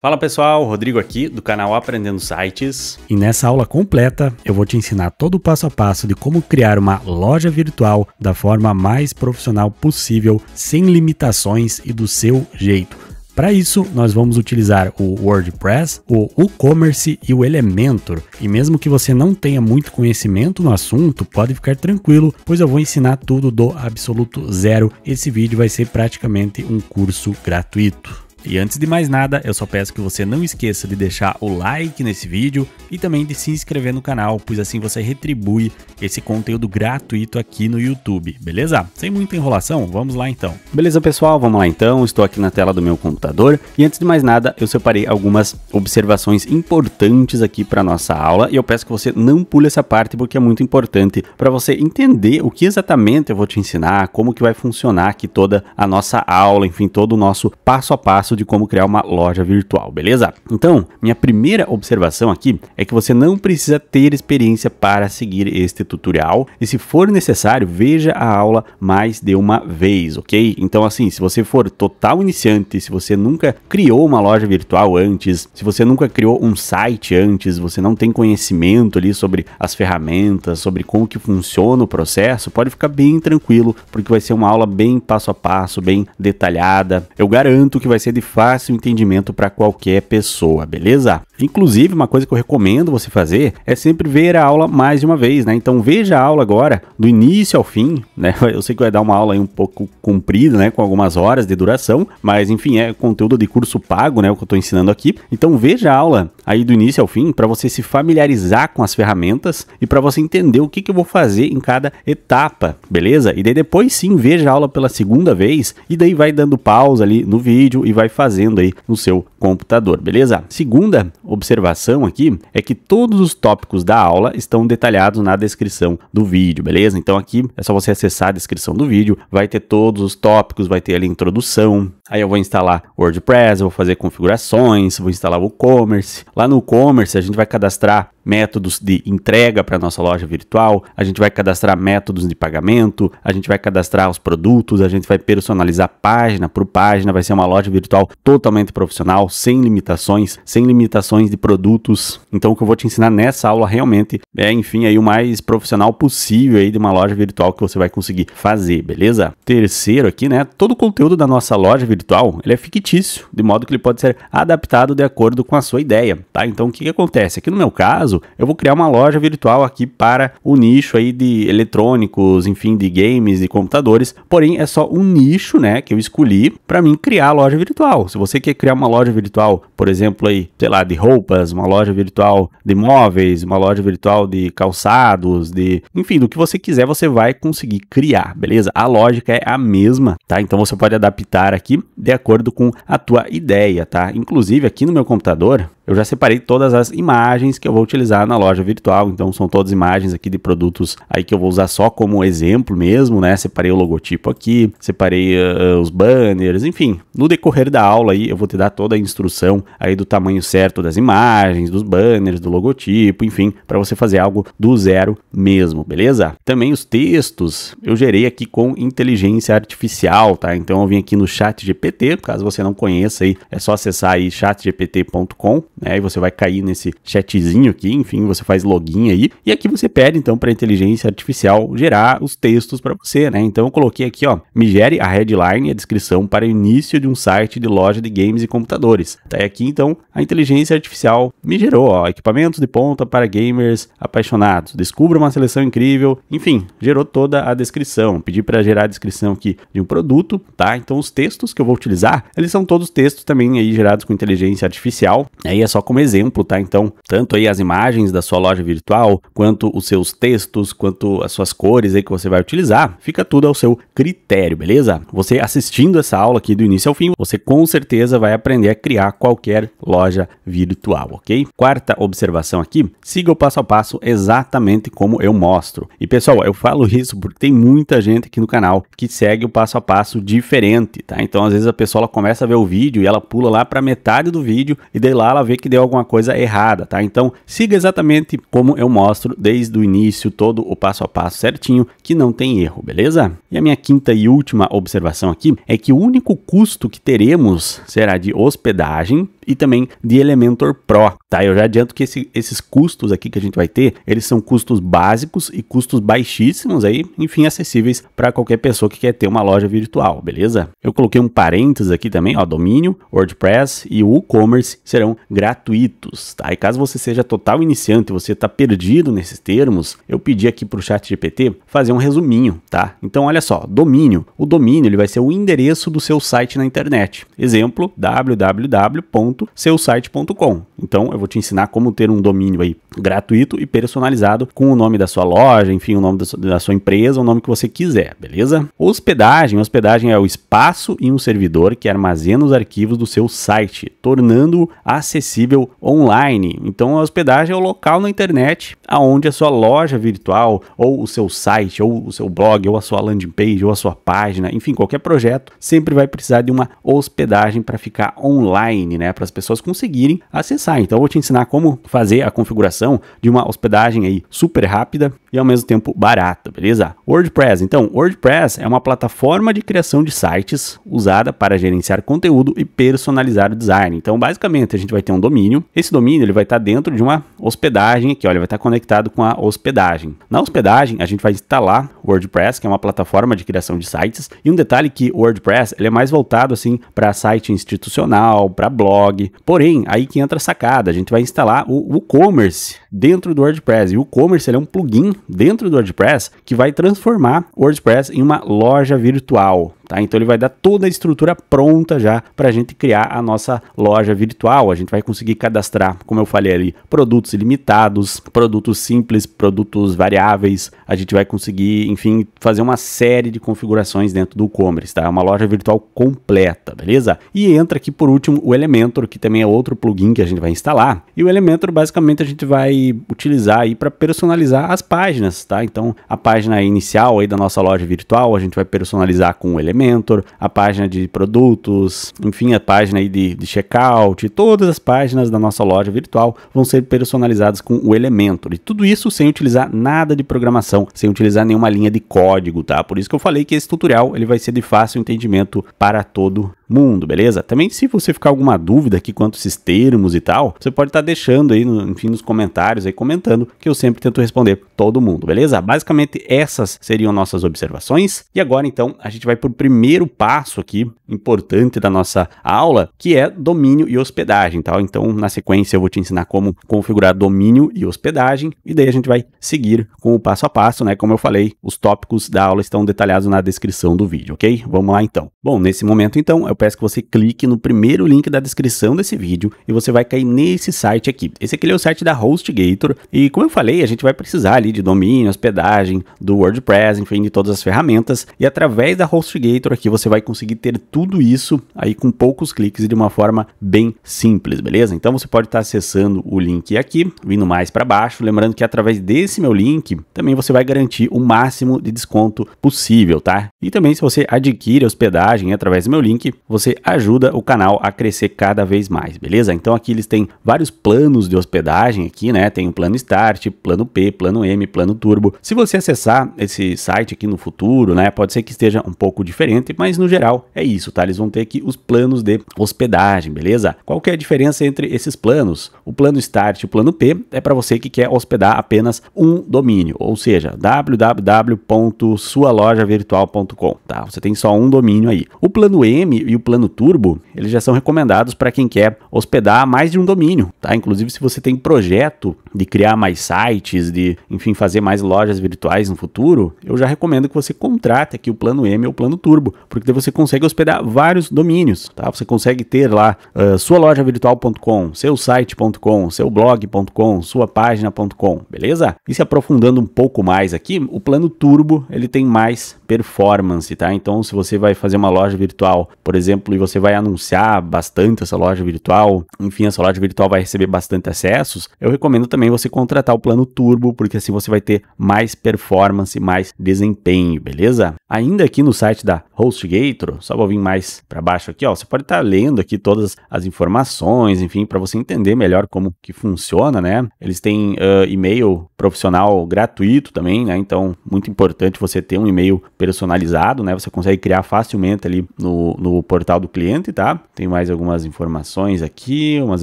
Fala pessoal, Rodrigo aqui do canal Aprendendo Sites. E nessa aula completa eu vou te ensinar todo o passo a passo de como criar uma loja virtual da forma mais profissional possível, sem limitações e do seu jeito. Para isso, nós vamos utilizar o WordPress, o WooCommerce e o Elementor. E mesmo que você não tenha muito conhecimento no assunto, pode ficar tranquilo, pois eu vou ensinar tudo do absoluto zero. Esse vídeo vai ser praticamente um curso gratuito. E antes de mais nada, eu só peço que você não esqueça de deixar o like nesse vídeo e também de se inscrever no canal, pois assim você retribui esse conteúdo gratuito aqui no YouTube, beleza? Sem muita enrolação, vamos lá então. Beleza, pessoal, vamos lá então. Estou aqui na tela do meu computador e antes de mais nada, eu separei algumas observações importantes aqui para nossa aula e eu peço que você não pule essa parte porque é muito importante para você entender o que exatamente eu vou te ensinar, como que vai funcionar aqui toda a nossa aula, enfim, todo o nosso passo a passo de como criar uma loja virtual, beleza? Então, minha primeira observação aqui é que você não precisa ter experiência para seguir este tutorial e se for necessário, veja a aula mais de uma vez, ok? Então assim, se você for total iniciante, se você nunca criou uma loja virtual antes, se você nunca criou um site antes, você não tem conhecimento ali sobre as ferramentas, sobre como que funciona o processo, pode ficar bem tranquilo, porque vai ser uma aula bem passo a passo, bem detalhada. Eu garanto que vai ser de fácil entendimento para qualquer pessoa, beleza? Inclusive, uma coisa que eu recomendo você fazer é sempre ver a aula mais de uma vez, né? Então veja a aula agora, do início ao fim, né? Eu sei que vai dar uma aula aí um pouco comprida, né? Com algumas horas de duração, mas enfim, é conteúdo de curso pago, né? O que eu estou ensinando aqui. Então veja a aula aí do início ao fim para você se familiarizar com as ferramentas e para você entender o que, que eu vou fazer em cada etapa, beleza? E daí depois sim veja a aula pela segunda vez e daí vai dando pausa ali no vídeo e vai vai fazendo aí no seu computador, beleza? Segunda observação aqui é que todos os tópicos da aula estão detalhados na descrição do vídeo, beleza? Então aqui é só você acessar a descrição do vídeo, vai ter todos os tópicos, vai ter ali a introdução, aí eu vou instalar WordPress, vou fazer configurações, vou instalar o e-commerce. Lá no e-commerce a gente vai cadastrar métodos de entrega para nossa loja virtual, a gente vai cadastrar métodos de pagamento, a gente vai cadastrar os produtos, a gente vai personalizar página por página, vai ser uma loja virtual totalmente profissional, sem limitações, sem limitações de produtos. Então o que eu vou te ensinar nessa aula realmente é, enfim, aí o mais profissional possível aí de uma loja virtual que você vai conseguir fazer, beleza? Terceiro aqui, né, todo o conteúdo da nossa loja virtual, ele é fictício, de modo que ele pode ser adaptado de acordo com a sua ideia, tá? Então o que, que acontece? Aqui no meu caso, eu vou criar uma loja virtual aqui para o nicho aí de eletrônicos, enfim, de games e computadores. Porém, é só um nicho, né, que eu escolhi para mim criar a loja virtual. Se você quer criar uma loja virtual, por exemplo, aí, sei lá, de roupas, uma loja virtual de móveis, uma loja virtual de calçados, de, enfim, do que você quiser, você vai conseguir criar, beleza? A lógica é a mesma, tá? Então você pode adaptar aqui de acordo com a tua ideia, tá? Inclusive aqui no meu computador, eu já separei todas as imagens que eu vou utilizar na loja virtual, então são todas imagens aqui de produtos aí que eu vou usar só como exemplo mesmo, né? Separei o logotipo aqui, separei uh, os banners, enfim. No decorrer da aula aí eu vou te dar toda a instrução aí do tamanho certo das imagens, dos banners, do logotipo, enfim, para você fazer algo do zero mesmo, beleza? Também os textos eu gerei aqui com inteligência artificial, tá? Então eu vim aqui no chat GPT, caso você não conheça aí, é só acessar aí chatgpt.com né? E você vai cair nesse chatzinho aqui, enfim, você faz login aí. E aqui você pede então para a inteligência artificial gerar os textos para você, né? Então eu coloquei aqui, ó, me gere a headline e a descrição para o início de um site de loja de games e computadores. Tá aqui então a inteligência artificial me gerou, ó, equipamentos de ponta para gamers apaixonados. Descubra uma seleção incrível. Enfim, gerou toda a descrição. Pedi para gerar a descrição aqui de um produto, tá? Então os textos que eu vou utilizar, eles são todos textos também aí gerados com inteligência artificial. Aí né? é só como exemplo, tá? Então, tanto aí as imagens da sua loja virtual, quanto os seus textos, quanto as suas cores aí que você vai utilizar, fica tudo ao seu critério, beleza? Você assistindo essa aula aqui do início ao fim, você com certeza vai aprender a criar qualquer loja virtual, ok? Quarta observação aqui, siga o passo a passo exatamente como eu mostro. E pessoal, eu falo isso porque tem muita gente aqui no canal que segue o passo a passo diferente, tá? Então, às vezes a pessoa começa a ver o vídeo e ela pula lá para metade do vídeo e daí lá ela vê que deu alguma coisa errada, tá? Então siga exatamente como eu mostro desde o início, todo o passo a passo certinho, que não tem erro, beleza? E a minha quinta e última observação aqui é que o único custo que teremos será de hospedagem e também de Elementor Pro, tá? Eu já adianto que esse, esses custos aqui que a gente vai ter, eles são custos básicos e custos baixíssimos aí, enfim, acessíveis para qualquer pessoa que quer ter uma loja virtual, beleza? Eu coloquei um parênteses aqui também, ó, domínio, WordPress e o e-commerce serão gratuitos, tá? E caso você seja total iniciante, você está perdido nesses termos, eu pedi aqui para o chat GPT fazer um resuminho, tá? Então olha só, domínio. O domínio ele vai ser o endereço do seu site na internet. Exemplo, www.seusite.com. Então eu vou te ensinar como ter um domínio aí gratuito e personalizado com o nome da sua loja, enfim, o nome da sua, da sua empresa, o nome que você quiser, beleza? Hospedagem, hospedagem é o espaço em um servidor que armazena os arquivos do seu site, tornando-o acessível acessível online. Então a hospedagem é o local na internet aonde a sua loja virtual ou o seu site ou o seu blog ou a sua landing page ou a sua página, enfim, qualquer projeto sempre vai precisar de uma hospedagem para ficar online, né, para as pessoas conseguirem acessar. Então eu vou te ensinar como fazer a configuração de uma hospedagem aí super rápida e ao mesmo tempo barata, beleza? WordPress. Então, WordPress é uma plataforma de criação de sites usada para gerenciar conteúdo e personalizar o design. Então, basicamente a gente vai ter um um domínio. Esse domínio ele vai estar tá dentro de uma hospedagem aqui, olha, vai estar tá conectado com a hospedagem. Na hospedagem, a gente vai instalar o WordPress, que é uma plataforma de criação de sites. E um detalhe que o WordPress ele é mais voltado assim para site institucional, para blog. Porém, aí que entra a sacada, a gente vai instalar o WooCommerce dentro do WordPress. E o e-commerce é um plugin dentro do WordPress que vai transformar o WordPress em uma loja virtual. Tá? Então ele vai dar toda a estrutura pronta já para a gente criar a nossa loja virtual. A gente vai conseguir cadastrar, como eu falei ali, produtos ilimitados, produtos simples, produtos variáveis. A gente vai conseguir, enfim, fazer uma série de configurações dentro do e-commerce. Tá? É uma loja virtual completa, beleza? E entra aqui por último o Elementor, que também é outro plugin que a gente vai instalar. E o Elementor basicamente a gente vai utilizar aí para personalizar as páginas, tá? Então, a página inicial aí da nossa loja virtual, a gente vai personalizar com o Elementor, a página de produtos, enfim, a página aí de, de checkout, todas as páginas da nossa loja virtual vão ser personalizadas com o Elementor. E tudo isso sem utilizar nada de programação, sem utilizar nenhuma linha de código, tá? Por isso que eu falei que esse tutorial ele vai ser de fácil entendimento para todo mundo, beleza? Também se você ficar alguma dúvida aqui quanto esses termos e tal, você pode estar tá deixando aí, no, enfim, nos comentários comentários aí comentando, que eu sempre tento responder todo mundo, beleza? Basicamente essas seriam nossas observações. E agora então a gente vai para o primeiro passo aqui importante da nossa aula, que é domínio e hospedagem, tá? Então na sequência eu vou te ensinar como configurar domínio e hospedagem e daí a gente vai seguir com o passo a passo, né? Como eu falei, os tópicos da aula estão detalhados na descrição do vídeo, ok? Vamos lá então. Bom, nesse momento então eu peço que você clique no primeiro link da descrição desse vídeo e você vai cair nesse site aqui. Esse aqui é o site da HostGator Navigator. E como eu falei, a gente vai precisar ali de domínio, hospedagem, do WordPress, enfim, de todas as ferramentas. E através da HostGator aqui você vai conseguir ter tudo isso aí com poucos cliques e de uma forma bem simples, beleza? Então você pode estar acessando o link aqui, vindo mais para baixo, lembrando que através desse meu link também você vai garantir o máximo de desconto possível, tá? E também se você adquire hospedagem através do meu link, você ajuda o canal a crescer cada vez mais, beleza? Então aqui eles têm vários planos de hospedagem aqui, né? Tem o plano Start, plano P, plano M, plano Turbo. Se você acessar esse site aqui no futuro, né? Pode ser que esteja um pouco diferente, mas no geral é isso, tá? Eles vão ter aqui os planos de hospedagem, beleza? Qual que é a diferença entre esses planos? O plano Start e o plano P é para você que quer hospedar apenas um domínio, ou seja, www.sualojavirtual.com, tá? Você tem só um domínio aí. O plano M e o plano Turbo, eles já são recomendados para quem quer hospedar mais de um domínio, tá? Inclusive se você tem projeto de criar mais sites, de, enfim, fazer mais lojas virtuais no futuro, eu já recomendo que você contrate aqui o plano M ou o plano Turbo, porque você consegue hospedar vários domínios, tá? Você consegue ter lá uh, sua loja virtual.com, seu site.com, seu blog.com, sua página.com, beleza? E se aprofundando um pouco mais aqui, o plano Turbo, ele tem mais performance, tá? Então, se você vai fazer uma loja virtual, por exemplo, e você vai anunciar bastante essa loja virtual, enfim, essa loja virtual vai receber bastante acessos, eu recomendo também você contratar o plano turbo, porque assim você vai ter mais performance, mais desempenho, beleza? Ainda aqui no site da HostGator, só vou vir mais para baixo aqui, ó, você pode estar tá lendo aqui todas as informações, enfim, para você entender melhor como que funciona, né? Eles têm uh, e-mail profissional gratuito também, né? Então, muito importante você ter um e-mail personalizado, né? Você consegue criar facilmente ali no, no portal do cliente, tá? Tem mais algumas informações aqui, umas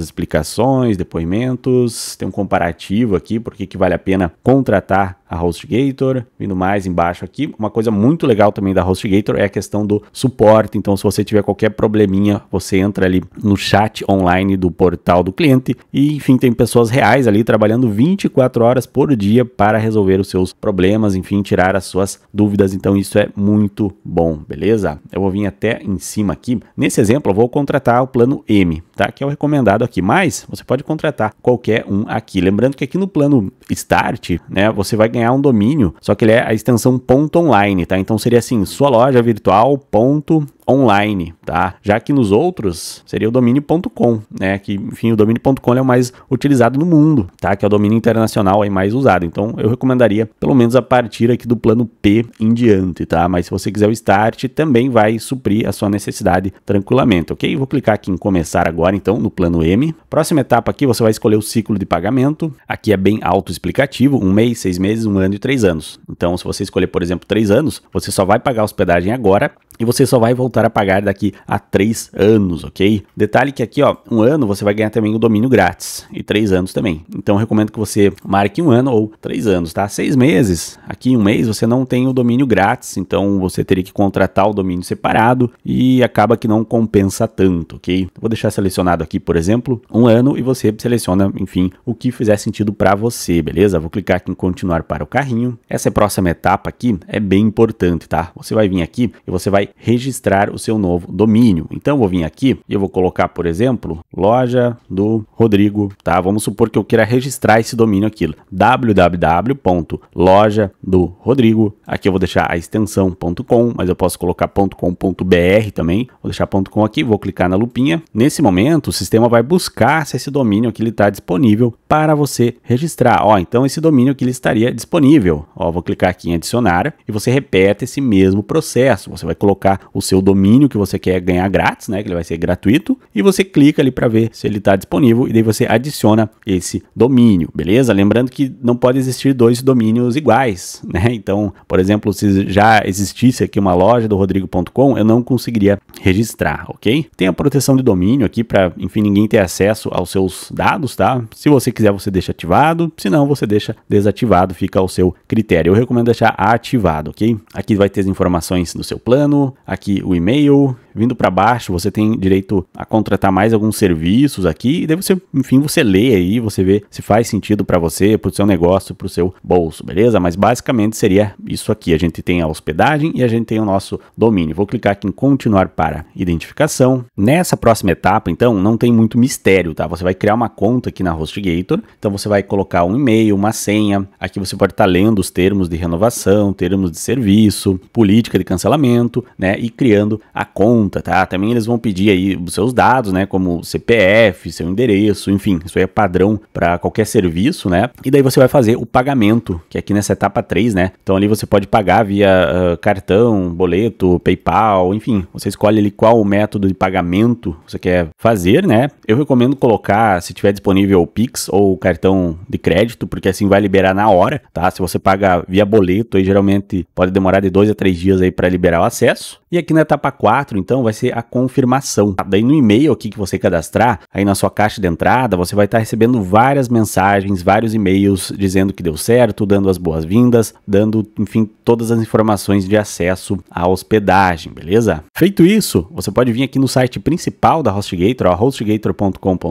explicações, depoimentos, tem um comparativo aqui, por que vale a pena contratar a HostGator, vindo mais embaixo aqui. Uma coisa muito legal também da HostGator é a questão do suporte. Então, se você tiver qualquer probleminha, você entra ali no chat online do portal do cliente. E, enfim, tem pessoas reais ali trabalhando 24 horas por dia para resolver os seus problemas, enfim, tirar as suas dúvidas. Então, isso é muito bom, beleza? Eu vou vir até em cima aqui. Nesse exemplo, eu vou contratar o plano M, tá? Que é o recomendado aqui. Mas você pode contratar qualquer um aqui. Lembrando que aqui no plano Start, né, você vai ganhar um domínio, só que ele é a extensão ponto .online, tá? Então seria assim, sua loja virtual ponto online, tá? Já que nos outros seria o domínio.com, né? Que, enfim, o domínio.com é o mais utilizado no mundo, tá? Que é o domínio internacional aí mais usado. Então, eu recomendaria pelo menos a partir aqui do plano P em diante, tá? Mas se você quiser o Start, também vai suprir a sua necessidade tranquilamente, ok? Vou clicar aqui em começar agora, então, no plano M. Próxima etapa aqui, você vai escolher o ciclo de pagamento. Aqui é bem autoexplicativo, um mês, seis meses, um ano e três anos. Então, se você escolher, por exemplo, três anos, você só vai pagar hospedagem agora e você só vai voltar voltar a pagar daqui a três anos, ok? Detalhe que aqui, ó, um ano você vai ganhar também o domínio grátis e três anos também. Então recomendo que você marque um ano ou três anos, tá? Seis meses, aqui um mês você não tem o domínio grátis, então você teria que contratar o domínio separado e acaba que não compensa tanto, ok? Vou deixar selecionado aqui, por exemplo, um ano e você seleciona, enfim, o que fizer sentido para você, beleza? Vou clicar aqui em continuar para o carrinho. Essa próxima etapa aqui é bem importante, tá? Você vai vir aqui e você vai registrar criar o seu novo domínio. Então vou vir aqui e eu vou colocar, por exemplo, loja do Rodrigo, tá? Vamos supor que eu queira registrar esse domínio aqui, www.loja do Rodrigo. Aqui eu vou deixar a extensão .com, mas eu posso colocar .com.br também. Vou deixar .com aqui, vou clicar na lupinha. Nesse momento, o sistema vai buscar se esse domínio aqui está disponível para você registrar. Ó, então esse domínio que ele estaria disponível. Ó, vou clicar aqui em adicionar e você repete esse mesmo processo. Você vai colocar o seu domínio que você quer ganhar grátis, né, que ele vai ser gratuito, e você clica ali para ver se ele está disponível e daí você adiciona esse domínio, beleza? Lembrando que não pode existir dois domínios iguais, né? Então, por exemplo, se já existisse aqui uma loja do rodrigo.com, eu não conseguiria registrar, OK? Tem a proteção de domínio aqui para, enfim, ninguém ter acesso aos seus dados, tá? Se você quiser, você deixa ativado, se não, você deixa desativado, fica ao seu critério. Eu recomendo deixar ativado, ok? Aqui vai ter as informações do seu plano, aqui o e-mail, vindo para baixo, você tem direito a contratar mais alguns serviços aqui, e daí você, enfim, você lê aí, você vê se faz sentido para você, para o seu negócio, para o seu bolso, beleza? Mas basicamente seria isso aqui. A gente tem a hospedagem e a gente tem o nosso domínio. Vou clicar aqui em continuar para identificação. Nessa próxima etapa, então, não tem muito mistério, tá? Você vai criar uma conta aqui na HostGator, então você vai colocar um e-mail, uma senha. Aqui você pode estar tá lendo os termos de renovação, termos de serviço, política de cancelamento, né? E criando a conta conta, tá? Também eles vão pedir aí os seus dados, né? Como CPF, seu endereço, enfim, isso aí é padrão para qualquer serviço, né? E daí você vai fazer o pagamento, que é aqui nessa etapa 3, né? Então ali você pode pagar via uh, cartão, boleto, PayPal, enfim, você escolhe ali qual o método de pagamento você quer fazer, né? Eu recomendo colocar, se tiver disponível, o Pix ou o cartão de crédito, porque assim vai liberar na hora, tá? Se você paga via boleto, aí geralmente pode demorar de dois a três dias aí para liberar o acesso. E aqui na etapa 4, então vai ser a confirmação. Tá, daí no e-mail aqui que você cadastrar, aí na sua caixa de entrada, você vai estar tá recebendo várias mensagens, vários e-mails dizendo que deu certo, dando as boas-vindas, dando, enfim, todas as informações de acesso à hospedagem, beleza? Feito isso, você pode vir aqui no site principal da HostGator, hostgator.com.br.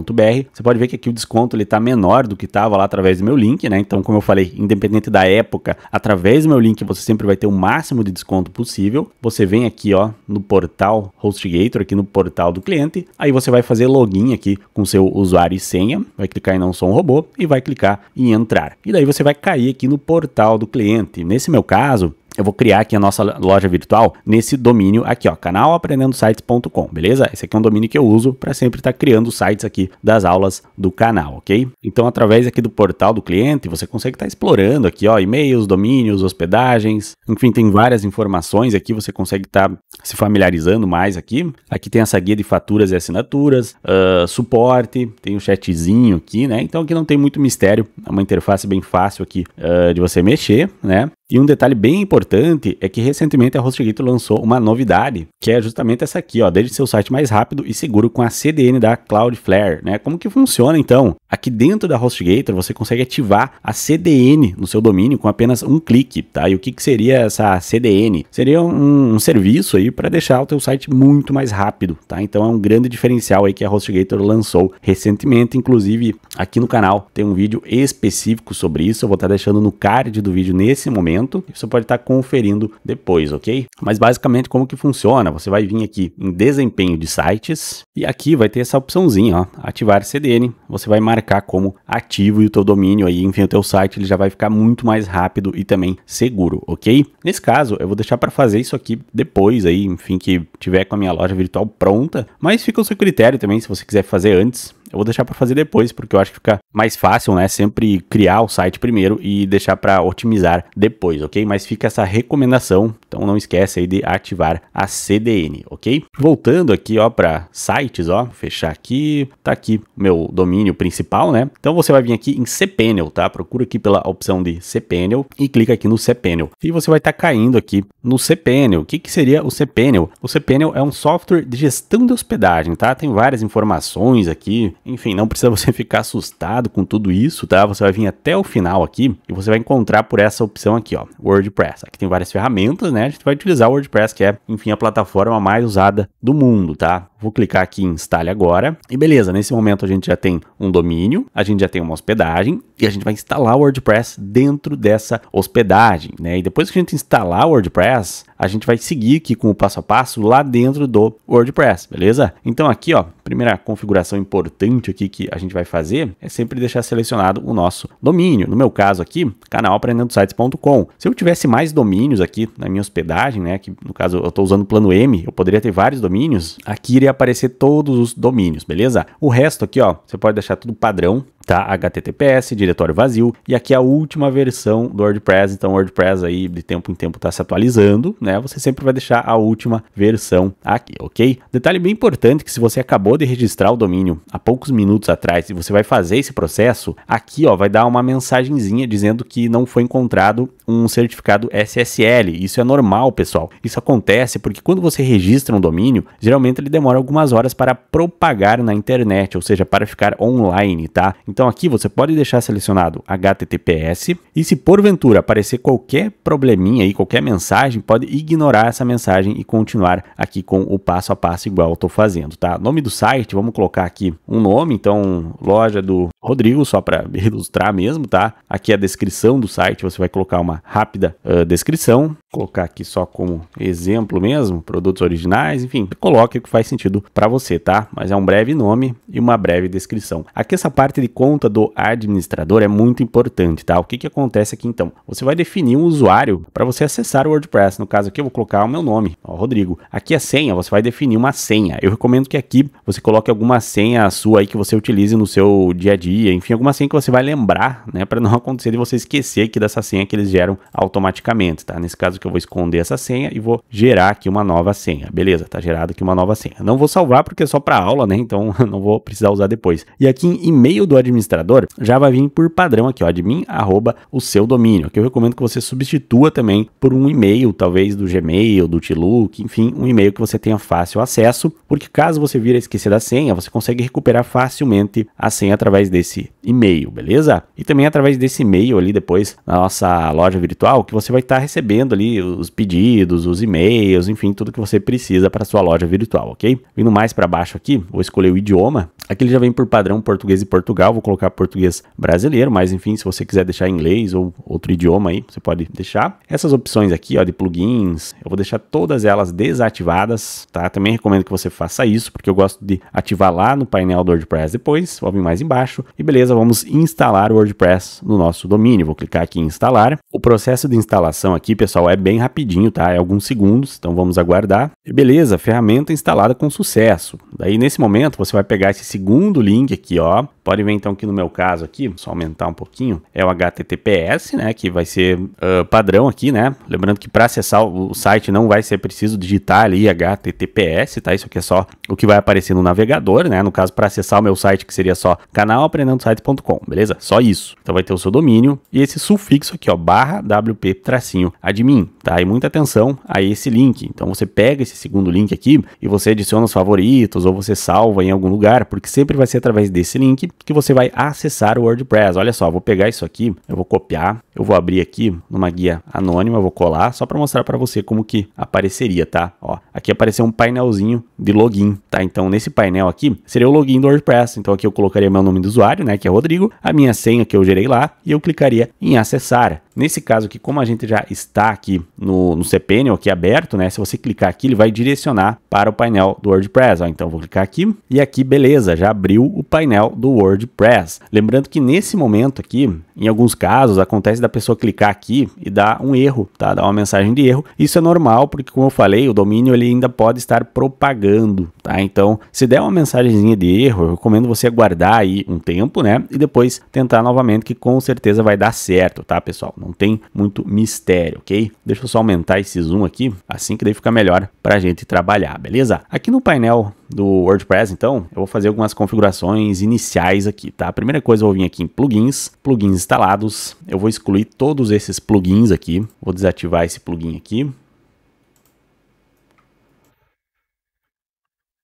Você pode ver que aqui o desconto ele tá menor do que estava lá através do meu link, né? Então, como eu falei, independente da época, através do meu link você sempre vai ter o máximo de desconto possível. Você vem aqui, ó, no portal HostGator aqui no portal do cliente. Aí você vai fazer login aqui com seu usuário e senha, vai clicar em não sou um robô e vai clicar em entrar. E daí você vai cair aqui no portal do cliente. Nesse meu caso, eu vou criar aqui a nossa loja virtual nesse domínio aqui, ó, canalaprendendosites.com, beleza? Esse aqui é um domínio que eu uso para sempre estar tá criando sites aqui das aulas do canal, ok? Então, através aqui do portal do cliente, você consegue estar tá explorando aqui, ó, e-mails, domínios, hospedagens, enfim, tem várias informações aqui, você consegue estar tá se familiarizando mais aqui. Aqui tem essa guia de faturas e assinaturas, uh, suporte, tem o um chatzinho aqui, né? Então, aqui não tem muito mistério, é uma interface bem fácil aqui uh, de você mexer, né? E um detalhe bem importante é que recentemente a HostGator lançou uma novidade, que é justamente essa aqui, ó, desde seu site mais rápido e seguro com a CDN da Cloudflare, né? Como que funciona então? Aqui dentro da HostGator você consegue ativar a CDN no seu domínio com apenas um clique, tá? E o que, que seria essa CDN? Seria um, um serviço aí para deixar o teu site muito mais rápido, tá? Então é um grande diferencial aí que a HostGator lançou recentemente, inclusive aqui no canal tem um vídeo específico sobre isso, eu vou estar tá deixando no card do vídeo nesse momento, e você pode estar tá conferindo depois, ok? Mas basicamente como que funciona? Você vai vir aqui em desempenho de sites e aqui vai ter essa opçãozinha, ó, ativar CDN, você vai marcar marcar como ativo e o teu domínio aí, enfim, o teu site, ele já vai ficar muito mais rápido e também seguro, ok? Nesse caso, eu vou deixar para fazer isso aqui depois aí, enfim, que tiver com a minha loja virtual pronta, mas fica o seu critério também se você quiser fazer antes, eu vou deixar para fazer depois, porque eu acho que fica mais fácil, né? Sempre criar o site primeiro e deixar para otimizar depois, ok? Mas fica essa recomendação, então não esquece aí de ativar a CDN, ok? Voltando aqui, ó, para sites, ó, fechar aqui, tá aqui meu domínio principal, né? Então você vai vir aqui em cPanel, tá? Procura aqui pela opção de cPanel e clica aqui no cPanel. E você vai estar tá caindo aqui no cPanel. O que, que seria o cPanel? O cPanel é um software de gestão de hospedagem, tá? Tem várias informações aqui, enfim, não precisa você ficar assustado com tudo isso, tá? Você vai vir até o final aqui e você vai encontrar por essa opção aqui, ó, WordPress. Aqui tem várias ferramentas, né? A gente vai utilizar o WordPress, que é, enfim, a plataforma mais usada do mundo, tá? Vou clicar aqui em instale agora. E beleza, nesse momento a gente já tem um domínio, a gente já tem uma hospedagem e a gente vai instalar o WordPress dentro dessa hospedagem, né? E depois que a gente instalar o WordPress, a gente vai seguir aqui com o passo a passo lá dentro do WordPress, beleza? Então aqui, ó, primeira configuração importante aqui que a gente vai fazer é sempre deixar selecionado o nosso domínio. No meu caso aqui, canalaprendendosites.com. Se eu tivesse mais domínios aqui na minha hospedagem, né, que no caso eu estou usando o plano M, eu poderia ter vários domínios, aqui iria aparecer todos os domínios, beleza? O resto aqui, ó, você pode deixar tudo padrão, tá? HTTPS, diretório vazio, e aqui é a última versão do WordPress, então o WordPress aí de tempo em tempo está se atualizando, né? Você sempre vai deixar a última versão aqui, ok? Detalhe bem importante que se você acabou de registrar o domínio há poucos minutos atrás e você vai fazer esse processo, aqui ó, vai dar uma mensagenzinha dizendo que não foi encontrado um certificado SSL. Isso é normal, pessoal. Isso acontece porque quando você registra um domínio, geralmente ele demora algumas horas para propagar na internet, ou seja, para ficar online, tá? Então aqui você pode deixar selecionado HTTPS e se porventura aparecer qualquer probleminha aí, qualquer mensagem, pode ignorar essa mensagem e continuar aqui com o passo a passo igual eu estou fazendo, tá? Nome do site, vamos colocar aqui um nome, então loja do Rodrigo, só para ilustrar mesmo, tá? Aqui a descrição do site, você vai colocar uma rápida uh, descrição, Vou colocar aqui só como exemplo mesmo, produtos originais, enfim, coloque o que faz sentido para você, tá? Mas é um breve nome e uma breve descrição. Aqui essa parte de conta do administrador é muito importante, tá? O que, que acontece aqui então? Você vai definir um usuário para você acessar o WordPress. No caso aqui, eu vou colocar o meu nome, ó, Rodrigo. Aqui a senha, você vai definir uma senha. Eu recomendo que aqui você coloque alguma senha sua aí que você utilize no seu dia a dia, enfim, alguma senha que você vai lembrar, né? Para não acontecer de você esquecer aqui dessa senha que eles geram automaticamente, tá? Nesse caso que eu vou esconder essa senha e vou gerar aqui uma nova senha. Beleza, tá gerado aqui uma nova senha. Não vou salvar porque é só para aula, né? Então não vou precisar usar depois. E aqui em e-mail do administrador administrador, já vai vir por padrão aqui, ó, admin arroba o seu domínio, que eu recomendo que você substitua também por um e-mail, talvez do Gmail, do Outlook, enfim, um e-mail que você tenha fácil acesso, porque caso você vira esquecer da senha, você consegue recuperar facilmente a senha através desse e-mail, beleza? E também através desse e-mail ali depois na nossa loja virtual, que você vai estar tá recebendo ali os pedidos, os e-mails, enfim, tudo que você precisa para sua loja virtual, ok? Vindo mais para baixo aqui, vou escolher o idioma Aqui ele já vem por padrão português e Portugal, vou colocar português brasileiro, mas enfim, se você quiser deixar inglês ou outro idioma aí, você pode deixar. Essas opções aqui, ó, de plugins, eu vou deixar todas elas desativadas, tá? Também recomendo que você faça isso, porque eu gosto de ativar lá no painel do WordPress depois, vou vir mais embaixo. E beleza, vamos instalar o WordPress no nosso domínio. Vou clicar aqui em instalar. O processo de instalação aqui, pessoal, é bem rapidinho, tá? É alguns segundos, então vamos aguardar. E beleza, ferramenta instalada com sucesso. Daí nesse momento você vai pegar esse segundo link aqui, ó, Pode ver então que no meu caso aqui, só aumentar um pouquinho, é o HTTPS, né, que vai ser uh, padrão aqui, né? Lembrando que para acessar o site não vai ser preciso digitar ali HTTPS, tá? Isso aqui é só o que vai aparecer no navegador, né? No caso para acessar o meu site que seria só canalaprendendosite.com, beleza? Só isso. Então vai ter o seu domínio e esse sufixo aqui, ó, barra wp tracinho admin, tá? E muita atenção a esse link. Então você pega esse segundo link aqui e você adiciona os favoritos ou você salva em algum lugar, porque sempre vai ser através desse link que você vai acessar o WordPress. Olha só, vou pegar isso aqui, eu vou copiar, eu vou abrir aqui numa guia anônima, vou colar só para mostrar para você como que apareceria, tá? Ó, aqui apareceu um painelzinho de login, tá? Então nesse painel aqui seria o login do WordPress. Então aqui eu colocaria meu nome do usuário, né, que é Rodrigo, a minha senha que eu gerei lá e eu clicaria em acessar. Nesse caso aqui, como a gente já está aqui no, no cPanel aqui aberto, né? Se você clicar aqui, ele vai direcionar para o painel do WordPress. Ó. Então vou clicar aqui e aqui, beleza, já abriu o painel do WordPress WordPress. Lembrando que nesse momento aqui, em alguns casos, acontece da pessoa clicar aqui e dar um erro, tá? Dar uma mensagem de erro. Isso é normal, porque como eu falei, o domínio ele ainda pode estar propagando tá? Então, se der uma mensagenzinha de erro, eu recomendo você aguardar aí um tempo, né? E depois tentar novamente, que com certeza vai dar certo, tá, pessoal? Não tem muito mistério, ok? Deixa eu só aumentar esse zoom aqui, assim que daí fica melhor para a gente trabalhar, beleza? Aqui no painel do WordPress, então, eu vou fazer algumas configurações iniciais aqui, tá? A primeira coisa, eu vou vir aqui em plugins, plugins instalados, eu vou excluir todos esses plugins aqui, vou desativar esse plugin aqui,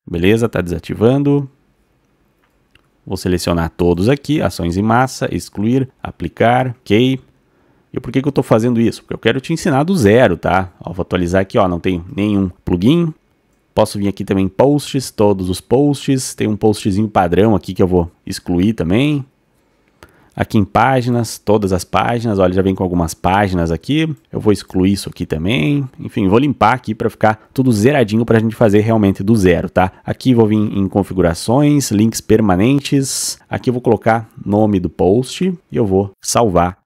Beleza, está desativando. Vou selecionar todos aqui, ações em massa, excluir, aplicar, ok. E por que, que eu estou fazendo isso? Porque eu quero te ensinar do zero, tá? Ó, vou atualizar aqui, ó, não tem nenhum plugin. Posso vir aqui também posts, todos os posts. Tem um postzinho padrão aqui que eu vou excluir também. Aqui em páginas, todas as páginas, olha, já vem com algumas páginas aqui. Eu vou excluir isso aqui também. Enfim, vou limpar aqui para ficar tudo zeradinho para a gente fazer realmente do zero, tá? Aqui vou vir em configurações, links permanentes. Aqui eu vou colocar nome do post e eu vou salvar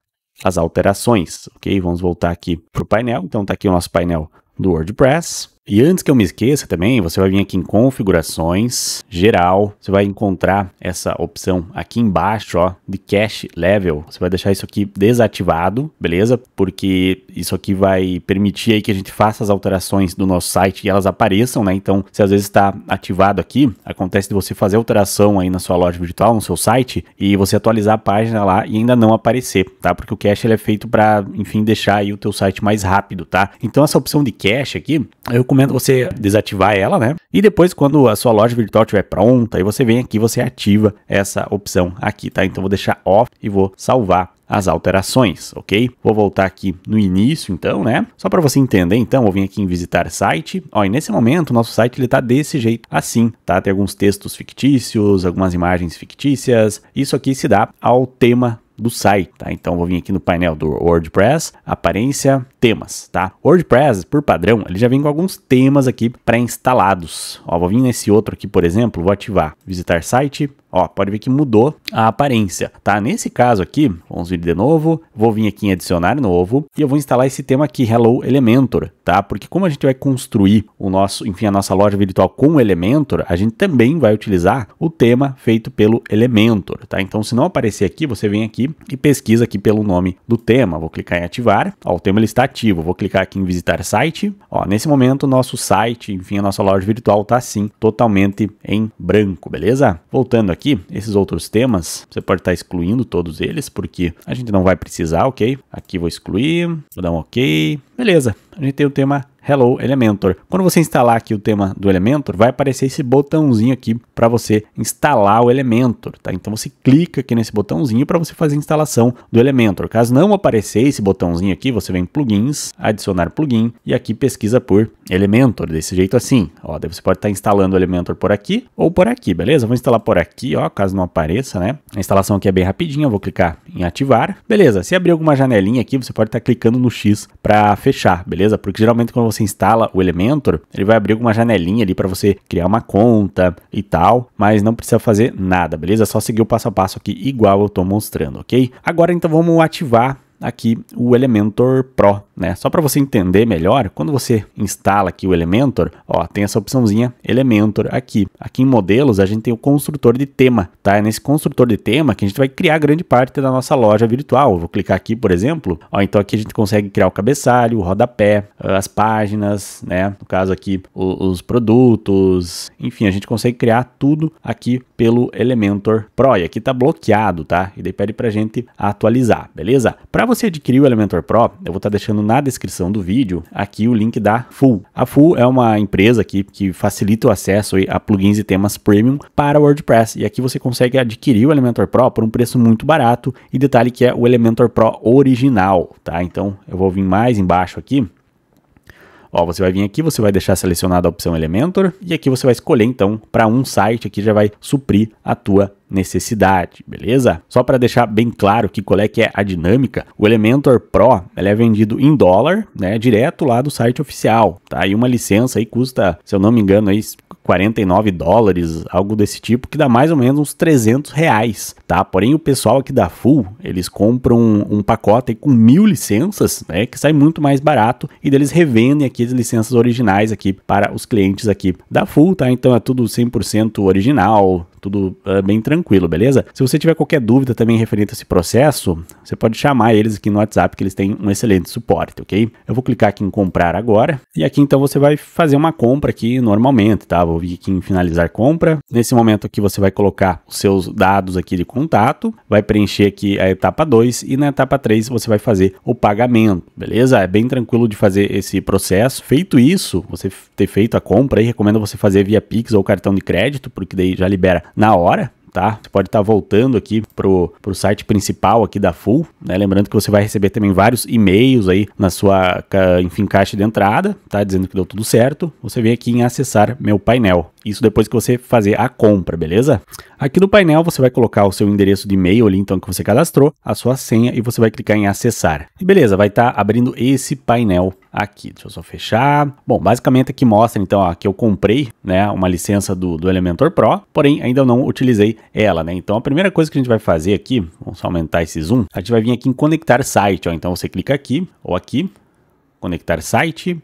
as alterações, ok? Vamos voltar aqui para o painel. Então está aqui o nosso painel do WordPress. E antes que eu me esqueça também, você vai vir aqui em configurações, geral, você vai encontrar essa opção aqui embaixo, ó, de cache level. Você vai deixar isso aqui desativado, beleza? Porque isso aqui vai permitir aí que a gente faça as alterações do nosso site e elas apareçam, né? Então, se às vezes está ativado aqui, acontece de você fazer alteração aí na sua loja virtual, no seu site, e você atualizar a página lá e ainda não aparecer, tá? Porque o cache ele é feito para, enfim, deixar aí o teu site mais rápido, tá? Então, essa opção de cache aqui, eu recomendo você desativar ela, né? E depois, quando a sua loja virtual estiver pronta, aí você vem aqui, você ativa essa opção aqui, tá? Então vou deixar off e vou salvar as alterações, ok? Vou voltar aqui no início, então, né? Só para você entender, então, vou vir aqui em visitar site. Ó, e nesse momento, o nosso site ele tá desse jeito, assim, tá? Tem alguns textos fictícios, algumas imagens fictícias. Isso aqui se dá ao tema do site, tá? Então vou vir aqui no painel do WordPress, aparência, temas, tá? WordPress, por padrão, ele já vem com alguns temas aqui pré-instalados. Ó, vou vir nesse outro aqui, por exemplo, vou ativar visitar site, Ó, pode ver que mudou a aparência, tá? Nesse caso aqui, vamos vir de novo, vou vir aqui em adicionar novo e eu vou instalar esse tema aqui, Hello Elementor, tá? Porque como a gente vai construir o nosso, enfim, a nossa loja virtual com o Elementor, a gente também vai utilizar o tema feito pelo Elementor, tá? Então, se não aparecer aqui, você vem aqui e pesquisa aqui pelo nome do tema. Vou clicar em ativar, ó, o tema ele está ativo. Vou clicar aqui em visitar site, ó, nesse momento o nosso site, enfim, a nossa loja virtual está sim, totalmente em branco, beleza? Voltando aqui aqui, esses outros temas, você pode estar excluindo todos eles, porque a gente não vai precisar, ok? Aqui vou excluir, vou dar um ok. Beleza, a gente tem o tema Hello Elementor. Quando você instalar aqui o tema do Elementor, vai aparecer esse botãozinho aqui para você instalar o Elementor, tá? Então você clica aqui nesse botãozinho para você fazer a instalação do Elementor. Caso não aparecer esse botãozinho aqui, você vem em plugins, adicionar plugin e aqui pesquisa por Elementor, desse jeito assim. Ó, daí você pode estar tá instalando o Elementor por aqui ou por aqui, beleza? vou instalar por aqui, ó, caso não apareça, né? A instalação aqui é bem rapidinha, vou clicar em ativar. Beleza, se abrir alguma janelinha aqui, você pode estar tá clicando no X para fechar, beleza? Porque geralmente quando você você instala o Elementor, ele vai abrir alguma janelinha ali para você criar uma conta e tal, mas não precisa fazer nada, beleza? É só seguir o passo a passo aqui igual eu estou mostrando, ok? Agora então vamos ativar aqui o Elementor Pro, né? Só para você entender melhor, quando você instala aqui o Elementor, ó, tem essa opçãozinha Elementor aqui. Aqui em modelos a gente tem o construtor de tema, tá? É nesse construtor de tema que a gente vai criar grande parte da nossa loja virtual. vou clicar aqui, por exemplo, ó, então aqui a gente consegue criar o cabeçalho, o rodapé, ah, as páginas, né? No caso aqui os, os produtos, enfim, a gente consegue criar tudo aqui pelo Elementor Pro. E aqui tá bloqueado, tá? E daí pede pra gente atualizar, beleza? Para você adquirir o Elementor Pro, eu vou estar tá deixando na descrição do vídeo aqui o link da Full. A Full é uma empresa aqui que facilita o acesso a plugins e temas premium para WordPress. E aqui você consegue adquirir o Elementor Pro por um preço muito barato. E detalhe que é o Elementor Pro original, tá? Então eu vou vir mais embaixo aqui Ó, você vai vir aqui, você vai deixar selecionada a opção Elementor e aqui você vai escolher então para um site aqui já vai suprir a tua necessidade, beleza? Só para deixar bem claro que qual é que é a dinâmica, o Elementor Pro ele é vendido em dólar, né, direto lá do site oficial, tá? E uma licença aí custa, se eu não me engano, aí 49 dólares, algo desse tipo, que dá mais ou menos uns 300 reais, tá? Porém, o pessoal aqui da Full, eles compram um, um pacote com mil licenças, né? Que sai muito mais barato e deles revendem aqui as licenças originais aqui para os clientes aqui da Full, tá? Então é tudo 100% original, tudo uh, bem tranquilo, beleza? Se você tiver qualquer dúvida também referente a esse processo, você pode chamar eles aqui no WhatsApp, que eles têm um excelente suporte, ok? Eu vou clicar aqui em comprar agora, e aqui então você vai fazer uma compra aqui normalmente, tá? Vou vir aqui em finalizar compra. Nesse momento aqui você vai colocar os seus dados aqui de contato, vai preencher aqui a etapa 2 e na etapa 3 você vai fazer o pagamento, beleza? É bem tranquilo de fazer esse processo. Feito isso, você ter feito a compra, aí recomendo você fazer via Pix ou cartão de crédito, porque daí já libera na hora, Tá? Você pode estar tá voltando aqui pro, pro site principal aqui da Full, né? Lembrando que você vai receber também vários e-mails aí na sua, enfim, caixa de entrada, tá? Dizendo que deu tudo certo. Você vem aqui em acessar meu painel. Isso depois que você fazer a compra, beleza? Aqui no painel você vai colocar o seu endereço de e-mail ali então que você cadastrou, a sua senha e você vai clicar em acessar. E beleza, vai estar tá abrindo esse painel aqui. Deixa eu só fechar. Bom, basicamente aqui mostra então ó, que eu comprei né, uma licença do, do Elementor Pro, porém ainda não utilizei ela. né? Então a primeira coisa que a gente vai fazer aqui, vamos aumentar esse zoom, a gente vai vir aqui em conectar site. Ó. Então você clica aqui ou aqui, conectar site.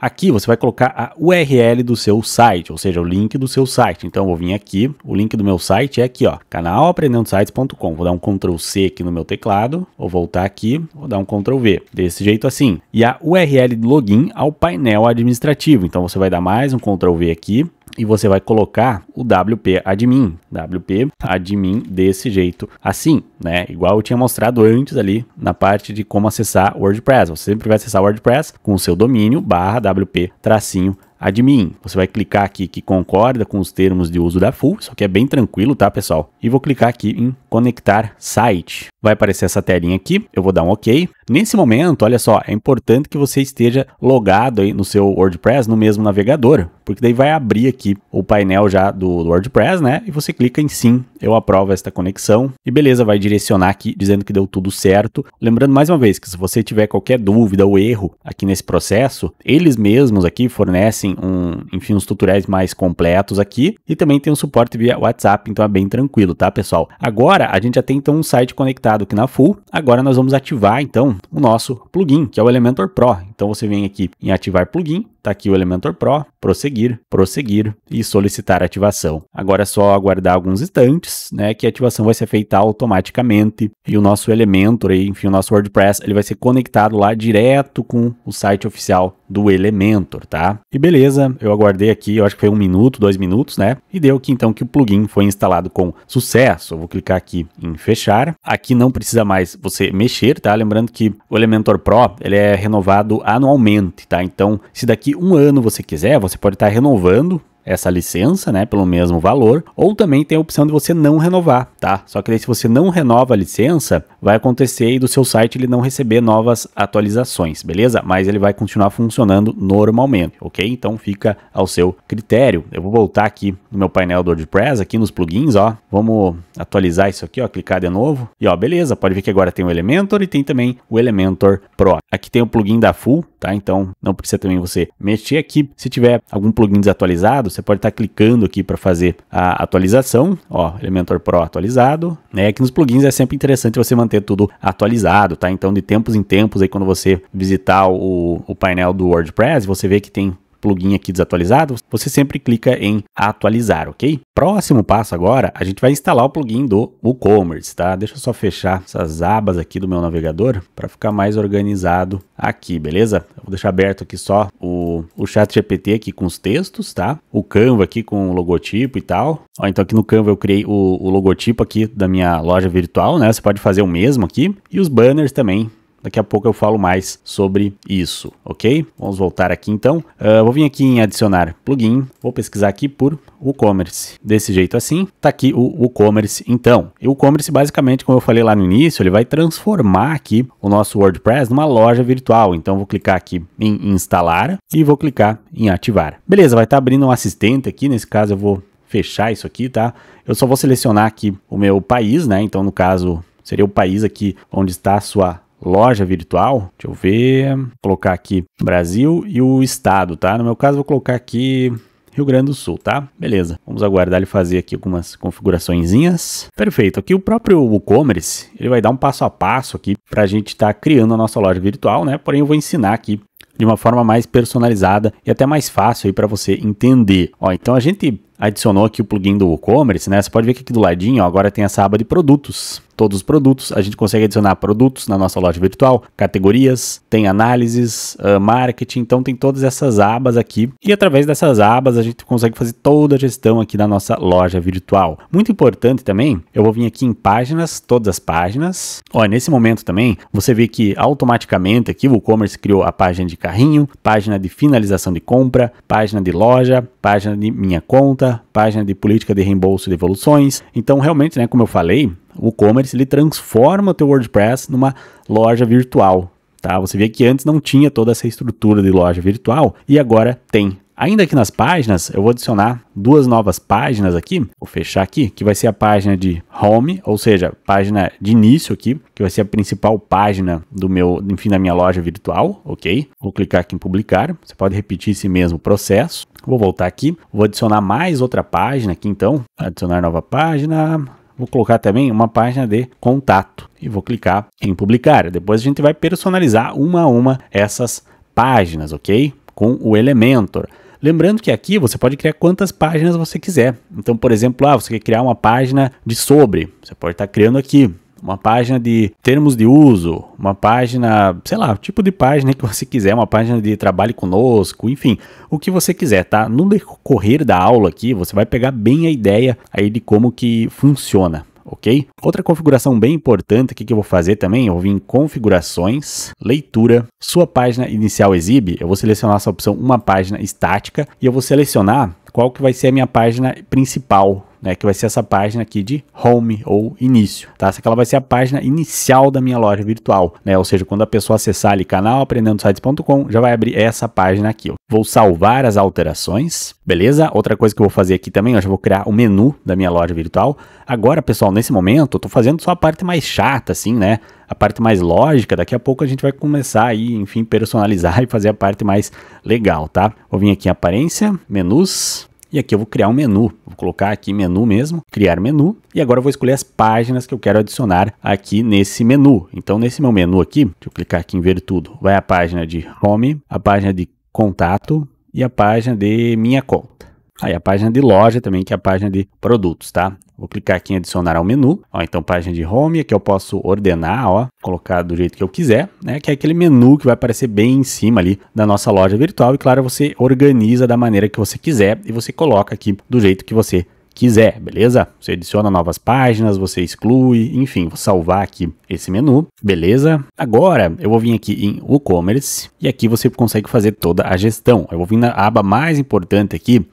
Aqui você vai colocar a URL do seu site, ou seja, o link do seu site. Então eu vou vir aqui, o link do meu site é aqui, ó, canalaprendendosites.com. Vou dar um Ctrl C aqui no meu teclado, vou voltar aqui, vou dar um Ctrl V, desse jeito assim. E a URL de login ao painel administrativo. Então você vai dar mais um Ctrl V aqui, e você vai colocar o WP admin, WP admin desse jeito assim, né? Igual eu tinha mostrado antes ali na parte de como acessar WordPress. Você sempre vai acessar WordPress com o seu domínio barra WP tracinho admin. Você vai clicar aqui que concorda com os termos de uso da full, só que é bem tranquilo, tá, pessoal? E vou clicar aqui em conectar site. Vai aparecer essa telinha aqui, eu vou dar um OK. Nesse momento, olha só, é importante que você esteja logado aí no seu WordPress no mesmo navegador, porque daí vai abrir aqui o painel já do, do WordPress, né? E você clica em sim, eu aprovo esta conexão e beleza, vai direcionar aqui dizendo que deu tudo certo. Lembrando mais uma vez que se você tiver qualquer dúvida ou erro aqui nesse processo, eles mesmos aqui fornecem um, enfim, uns tutoriais mais completos aqui e também tem um suporte via WhatsApp, então é bem tranquilo, tá, pessoal? Agora a gente já tem então um site conectado aqui na Full. Agora nós vamos ativar então o nosso plugin, que é o Elementor Pro. Então você vem aqui em ativar plugin, Está aqui o Elementor Pro, prosseguir, prosseguir e solicitar ativação. Agora é só aguardar alguns instantes, né, que a ativação vai ser feita automaticamente e o nosso Elementor, enfim, o nosso WordPress, ele vai ser conectado lá direto com o site oficial do Elementor, tá? E beleza, eu aguardei aqui, eu acho que foi um minuto, dois minutos, né? E deu que então que o plugin foi instalado com sucesso. Eu vou clicar aqui em fechar. Aqui não precisa mais você mexer, tá? Lembrando que o Elementor Pro, ele é renovado anualmente, tá? Então, se daqui um ano você quiser, você pode estar tá renovando essa licença, né, pelo mesmo valor, ou também tem a opção de você não renovar, tá? Só que aí, se você não renova a licença, vai acontecer aí do seu site ele não receber novas atualizações, beleza? Mas ele vai continuar funcionando normalmente, ok? Então fica ao seu critério. Eu vou voltar aqui no meu painel do WordPress, aqui nos plugins, ó. Vamos atualizar isso aqui, ó, clicar de novo. E ó, beleza, pode ver que agora tem o Elementor e tem também o Elementor Pro. Aqui tem o plugin da Full, tá? Então não precisa também você mexer aqui. Se tiver algum plugin desatualizado, você pode estar tá clicando aqui para fazer a atualização, ó, Elementor Pro atualizado, né? Aqui nos plugins é sempre interessante você manter tudo atualizado, tá? Então, de tempos em tempos, aí quando você visitar o, o painel do WordPress, você vê que tem plugin aqui desatualizado, você sempre clica em atualizar, ok? Próximo passo agora, a gente vai instalar o plugin do WooCommerce, tá? Deixa eu só fechar essas abas aqui do meu navegador para ficar mais organizado aqui, beleza? Eu vou deixar aberto aqui só o, o chat GPT aqui com os textos, tá? O Canva aqui com o logotipo e tal. Ó, então aqui no Canva eu criei o, o logotipo aqui da minha loja virtual, né? Você pode fazer o mesmo aqui. E os banners também Daqui a pouco eu falo mais sobre isso, ok? Vamos voltar aqui então. Uh, vou vir aqui em adicionar plugin, vou pesquisar aqui por WooCommerce. Desse jeito assim, tá aqui o WooCommerce então. E o WooCommerce basicamente, como eu falei lá no início, ele vai transformar aqui o nosso WordPress numa loja virtual. Então vou clicar aqui em instalar e vou clicar em ativar. Beleza, vai estar tá abrindo um assistente aqui, nesse caso eu vou fechar isso aqui, tá? Eu só vou selecionar aqui o meu país, né? Então no caso seria o país aqui onde está a sua loja virtual. Deixa eu ver. Vou colocar aqui Brasil e o estado, tá? No meu caso, vou colocar aqui Rio Grande do Sul, tá? Beleza. Vamos aguardar ele fazer aqui algumas configuraçõezinhas. Perfeito. Aqui o próprio WooCommerce, ele vai dar um passo a passo aqui para a gente estar tá criando a nossa loja virtual, né? Porém, eu vou ensinar aqui de uma forma mais personalizada e até mais fácil aí para você entender. Ó, então a gente adicionou aqui o plugin do WooCommerce, né? Você pode ver que aqui do ladinho, ó, agora tem essa aba de produtos todos os produtos. A gente consegue adicionar produtos na nossa loja virtual, categorias, tem análises, uh, marketing, então tem todas essas abas aqui. E através dessas abas a gente consegue fazer toda a gestão aqui da nossa loja virtual. Muito importante também, eu vou vir aqui em páginas, todas as páginas. Olha, nesse momento também, você vê que automaticamente aqui o e-commerce criou a página de carrinho, página de finalização de compra, página de loja, página de minha conta, página de política de reembolso e devoluções. Então, realmente, né, como eu falei, o e-commerce ele transforma o teu WordPress numa loja virtual. Tá? Você vê que antes não tinha toda essa estrutura de loja virtual e agora tem. Ainda aqui nas páginas, eu vou adicionar duas novas páginas aqui, vou fechar aqui, que vai ser a página de home, ou seja, página de início aqui, que vai ser a principal página do meu, enfim, da minha loja virtual, ok? Vou clicar aqui em publicar, você pode repetir esse mesmo processo. Vou voltar aqui, vou adicionar mais outra página aqui então, adicionar nova página, Vou colocar também uma página de contato e vou clicar em publicar. Depois a gente vai personalizar uma a uma essas páginas, ok? Com o Elementor. Lembrando que aqui você pode criar quantas páginas você quiser. Então, por exemplo, ah, você quer criar uma página de sobre, você pode estar criando aqui uma página de termos de uso, uma página, sei lá, o tipo de página que você quiser, uma página de trabalho conosco, enfim, o que você quiser, tá? No decorrer da aula aqui, você vai pegar bem a ideia aí de como que funciona, ok? Outra configuração bem importante aqui que eu vou fazer também, eu vou vir em configurações, leitura, sua página inicial exibe, eu vou selecionar essa opção uma página estática e eu vou selecionar qual que vai ser a minha página principal, né, que vai ser essa página aqui de home ou início, tá? Essa aqui ela vai ser a página inicial da minha loja virtual, né? Ou seja, quando a pessoa acessar ali canal sites.com, já vai abrir essa página aqui. Ó. Vou salvar as alterações, beleza? Outra coisa que eu vou fazer aqui também, eu já vou criar o menu da minha loja virtual. Agora, pessoal, nesse momento, eu tô fazendo só a parte mais chata, assim, né? a parte mais lógica, daqui a pouco a gente vai começar aí, enfim, personalizar e fazer a parte mais legal, tá? Vou vir aqui em aparência, menus, e aqui eu vou criar um menu. Vou colocar aqui menu mesmo, criar menu. E agora eu vou escolher as páginas que eu quero adicionar aqui nesse menu. Então nesse meu menu aqui, deixa eu clicar aqui em ver tudo. Vai a página de home, a página de contato e a página de minha conta. Aí a página de loja também, que é a página de produtos, tá? Vou clicar aqui em adicionar ao menu. Ó, então página de home, aqui eu posso ordenar, ó, colocar do jeito que eu quiser, né? Que é aquele menu que vai aparecer bem em cima ali da nossa loja virtual. E claro, você organiza da maneira que você quiser e você coloca aqui do jeito que você quiser, beleza? Você adiciona novas páginas, você exclui, enfim, vou salvar aqui esse menu, beleza? Agora eu vou vir aqui em WooCommerce e aqui você consegue fazer toda a gestão. Eu vou vir na aba mais importante aqui,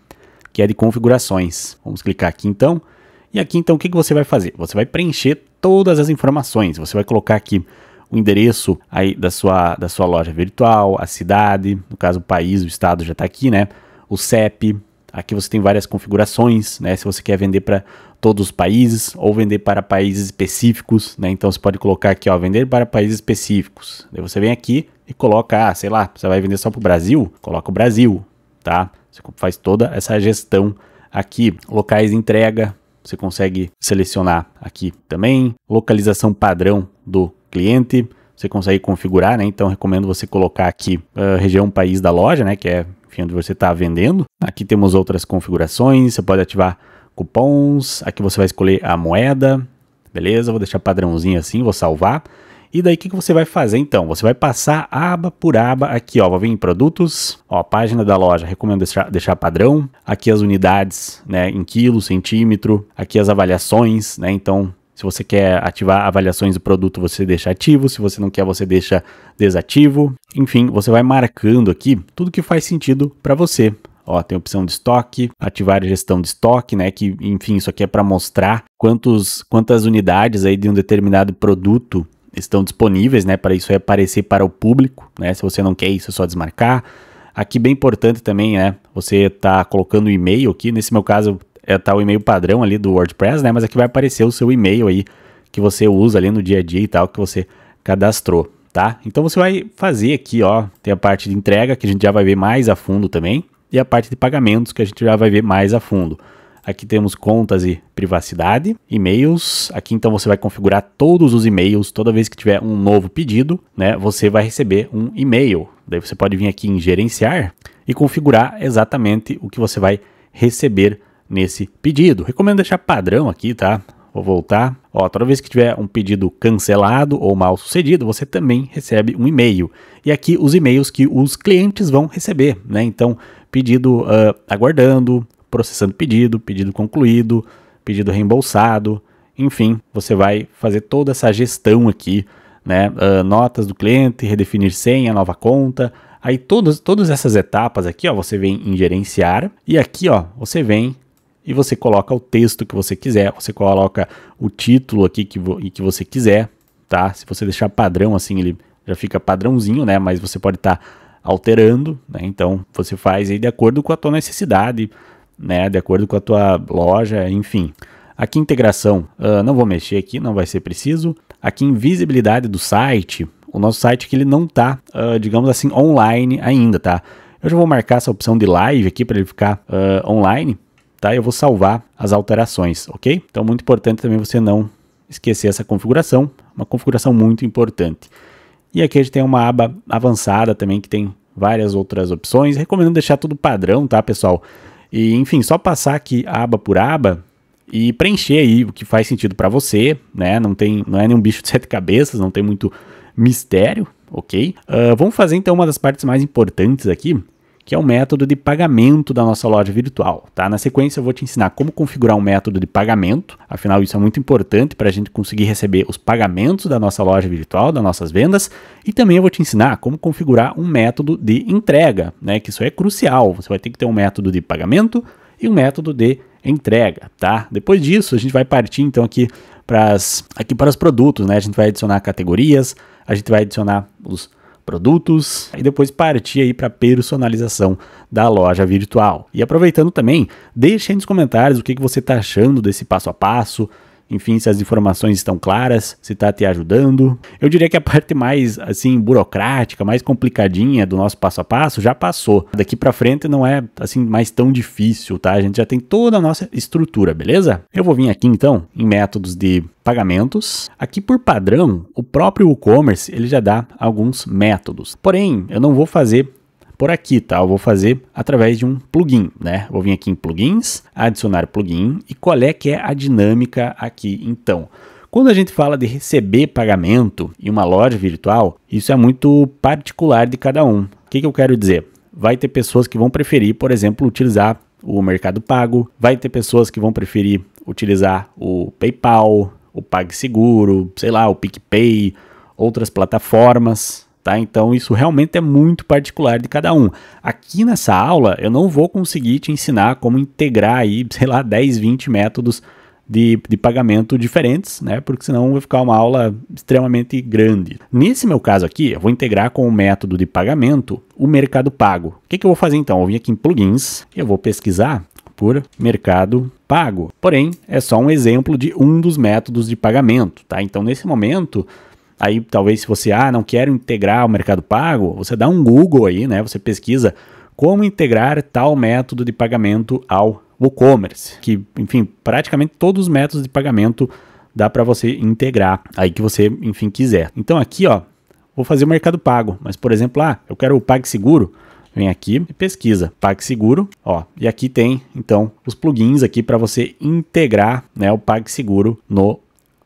que é de configurações. Vamos clicar aqui então. E aqui então o que, você vai fazer? Você vai preencher todas as informações. Você vai colocar aqui o endereço aí da sua, da sua loja virtual, a cidade, no caso o país, o estado já está aqui, né? O CEP. Aqui você tem várias configurações, né? Se você quer vender para todos os países ou vender para países específicos, né? Então você pode colocar aqui, ó, vender para países específicos. Daí você vem aqui e coloca, ah, sei lá, você vai vender só para o Brasil? Coloca o Brasil, tá? Você faz toda essa gestão aqui. Locais de entrega, você consegue selecionar aqui também. Localização padrão do cliente, você consegue configurar, né? Então recomendo você colocar aqui a ah, região país da loja, né? Que é enfim, onde você está vendendo. Aqui temos outras configurações, você pode ativar cupons, aqui você vai escolher a moeda, beleza? Vou deixar padrãozinho assim, vou salvar. E daí o que, que você vai fazer então? Você vai passar aba por aba aqui, ó, vou vir em produtos, ó, página da loja, recomendo deixar, deixar padrão, aqui as unidades, né, em quilo, centímetro, aqui as avaliações, né, então se você quer ativar avaliações do produto, você deixa ativo. Se você não quer, você deixa desativo. Enfim, você vai marcando aqui tudo que faz sentido para você. Ó, tem a opção de estoque, ativar a gestão de estoque, né? Que, enfim, isso aqui é para mostrar quantos, quantas unidades aí de um determinado produto estão disponíveis, né, para isso aparecer para o público, né? Se você não quer isso, é só desmarcar. Aqui bem importante também, né? Você tá colocando o e-mail aqui, nesse meu caso é tá o e-mail padrão ali do WordPress, né? Mas aqui vai aparecer o seu e-mail aí que você usa ali no dia a dia e tal que você cadastrou, tá? Então você vai fazer aqui, ó, tem a parte de entrega que a gente já vai ver mais a fundo também e a parte de pagamentos que a gente já vai ver mais a fundo. Aqui temos contas e privacidade, e-mails. Aqui então você vai configurar todos os e-mails. Toda vez que tiver um novo pedido, né, você vai receber um e-mail. Daí você pode vir aqui em gerenciar e configurar exatamente o que você vai receber nesse pedido. Recomendo deixar padrão aqui, tá? Vou voltar. Ó, toda vez que tiver um pedido cancelado ou mal sucedido, você também recebe um e-mail. E aqui os e-mails que os clientes vão receber, né? Então, pedido uh, aguardando, processando pedido, pedido concluído, pedido reembolsado, enfim, você vai fazer toda essa gestão aqui, né? Uh, notas do cliente, redefinir senha, nova conta. Aí todas, todas essas etapas aqui, ó, você vem em gerenciar e aqui, ó, você vem e você coloca o texto que você quiser, você coloca o título aqui que, vo que você quiser, tá? Se você deixar padrão assim, ele já fica padrãozinho, né? Mas você pode estar tá alterando, né? Então você faz aí de acordo com a tua necessidade, né, de acordo com a tua loja, enfim. Aqui integração, uh, não vou mexer aqui, não vai ser preciso. Aqui em visibilidade do site, o nosso site que ele não está uh, ah, digamos assim, online ainda, tá? Eu já vou marcar essa opção de live aqui para ele ficar uh, online, tá? Eu vou salvar as alterações, ok? Então, muito importante também você não esquecer essa configuração, uma configuração muito importante. E aqui a gente tem uma aba avançada também que tem várias outras opções. Recomendo deixar tudo padrão, tá, pessoal? E, enfim, só passar aqui aba por aba e preencher aí o que faz sentido para você, né? Não tem, não é nenhum bicho de sete cabeças, não tem muito mistério, ok? Uh, vamos fazer então uma das partes mais importantes aqui, que é o método de pagamento da nossa loja virtual. Tá? Na sequência, eu vou te ensinar como configurar um método de pagamento, afinal, isso é muito importante para a gente conseguir receber os pagamentos da nossa loja virtual, das nossas vendas, e também eu vou te ensinar como configurar um método de entrega, né? que isso é crucial. Você vai ter que ter um método de pagamento e um método de entrega, tá? Depois disso, a gente vai partir então aqui para aqui para os produtos, né? A gente vai adicionar categorias, a gente vai adicionar os produtos e depois partir aí para personalização da loja virtual. E aproveitando também, deixe aí nos comentários o que, que você está achando desse passo a passo, enfim, se as informações estão claras, se está te ajudando. Eu diria que a parte mais assim burocrática, mais complicadinha do nosso passo a passo já passou. Daqui para frente não é assim mais tão difícil, tá? A gente já tem toda a nossa estrutura, beleza? Eu vou vir aqui então em métodos de pagamentos. Aqui por padrão, o próprio e-commerce ele já dá alguns métodos. Porém, eu não vou fazer por aqui, tá? Eu vou fazer através de um plugin, né? Vou vir aqui em plugins, adicionar plugin e qual é que é a dinâmica aqui então. Quando a gente fala de receber pagamento em uma loja virtual, isso é muito particular de cada um. O que, que eu quero dizer? Vai ter pessoas que vão preferir, por exemplo, utilizar o Mercado Pago, vai ter pessoas que vão preferir utilizar o PayPal, o PagSeguro, sei lá, o PicPay, outras plataformas. Tá? Então isso realmente é muito particular de cada um. Aqui nessa aula eu não vou conseguir te ensinar como integrar aí, sei lá, 10, 20 métodos de, de pagamento diferentes, né? Porque senão vai ficar uma aula extremamente grande. Nesse meu caso aqui, eu vou integrar com o método de pagamento o Mercado Pago. O que, que eu vou fazer então? Eu vim aqui em plugins, eu vou pesquisar por Mercado Pago. Porém, é só um exemplo de um dos métodos de pagamento, tá? Então nesse momento Aí talvez se você, ah, não quero integrar o mercado pago, você dá um Google aí, né? Você pesquisa como integrar tal método de pagamento ao WooCommerce, que, enfim, praticamente todos os métodos de pagamento dá para você integrar aí que você, enfim, quiser. Então aqui, ó, vou fazer o mercado pago, mas por exemplo, ah, eu quero o PagSeguro, vem aqui e pesquisa PagSeguro, ó, e aqui tem então os plugins aqui para você integrar, né, o PagSeguro no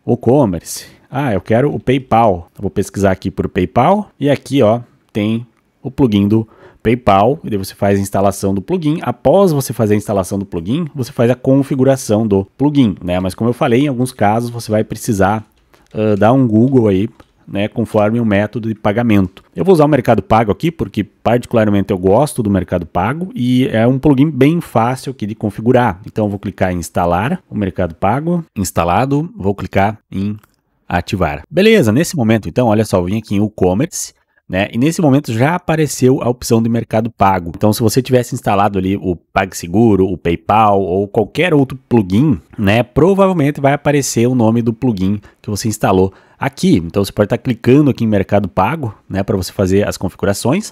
WooCommerce. Ah, eu quero o PayPal. Eu vou pesquisar aqui por PayPal e aqui, ó, tem o plugin do PayPal, e daí você faz a instalação do plugin. Após você fazer a instalação do plugin, você faz a configuração do plugin, né? Mas como eu falei, em alguns casos você vai precisar uh, dar um Google aí, né, conforme o método de pagamento. Eu vou usar o Mercado Pago aqui porque particularmente eu gosto do Mercado Pago e é um plugin bem fácil aqui de configurar. Então eu vou clicar em instalar o Mercado Pago, instalado, vou clicar em ativar. Beleza, nesse momento então, olha só, eu vim aqui em e-commerce, né? E nesse momento já apareceu a opção de mercado pago. Então, se você tivesse instalado ali o PagSeguro, o PayPal ou qualquer outro plugin, né? Provavelmente vai aparecer o nome do plugin que você instalou aqui. Então, você pode estar clicando aqui em mercado pago, né? Para você fazer as configurações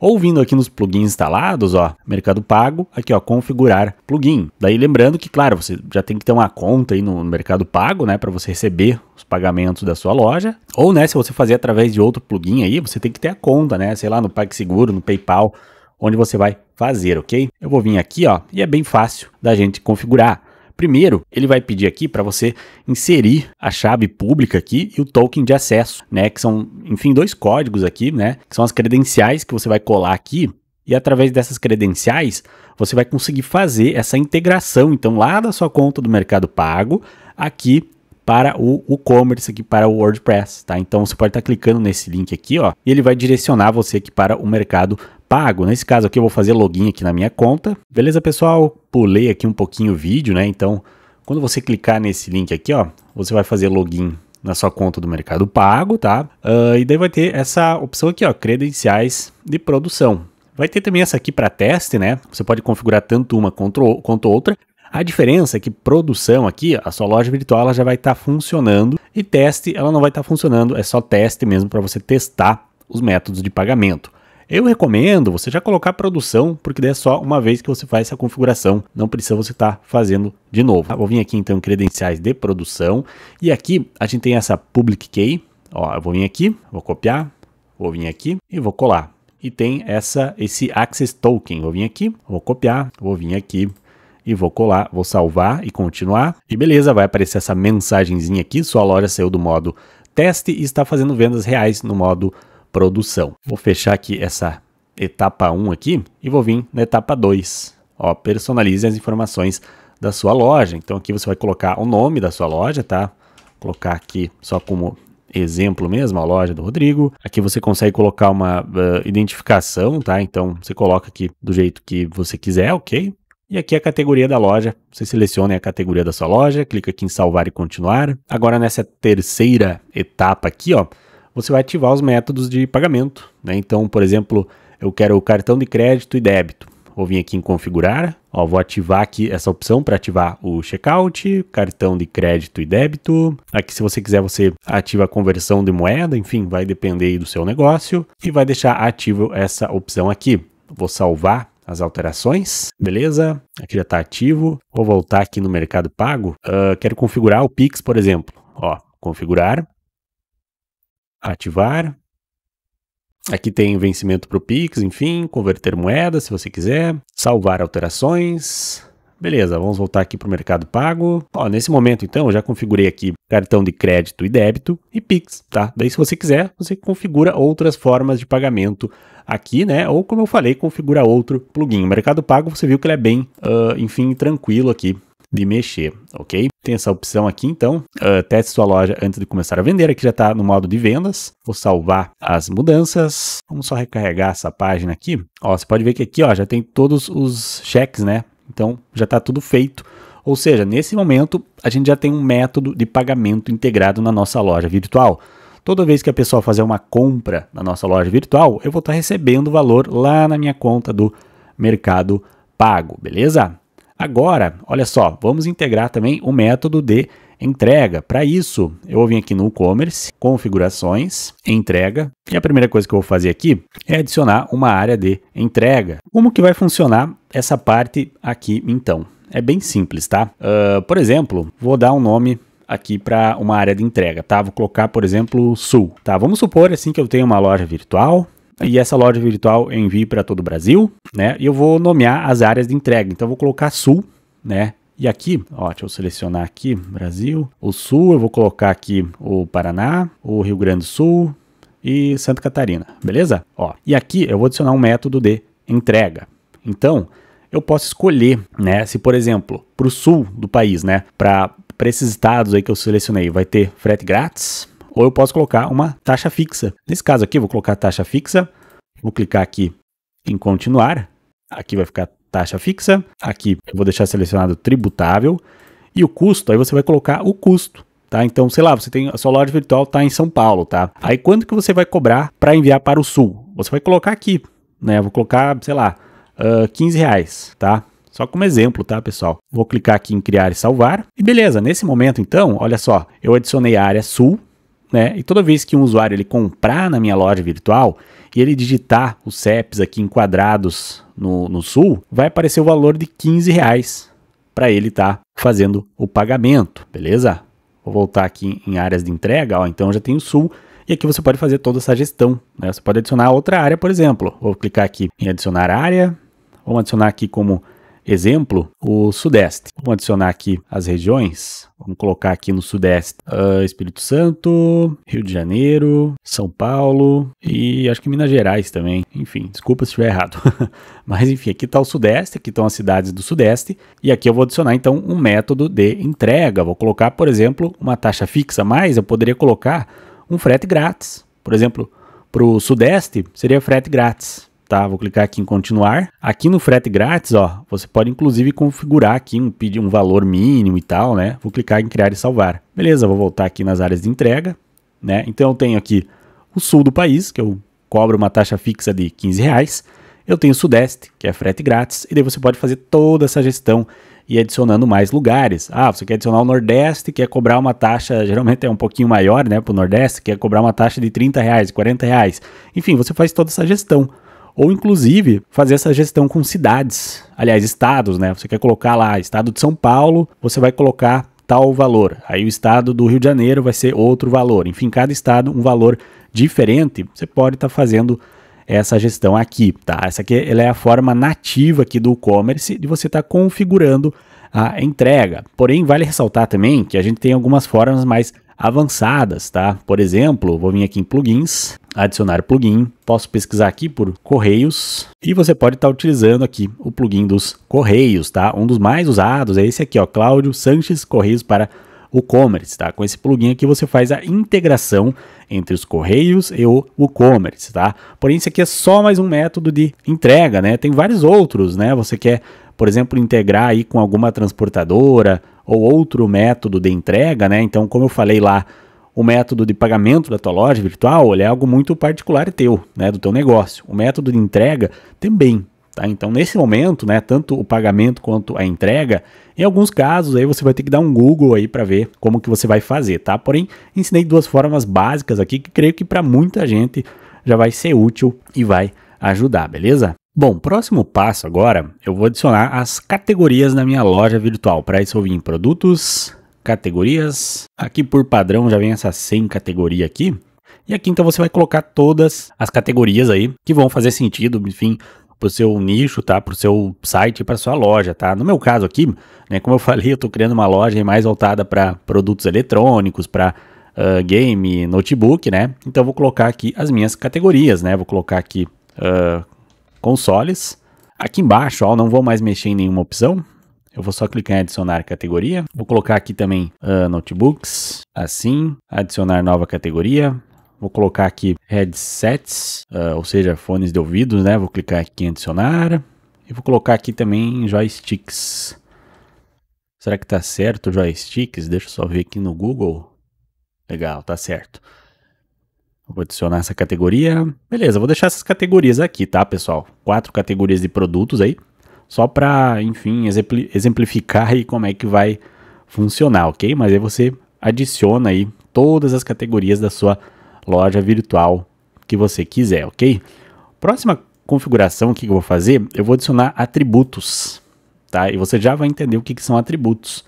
ou vindo aqui nos plugins instalados, ó, Mercado Pago, aqui ó, configurar plugin. Daí lembrando que, claro, você já tem que ter uma conta aí no Mercado Pago, né, para você receber os pagamentos da sua loja. Ou, né, se você fazer através de outro plugin aí, você tem que ter a conta, né, sei lá, no PagSeguro, no PayPal, onde você vai fazer, ok? Eu vou vir aqui, ó, e é bem fácil da gente configurar. Primeiro, ele vai pedir aqui para você inserir a chave pública aqui e o token de acesso, né, que são, enfim, dois códigos aqui, né, que são as credenciais que você vai colar aqui e através dessas credenciais, você vai conseguir fazer essa integração, então, lá da sua conta do Mercado Pago, aqui para o e-commerce, aqui para o WordPress, tá? Então, você pode estar tá clicando nesse link aqui, ó, e ele vai direcionar você aqui para o Mercado pago. Nesse caso aqui eu vou fazer login aqui na minha conta. Beleza, pessoal? Pulei aqui um pouquinho o vídeo, né? Então, quando você clicar nesse link aqui, ó, você vai fazer login na sua conta do Mercado Pago, tá? Uh, e daí vai ter essa opção aqui, ó, credenciais de produção. Vai ter também essa aqui para teste, né? Você pode configurar tanto uma quanto, outra. A diferença é que produção aqui, a sua loja virtual ela já vai estar tá funcionando e teste ela não vai estar tá funcionando, é só teste mesmo para você testar os métodos de pagamento. Eu recomendo você já colocar produção, porque daí é só uma vez que você faz essa configuração, não precisa você estar tá fazendo de novo. Vou vir aqui então em credenciais de produção, e aqui a gente tem essa public key, ó, eu vou vir aqui, vou copiar, vou vir aqui e vou colar. E tem essa, esse access token, vou vir aqui, vou copiar, vou vir aqui, e vou colar, vou salvar e continuar. E beleza, vai aparecer essa mensagenzinha aqui, sua loja saiu do modo teste e está fazendo vendas reais no modo produção. Vou fechar aqui essa etapa 1 aqui e vou vir na etapa 2. Ó, personalize as informações da sua loja. Então aqui você vai colocar o nome da sua loja, tá? Vou colocar aqui só como exemplo mesmo, a loja do Rodrigo. Aqui você consegue colocar uma uh, identificação, tá? Então você coloca aqui do jeito que você quiser, ok? E aqui a categoria da loja, você seleciona a categoria da sua loja, clica aqui em salvar e continuar. Agora nessa terceira etapa aqui, ó, você vai ativar os métodos de pagamento. Né? Então, por exemplo, eu quero o cartão de crédito e débito. Vou vir aqui em configurar, ó, vou ativar aqui essa opção para ativar o checkout, cartão de crédito e débito. Aqui se você quiser você ativa a conversão de moeda, enfim, vai depender do seu negócio e vai deixar ativo essa opção aqui. Vou salvar as alterações, beleza? Aqui já está ativo. Vou voltar aqui no Mercado Pago. Uh, quero configurar o Pix, por exemplo. Ó, configurar ativar. Aqui tem vencimento para o Pix, enfim, converter moeda se você quiser, salvar alterações. Beleza, vamos voltar aqui para o Mercado Pago. Ó, nesse momento, então, eu já configurei aqui cartão de crédito e débito e Pix, tá? Daí, se você quiser, você configura outras formas de pagamento aqui, né? Ou, como eu falei, configura outro plugin. O Mercado Pago, você viu que ele é bem, uh, enfim, tranquilo aqui de mexer, ok? tem essa opção aqui, então. Uh, teste sua loja antes de começar a vender. Aqui já está no modo de vendas. Vou salvar as mudanças. Vamos só recarregar essa página aqui. Ó, você pode ver que aqui ó, já tem todos os cheques, né? Então já está tudo feito. Ou seja, nesse momento a gente já tem um método de pagamento integrado na nossa loja virtual. Toda vez que a pessoa fazer uma compra na nossa loja virtual, eu vou estar tá recebendo o valor lá na minha conta do Mercado Pago, beleza? Agora, olha só, vamos integrar também o método de entrega. Para isso, eu vou vir aqui no e-commerce, configurações, entrega, e a primeira coisa que eu vou fazer aqui é adicionar uma área de entrega. Como que vai funcionar essa parte aqui então? É bem simples, tá? Uh, por exemplo, vou dar um nome aqui para uma área de entrega, tá? Vou colocar, por exemplo, sul, tá? Vamos supor assim que eu tenho uma loja virtual, e essa loja virtual eu envio para todo o Brasil, né? E eu vou nomear as áreas de entrega. Então eu vou colocar sul, né? E aqui, ó, deixa eu selecionar aqui, Brasil, o Sul, eu vou colocar aqui o Paraná, o Rio Grande do Sul e Santa Catarina, beleza? Ó, e aqui eu vou adicionar um método de entrega. Então, eu posso escolher, né, se por exemplo, para o sul do país, né, para esses estados aí que eu selecionei, vai ter frete grátis, ou eu posso colocar uma taxa fixa. Nesse caso aqui, vou colocar taxa fixa, vou clicar aqui em continuar, aqui vai ficar taxa fixa, aqui eu vou deixar selecionado tributável, e o custo, aí você vai colocar o custo, tá? Então, sei lá, você tem a sua loja virtual está em São Paulo, tá? Aí quanto que você vai cobrar para enviar para o Sul? Você vai colocar aqui, né? vou colocar, sei lá, uh, ah, 15 reais, tá? Só como exemplo, tá, pessoal? Vou clicar aqui em criar e salvar. E beleza, nesse momento então, olha só, eu adicionei a área sul, né? E toda vez que um usuário ele comprar na minha loja virtual e ele digitar os CEPs aqui enquadrados no, no Sul, vai aparecer o valor de 15 reais para ele estar tá fazendo o pagamento, beleza? Vou voltar aqui em áreas de entrega, ó, então já tem o Sul, e aqui você pode fazer toda essa gestão. Né? Você pode adicionar outra área, por exemplo. Vou clicar aqui em adicionar área. Vamos adicionar aqui como Exemplo, o Sudeste. Vamos adicionar aqui as regiões. Vamos colocar aqui no Sudeste uh, Espírito Santo, Rio de Janeiro, São Paulo e acho que Minas Gerais também. Enfim, desculpa se estiver errado. Mas enfim, aqui está o Sudeste, aqui estão as cidades do Sudeste e aqui eu vou adicionar então um método de entrega. Vou colocar, por exemplo, uma taxa fixa, mas eu poderia colocar um frete grátis. Por exemplo, para o Sudeste seria frete grátis tá? Vou clicar aqui em continuar. Aqui no frete grátis, ó, você pode inclusive configurar aqui um, pedir um valor mínimo e tal, né? Vou clicar em criar e salvar. Beleza, vou voltar aqui nas áreas de entrega, né? Então eu tenho aqui o sul do país, que eu cobro uma taxa fixa de 15 reais. Eu tenho o sudeste, que é frete grátis, e daí você pode fazer toda essa gestão e adicionando mais lugares. Ah, você quer adicionar o Nordeste, quer cobrar uma taxa, geralmente é um pouquinho maior, né, para o Nordeste, quer cobrar uma taxa de 30 reais, 40 reais. Enfim, você faz toda essa gestão. Ou inclusive fazer essa gestão com cidades, aliás, estados, né? Você quer colocar lá, estado de São Paulo, você vai colocar tal valor. Aí o estado do Rio de Janeiro vai ser outro valor. Enfim, cada estado um valor diferente. Você pode estar tá fazendo essa gestão aqui, tá? Essa aqui ela é a forma nativa aqui do e-commerce de você estar tá configurando a entrega. Porém, vale ressaltar também que a gente tem algumas formas mais avançadas, tá? Por exemplo, vou vir aqui em plugins, adicionar plugin, posso pesquisar aqui por correios e você pode estar tá utilizando aqui o plugin dos correios, tá? Um dos mais usados é esse aqui, ó, Cláudio Sanches Correios para o WooCommerce, tá? Com esse plugin aqui você faz a integração entre os correios e o WooCommerce, tá? Porém, isso aqui é só mais um método de entrega, né? Tem vários outros, né? Você quer, por exemplo, integrar aí com alguma transportadora, ou outro método de entrega, né? Então, como eu falei lá, o método de pagamento da tua loja virtual é algo muito particular teu, né, do teu negócio. O método de entrega também, tá? Então, nesse momento, né, tanto o pagamento quanto a entrega, em alguns casos aí você vai ter que dar um Google aí para ver como que você vai fazer, tá? Porém, ensinei duas formas básicas aqui que creio que para muita gente já vai ser útil e vai ajudar, beleza? Bom, próximo passo agora, eu vou adicionar as categorias na minha loja virtual. Para isso eu vim em produtos, categorias, aqui por padrão já vem essa sem categoria aqui. E aqui então você vai colocar todas as categorias aí que vão fazer sentido, enfim, para o seu nicho, tá? Para o seu site, para sua loja, tá? No meu caso aqui, né, como eu falei, eu estou criando uma loja mais voltada para produtos eletrônicos, para uh, game, notebook, né? Então eu vou colocar aqui as minhas categorias, né? Vou colocar aqui uh, consoles. Aqui embaixo, ó, não vou mais mexer em nenhuma opção. Eu vou só clicar em adicionar categoria. Vou colocar aqui também uh, notebooks, assim, adicionar nova categoria. Vou colocar aqui headsets, uh, ou seja, fones de ouvidos, né? Vou clicar aqui em adicionar. E vou colocar aqui também joysticks. Será que tá certo joysticks? Deixa eu só ver aqui no Google. Legal, tá certo. Vou adicionar essa categoria. Beleza, vou deixar essas categorias aqui, tá, pessoal? Quatro categorias de produtos aí, só para, enfim, exemplificar aí como é que vai funcionar, ok? Mas aí você adiciona aí todas as categorias da sua loja virtual que você quiser, ok? Próxima configuração que eu vou fazer, eu vou adicionar atributos, tá? E você já vai entender o que, que são atributos.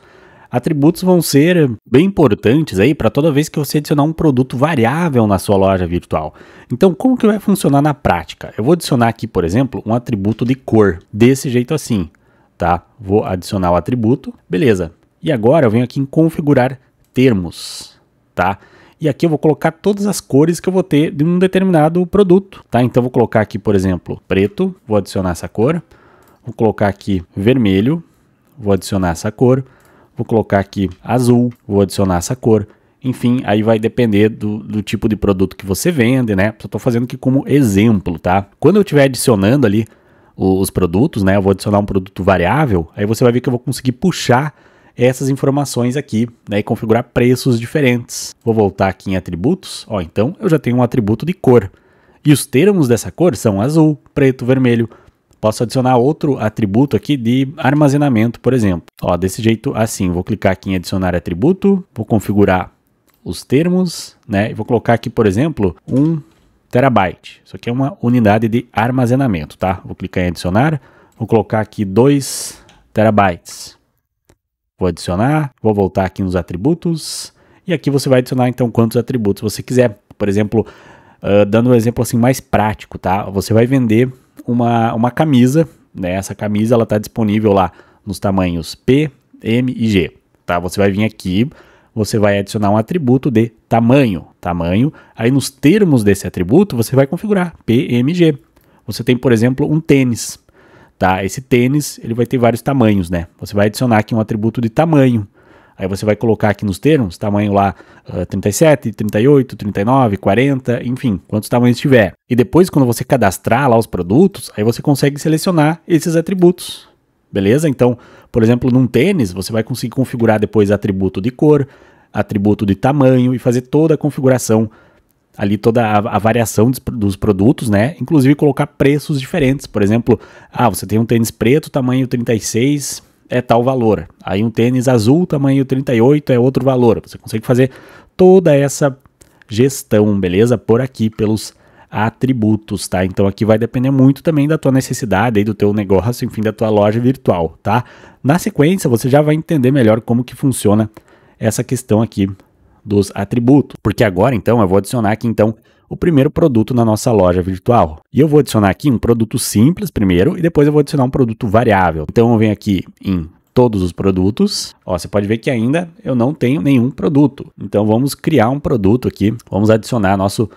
Atributos vão ser bem importantes aí para toda vez que você adicionar um produto variável na sua loja virtual. Então, como que vai funcionar na prática? Eu vou adicionar aqui, por exemplo, um atributo de cor, desse jeito assim, tá? Vou adicionar o atributo, beleza. E agora eu venho aqui em configurar termos, tá? E aqui eu vou colocar todas as cores que eu vou ter de um determinado produto, tá? Então vou colocar aqui, por exemplo, preto, vou adicionar essa cor. Vou colocar aqui vermelho, vou adicionar essa cor vou colocar aqui azul, vou adicionar essa cor. Enfim, aí vai depender do, do tipo de produto que você vende, né? Só estou fazendo aqui como exemplo, tá? Quando eu estiver adicionando ali os produtos, né? Eu vou adicionar um produto variável, aí você vai ver que eu vou conseguir puxar essas informações aqui, né, e configurar preços diferentes. Vou voltar aqui em atributos, ó, então eu já tenho um atributo de cor. E os termos dessa cor são azul, preto, vermelho, Posso adicionar outro atributo aqui de armazenamento, por exemplo. Ó, desse jeito assim, vou clicar aqui em adicionar atributo, vou configurar os termos, né? E vou colocar aqui, por exemplo, um terabyte. Isso aqui é uma unidade de armazenamento, tá? Vou clicar em adicionar, vou colocar aqui 2 terabytes. Vou adicionar, vou voltar aqui nos atributos e aqui você vai adicionar então quantos atributos você quiser. Por exemplo, uh, dando um exemplo assim mais prático, tá? Você vai vender uma, uma camisa, né? Essa camisa ela tá disponível lá nos tamanhos P, M e G, tá? Você vai vir aqui, você vai adicionar um atributo de tamanho, tamanho. Aí nos termos desse atributo você vai configurar P, M e G. Você tem, por exemplo, um tênis, tá? Esse tênis, ele vai ter vários tamanhos, né? Você vai adicionar aqui um atributo de tamanho. Aí você vai colocar aqui nos termos, tamanho lá uh, 37, 38, 39, 40, enfim, quantos tamanhos tiver. E depois, quando você cadastrar lá os produtos, aí você consegue selecionar esses atributos. Beleza? Então, por exemplo, num tênis, você vai conseguir configurar depois atributo de cor, atributo de tamanho e fazer toda a configuração ali toda a, a variação dos, produtos, né? Inclusive colocar preços diferentes. Por exemplo, ah, você tem um tênis preto, tamanho 36, é tal valor. Aí um tênis azul, tamanho 38, é outro valor. Você consegue fazer toda essa gestão, beleza? Por aqui, pelos atributos, tá? Então aqui vai depender muito também da tua necessidade aí do teu negócio, enfim, da tua loja virtual, tá? Na sequência, você já vai entender melhor como que funciona essa questão aqui dos atributos. Porque agora, então, eu vou adicionar aqui, então, o primeiro produto na nossa loja virtual. E eu vou adicionar aqui um produto simples primeiro e depois eu vou adicionar um produto variável. Então eu venho aqui em todos os produtos. Ó, você pode ver que ainda eu não tenho nenhum produto. Então vamos criar um produto aqui. Vamos adicionar nosso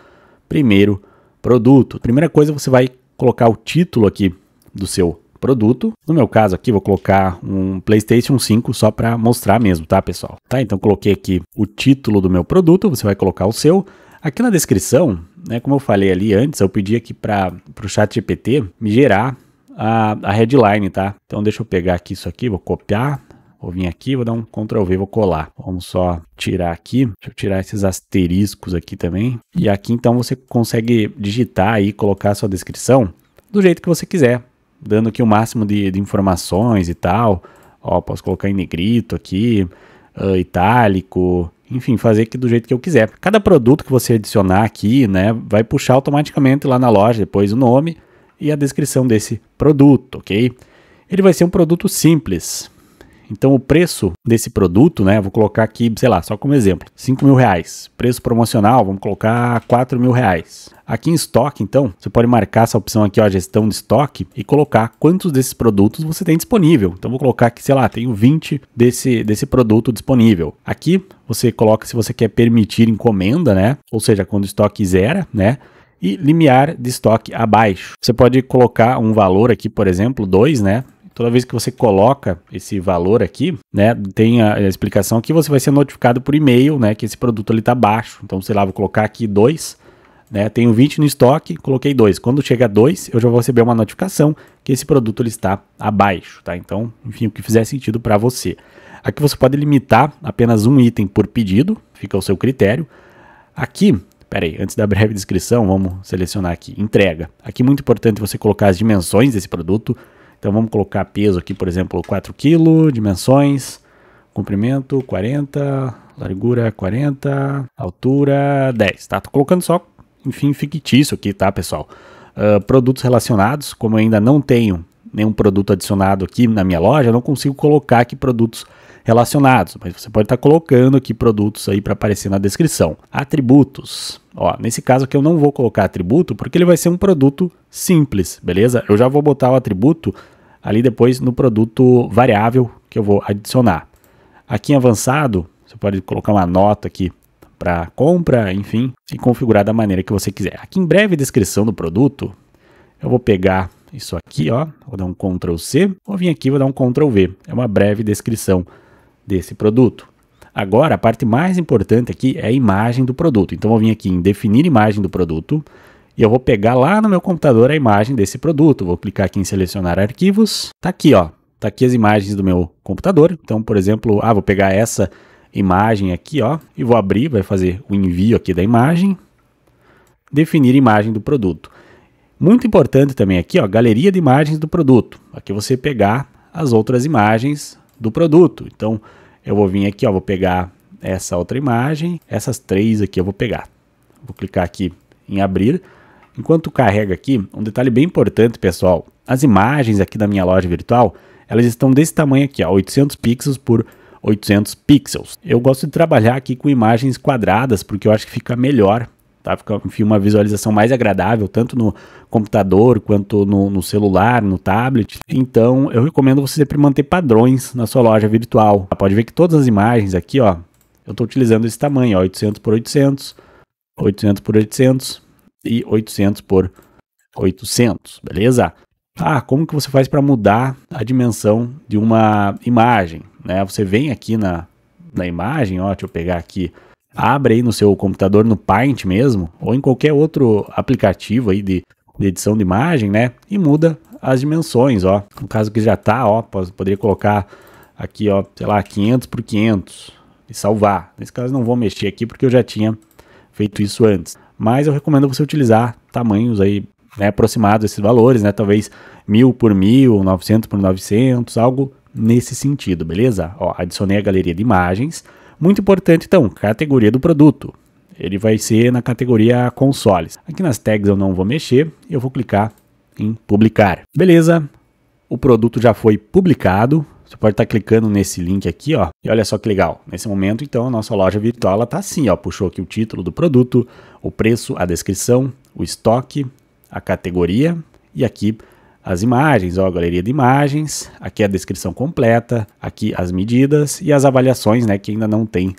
primeiro produto. Primeira coisa, você vai colocar o título aqui do seu produto. No meu caso aqui, vou colocar um PlayStation 5 só para mostrar mesmo, tá, pessoal? Tá, então coloquei aqui o título do meu produto, você vai colocar o seu. Aqui na descrição, né, como eu falei ali antes, eu pedi aqui para o chat GPT me gerar a, a headline, tá? Então deixa eu pegar aqui isso aqui, vou copiar, Vou vir aqui, vou dar um Ctrl V, vou colar. Vamos só tirar aqui. Deixa eu tirar esses asteriscos aqui também. E aqui então você consegue digitar e colocar a sua descrição do jeito que você quiser, dando aqui o máximo de, de informações e tal. Ó, posso colocar em negrito aqui, uh, itálico, enfim, fazer aqui do jeito que eu quiser. Cada produto que você adicionar aqui, né, vai puxar automaticamente lá na loja depois o nome e a descrição desse produto, ok? Ele vai ser um produto simples, então o preço desse produto, né? Vou colocar aqui, sei lá, só como exemplo, 5 mil reais. Preço promocional, vamos colocar 4 mil reais. Aqui em estoque, então, você pode marcar essa opção aqui, ó, gestão de estoque, e colocar quantos desses produtos você tem disponível. Então, vou colocar aqui, sei lá, tenho 20 desse, desse produto disponível. Aqui, você coloca se você quer permitir encomenda, né? Ou seja, quando o estoque zera, né? E limiar de estoque abaixo. Você pode colocar um valor aqui, por exemplo, 2, né? toda vez que você coloca esse valor aqui, né, tem a, a explicação que você vai ser notificado por e-mail, né, que esse produto ali tá baixo. Então, sei lá, vou colocar aqui 2, né, tenho 20 no estoque, coloquei 2. Quando chega dois, 2, eu já vou receber uma notificação que esse produto ele está abaixo, tá? Então, enfim, o que fizer sentido para você. Aqui você pode limitar apenas um item por pedido, fica ao seu critério. Aqui peraí, antes da breve descrição, vamos selecionar aqui. Entrega. Aqui muito importante você colocar as dimensões desse produto, então vamos colocar peso aqui, por exemplo, 4 kg, dimensões, comprimento 40, largura 40, altura 10, tá? Tô colocando só, enfim, fictício aqui, tá, pessoal? Uh, produtos relacionados, como eu ainda não tenho nenhum produto adicionado aqui na minha loja, eu não consigo colocar aqui produtos relacionados relacionados, mas você pode estar tá colocando aqui produtos aí para aparecer na descrição. Atributos. Ó, nesse caso aqui eu não vou colocar atributo porque ele vai ser um produto simples, beleza? Eu já vou botar o atributo ali depois no produto variável que eu vou adicionar. Aqui em avançado, você pode colocar uma nota aqui para compra, enfim, e configurar da maneira que você quiser. Aqui em breve descrição do produto, eu vou pegar isso aqui, ó, vou dar um Ctrl C, vou vir aqui, vou dar um Ctrl V. É uma breve descrição desse produto. Agora, a parte mais importante aqui é a imagem do produto. Então, eu vou vir aqui em definir imagem do produto e eu vou pegar lá no meu computador a imagem desse produto. Vou clicar aqui em selecionar arquivos. Tá aqui, ó. Tá aqui as imagens do meu computador. Então, por exemplo, ah, vou pegar essa imagem aqui, ó, e vou abrir, vai fazer o envio aqui da imagem. Definir imagem do produto. Muito importante também aqui, ó, galeria de imagens do produto. Aqui você pegar as outras imagens do produto. Então, eu vou vir aqui, ó, vou pegar essa outra imagem, essas três aqui eu vou pegar. Vou clicar aqui em abrir. Enquanto carrega aqui, um detalhe bem importante, pessoal, as imagens aqui da minha loja virtual, elas estão desse tamanho aqui, ó, 800 pixels por 800 pixels. Eu gosto de trabalhar aqui com imagens quadradas, porque eu acho que fica melhor tá? Fica, enfim, uma visualização mais agradável, tanto no computador quanto no, no, celular, no tablet. Então, eu recomendo você sempre manter padrões na sua loja virtual. Tá? Pode ver que todas as imagens aqui, ó, eu estou utilizando esse tamanho, ó, 800 por 800, 800 por 800 e 800 por 800, beleza? Ah, como que você faz para mudar a dimensão de uma imagem? Né? Você vem aqui na, na imagem, ó, deixa eu pegar aqui abre aí no seu computador, no Paint mesmo, ou em qualquer outro aplicativo aí de, de edição de imagem, né? E muda as dimensões, ó. No caso que já tá, ó, poderia colocar aqui, ó, sei lá, 500 por 500 e salvar. Nesse caso não vou mexer aqui porque eu já tinha feito isso antes. Mas eu recomendo você utilizar tamanhos aí né, aproximados desses valores, né? Talvez mil por mil, 900 por 900, algo nesse sentido, beleza? Ó, adicionei a galeria de imagens muito importante, então, categoria do produto. Ele vai ser na categoria consoles. Aqui nas tags eu não vou mexer, eu vou clicar em publicar. Beleza, o produto já foi publicado. Você pode estar clicando nesse link aqui, ó. E olha só que legal. Nesse momento, então, a nossa loja virtual está assim, ó. Puxou aqui o título do produto, o preço, a descrição, o estoque, a categoria e aqui as imagens, ó, a galeria de imagens, aqui a descrição completa, aqui as medidas e as avaliações, né, que ainda não tem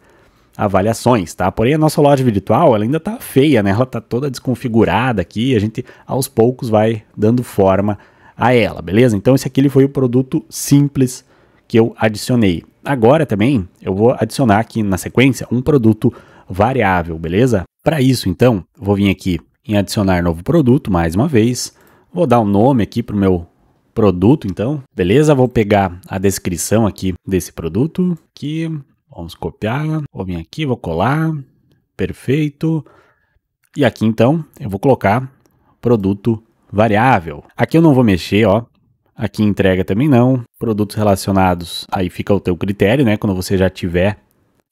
avaliações, tá? Porém, a nossa loja virtual, ela ainda tá feia, né? Ela tá toda desconfigurada aqui, a gente aos poucos vai dando forma a ela, beleza? Então, esse aqui ele foi o produto simples que eu adicionei. Agora também eu vou adicionar aqui na sequência um produto variável, beleza? Para isso, então, vou vir aqui em adicionar novo produto mais uma vez. Vou dar um nome aqui para o meu produto, então. Beleza? Vou pegar a descrição aqui desse produto. Aqui, vamos copiar. Vou vir aqui, vou colar. Perfeito. E aqui, então, eu vou colocar produto variável. Aqui eu não vou mexer, ó. Aqui entrega também não. Produtos relacionados, aí fica o teu critério, né? Quando você já tiver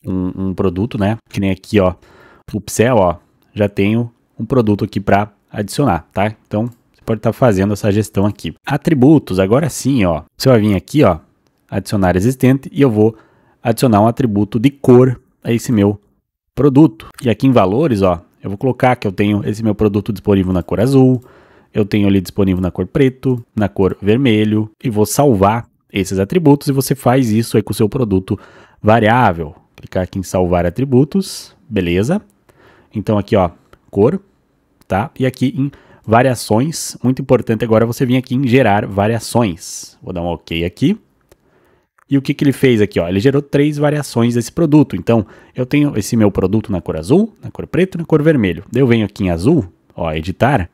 um, um produto, né? Que nem aqui, ó. O Psel, ó. Já tenho um produto aqui para adicionar, tá? Então, pode estar tá fazendo essa gestão aqui. Atributos, agora sim, ó. Você vai vir aqui, ó, adicionar existente e eu vou adicionar um atributo de cor a esse meu produto. E aqui em valores, ó, eu vou colocar que eu tenho esse meu produto disponível na cor azul, eu tenho ele disponível na cor preto, na cor vermelho e vou salvar esses atributos e você faz isso aí com o seu produto variável. Clicar aqui em salvar atributos, beleza? Então aqui, ó, cor, tá? E aqui em variações. Muito importante agora você vir aqui em gerar variações. Vou dar um OK aqui. E o que, que ele fez aqui? Ó? Ele gerou três variações desse produto. Então, eu tenho esse meu produto na cor azul, na cor preta e na cor vermelho. Eu venho aqui em azul, ó, editar.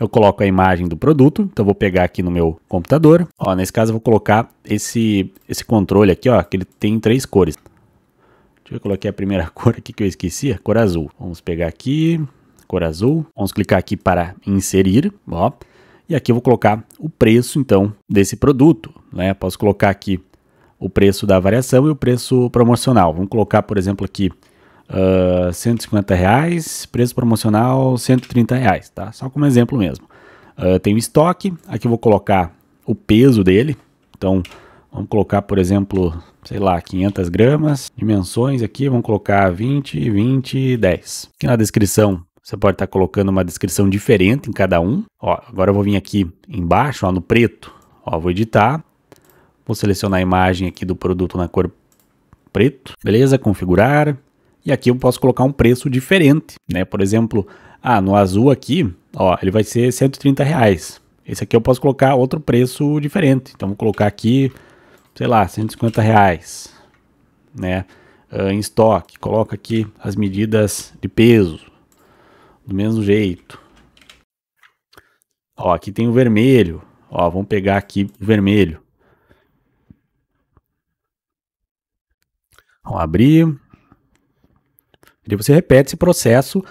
Eu coloco a imagem do produto, então vou pegar aqui no meu computador. Ó, nesse caso eu vou colocar esse, esse controle aqui, ó, que ele tem três cores. Deixa eu colocar é é a primeira cor aqui que eu esqueci, a cor azul. Vamos pegar aqui, cor azul. Vamos clicar aqui para inserir, ó. E aqui eu vou colocar o preço, então, desse produto, né? Posso colocar aqui o preço da variação e o preço promocional. Vamos colocar, por exemplo, aqui uh, ah, 150 reais, preço promocional 130 reais, tá? Só como exemplo mesmo. Ah, uh, tem o estoque, aqui eu vou colocar o peso dele, então vamos colocar, por exemplo, sei lá, 500 gramas, dimensões aqui, vamos colocar 20, 20, 10. Aqui na descrição você pode estar tá colocando uma descrição diferente em cada um. Ó, agora eu vou vir aqui embaixo, ó, no preto. Ó, vou editar. Vou selecionar a imagem aqui do produto na cor preto. Beleza, configurar. E aqui eu posso colocar um preço diferente, né? Por exemplo, ah, no azul aqui, ó, ele vai ser 130 reais. Esse aqui eu posso colocar outro preço diferente. Então vou colocar aqui, sei lá, 150 reais, né? Uh, em estoque, coloca aqui as medidas de peso, do mesmo jeito. Ó, aqui tem o vermelho. Ó, vamos pegar aqui o vermelho. Vamos abrir. E você repete esse processo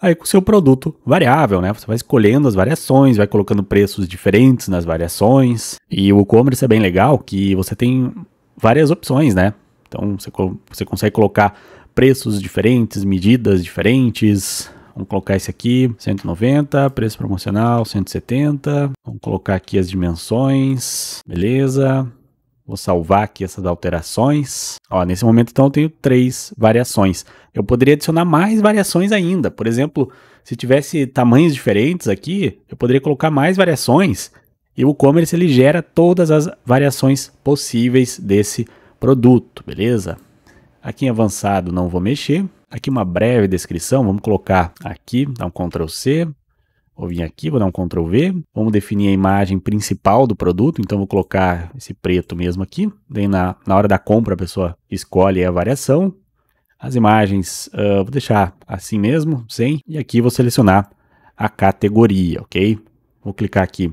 aí com o seu produto variável, né? Você vai escolhendo as variações, vai colocando preços diferentes nas variações. E o e-commerce é bem legal que você tem várias opções, né? Então você, você consegue colocar preços diferentes, medidas diferentes, Vamos colocar esse aqui, 190, preço promocional, 170. Vamos colocar aqui as dimensões, beleza. Vou salvar aqui essas alterações. Ó, nesse momento, então, eu tenho três variações. Eu poderia adicionar mais variações ainda. Por exemplo, se tivesse tamanhos diferentes aqui, eu poderia colocar mais variações. E o e-commerce ele gera todas as variações possíveis desse produto, beleza? Aqui em avançado não vou mexer. Aqui uma breve descrição, vamos colocar aqui, dar um Ctrl C, vou vir aqui, vou dar um Ctrl V, vamos definir a imagem principal do produto, então vou colocar esse preto mesmo aqui, daí na, na hora da compra a pessoa escolhe a variação, as imagens uh, vou deixar assim mesmo, sem, e aqui vou selecionar a categoria, ok? Vou clicar aqui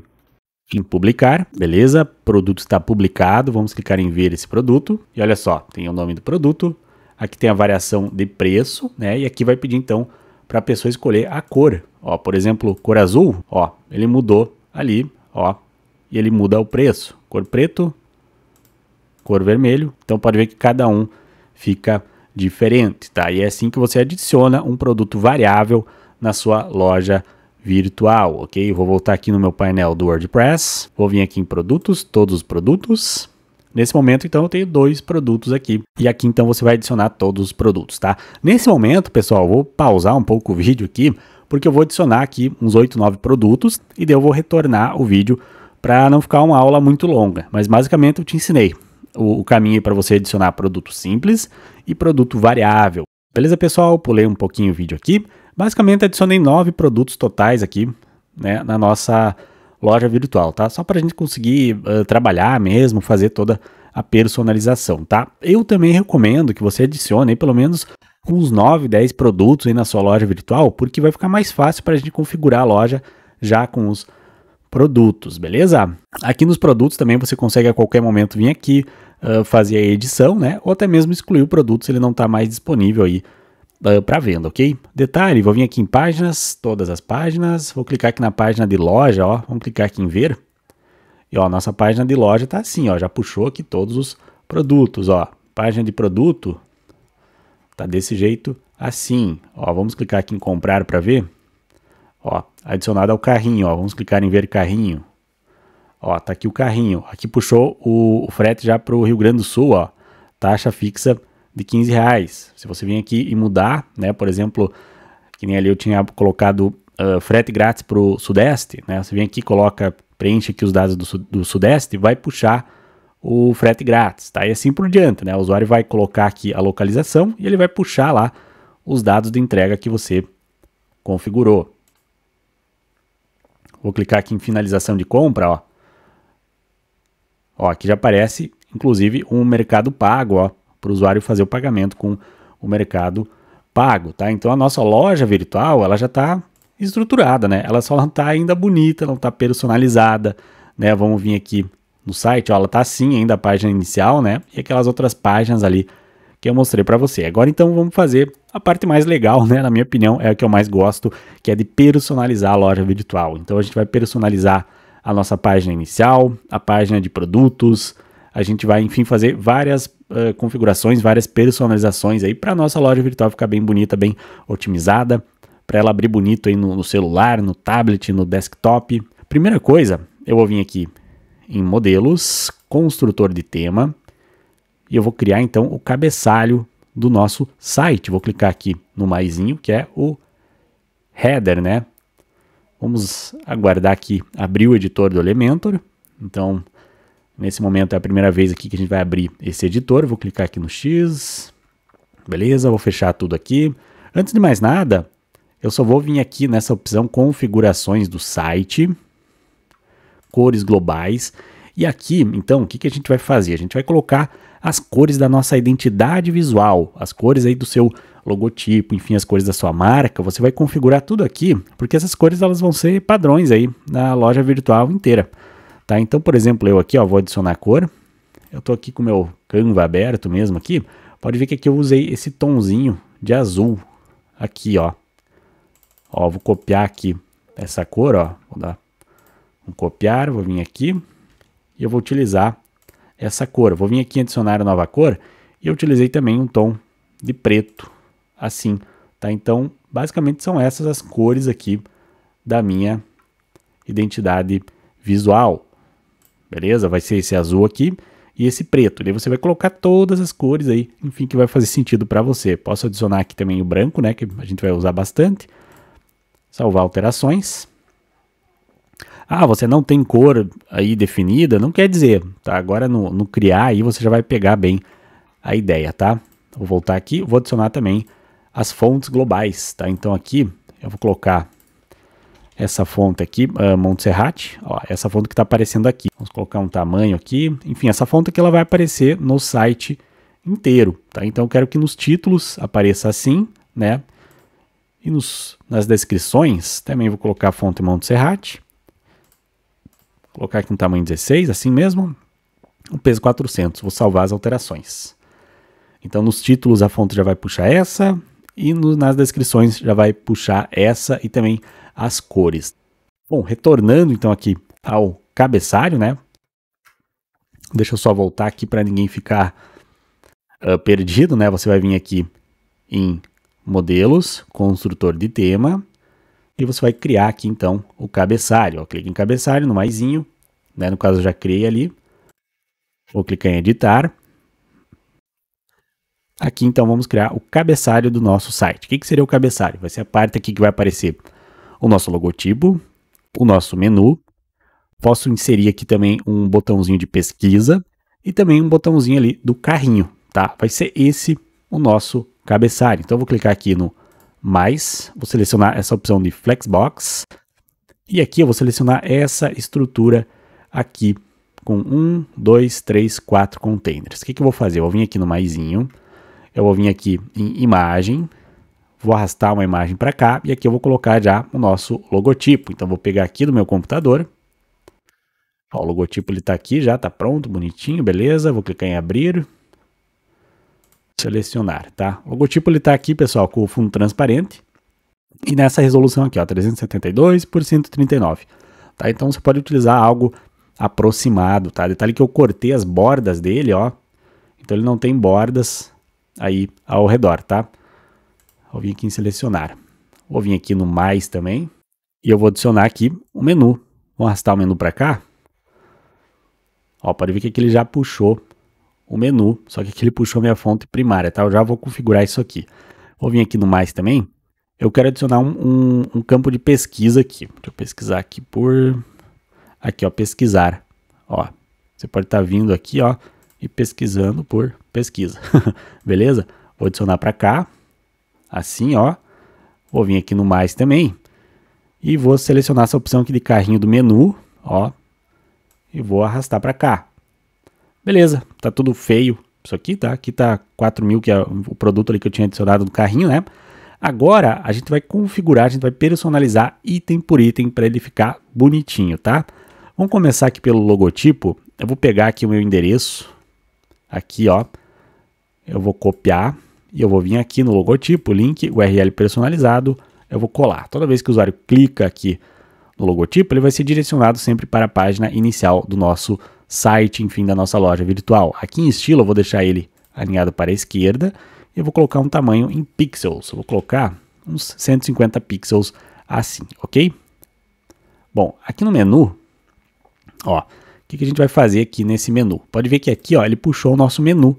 em publicar, beleza? Produto está publicado, vamos clicar em ver esse produto, e olha só, tem o nome do produto, Aqui tem a variação de preço, né? E aqui vai pedir então para a pessoa escolher a cor. Ó, por exemplo, cor azul, ó, ele mudou ali, ó, e ele muda o preço. Cor preto, cor vermelho. Então pode ver que cada um fica diferente, tá? E é assim que você adiciona um produto variável na sua loja virtual, ok? Vou voltar aqui no meu painel do WordPress, vou vir aqui em produtos, todos os produtos, Nesse momento, então, eu tenho dois produtos aqui. E aqui, então, você vai adicionar todos os produtos, tá? Nesse momento, pessoal, vou pausar um pouco o vídeo aqui, porque eu vou adicionar aqui uns 8, 9 produtos e daí eu vou retornar o vídeo para não ficar uma aula muito longa. Mas, basicamente, eu te ensinei o, o caminho para você adicionar produto simples e produto variável. Beleza, pessoal? pulei um pouquinho o vídeo aqui. Basicamente, adicionei nove produtos totais aqui né, na nossa loja virtual, tá? Só para a gente conseguir uh, trabalhar mesmo, fazer toda a personalização, tá? Eu também recomendo que você adicione pelo menos uns 9, 10 produtos aí na sua loja virtual, porque vai ficar mais fácil para a gente configurar a loja já com os produtos, beleza? Aqui nos produtos também você consegue a qualquer momento vir aqui uh, fazer a edição, né? Ou até mesmo excluir o produto se ele não está mais disponível aí ah, para venda, ok? Detalhe, vou vir aqui em páginas, todas as páginas, vou clicar aqui na página de loja, ó, vamos clicar aqui em ver. E ó, nossa página de loja tá assim, ó, já puxou aqui todos os produtos, ó. Página de produto tá desse jeito assim, ó, vamos clicar aqui em comprar para ver. Ó, adicionado ao carrinho, ó, vamos clicar em ver carrinho. Ó, tá aqui o carrinho. Aqui puxou o, o frete já para o Rio Grande do Sul, ó. Taxa fixa de 15 reais. Se você vir aqui e mudar, né, por exemplo, que nem ali eu tinha colocado uh, frete grátis para o Sudeste, né, você vem aqui coloca, preenche aqui os dados do, do Sudeste, vai puxar o frete grátis, tá? E assim por diante, né? O usuário vai colocar aqui a localização e ele vai puxar lá os dados de entrega que você configurou. Vou clicar aqui em finalização de compra, ó. Ó, aqui já aparece, inclusive, um mercado pago, ó para o usuário fazer o pagamento com o mercado pago, tá? Então a nossa loja virtual, ela já está estruturada, né? Ela só não está ainda bonita, não está personalizada, né? Vamos vir aqui no site, ó, ela está assim ainda a página inicial, né? E aquelas outras páginas ali que eu mostrei para você. Agora então vamos fazer a parte mais legal, né? Na minha opinião, é a que eu mais gosto, que é de personalizar a loja virtual. Então a gente vai personalizar a nossa página inicial, a página de produtos, a gente vai enfim fazer várias uh, configurações, várias personalizações aí para nossa loja virtual ficar bem bonita, bem otimizada, para ela abrir bonito aí no, no celular, no tablet, no desktop. Primeira coisa, eu vou vir aqui em modelos, construtor de tema, e eu vou criar então o cabeçalho do nosso site. Vou clicar aqui no maisinho, que é o header, né? Vamos aguardar aqui abrir o editor do Elementor. Então, Nesse momento é a primeira vez aqui que a gente vai abrir esse editor. Vou clicar aqui no X. Beleza, vou fechar tudo aqui. Antes de mais nada, eu só vou vir aqui nessa opção configurações do site, cores globais. E aqui, então, o que, que a gente vai fazer? A gente vai colocar as cores da nossa identidade visual, as cores aí do seu logotipo, enfim, as cores da sua marca. Você vai configurar tudo aqui, porque essas cores elas vão ser padrões aí na loja virtual inteira. Tá? Então, por exemplo, eu aqui ó, vou adicionar cor. Eu estou aqui com o meu Canva aberto mesmo aqui. Pode ver que aqui eu usei esse tonzinho de azul. Aqui, ó. Ó, vou copiar aqui essa cor, ó. Vou dar vou copiar, vou vir aqui. E eu vou utilizar essa cor. Vou vir aqui em adicionar nova cor. E eu utilizei também um tom de preto, assim. Tá? Então, basicamente são essas as cores aqui da minha identidade visual beleza? Vai ser esse azul aqui e esse preto. Daí você vai colocar todas as cores aí, enfim, que vai fazer sentido para você. Posso adicionar aqui também o branco, né, que a gente vai usar bastante. Salvar alterações. Ah, você não tem cor aí definida, não quer dizer, tá? Agora no, no criar aí você já vai pegar bem a ideia, tá? Vou voltar aqui, vou adicionar também as fontes globais, tá? Então aqui eu vou colocar essa fonte aqui, uh, Montserrat, ó, essa fonte que está aparecendo aqui. Vamos colocar um tamanho aqui, enfim, essa fonte que ela vai aparecer no site inteiro, tá? Então eu quero que nos títulos apareça assim, né? E nos, nas descrições também vou colocar a fonte Montserrat. Vou colocar aqui um tamanho 16, assim mesmo. Um peso 400, vou salvar as alterações. Então nos títulos a fonte já vai puxar essa, e no, nas descrições já vai puxar essa e também as cores. Bom, retornando então aqui ao cabeçalho, né? Deixa eu só voltar aqui para ninguém ficar uh, perdido, né? Você vai vir aqui em modelos, construtor de tema, e você vai criar aqui então o cabeçalho. Ó, clica em cabeçalho, no maisinho, né? No caso eu já criei ali. Vou clicar em editar. Aqui então vamos criar o cabeçalho do nosso site. O que, que seria o cabeçalho? Vai ser a parte aqui que vai aparecer o nosso logotipo, o nosso menu. Posso inserir aqui também um botãozinho de pesquisa e também um botãozinho ali do carrinho, tá? Vai ser esse o nosso cabeçalho. Então eu vou clicar aqui no mais, vou selecionar essa opção de Flexbox e aqui eu vou selecionar essa estrutura aqui com um, dois, três, quatro containers. O que, que eu vou fazer? Eu vou vir aqui no maisinho, eu vou vir aqui em imagem, vou arrastar uma imagem para cá e aqui eu vou colocar já o nosso logotipo. Então vou pegar aqui do meu computador. Ó, o logotipo ele está aqui já, está pronto, bonitinho, beleza. Vou clicar em abrir, selecionar, tá? O logotipo ele está aqui, pessoal, com o fundo transparente e nessa resolução aqui, ó, 372 por 139. Tá? Então você pode utilizar algo aproximado, tá? Detalhe que eu cortei as bordas dele, ó. Então ele não tem bordas aí ao redor, tá? Vou vir aqui em selecionar. Vou vir aqui no mais também. E eu vou adicionar aqui o menu. Vou arrastar o menu para cá. Ó, pode ver que aqui ele já puxou o menu, só que aqui ele puxou minha fonte primária, tá? Eu já vou configurar isso aqui. Vou vir aqui no mais também. Eu quero adicionar um, um, um campo de pesquisa aqui. Deixa eu pesquisar aqui por... Aqui, ó, pesquisar. Ó, você pode estar tá vindo aqui, ó, e pesquisando por pesquisa. Beleza? Vou adicionar para cá. Assim, ó. Vou vir aqui no mais também e vou selecionar essa opção aqui de carrinho do menu, ó, e vou arrastar para cá. Beleza, tá tudo feio isso aqui, tá? Aqui tá 4000, que é o produto ali que eu tinha adicionado no carrinho, né? Agora a gente vai configurar, a gente vai personalizar item por item para ele ficar bonitinho, tá? Vamos começar aqui pelo logotipo. Eu vou pegar aqui o meu endereço, aqui, ó. Eu vou copiar, e eu vou vir aqui no logotipo, link, URL personalizado, eu vou colar. Toda vez que o usuário clica aqui no logotipo, ele vai ser direcionado sempre para a página inicial do nosso site, enfim, da nossa loja virtual. Aqui em estilo, eu vou deixar ele alinhado para a esquerda e eu vou colocar um tamanho em pixels. Eu vou colocar uns 150 pixels assim, ok? Bom, aqui no menu, ó, o que, que a gente vai fazer aqui nesse menu? Pode ver que aqui, ó, ele puxou o nosso menu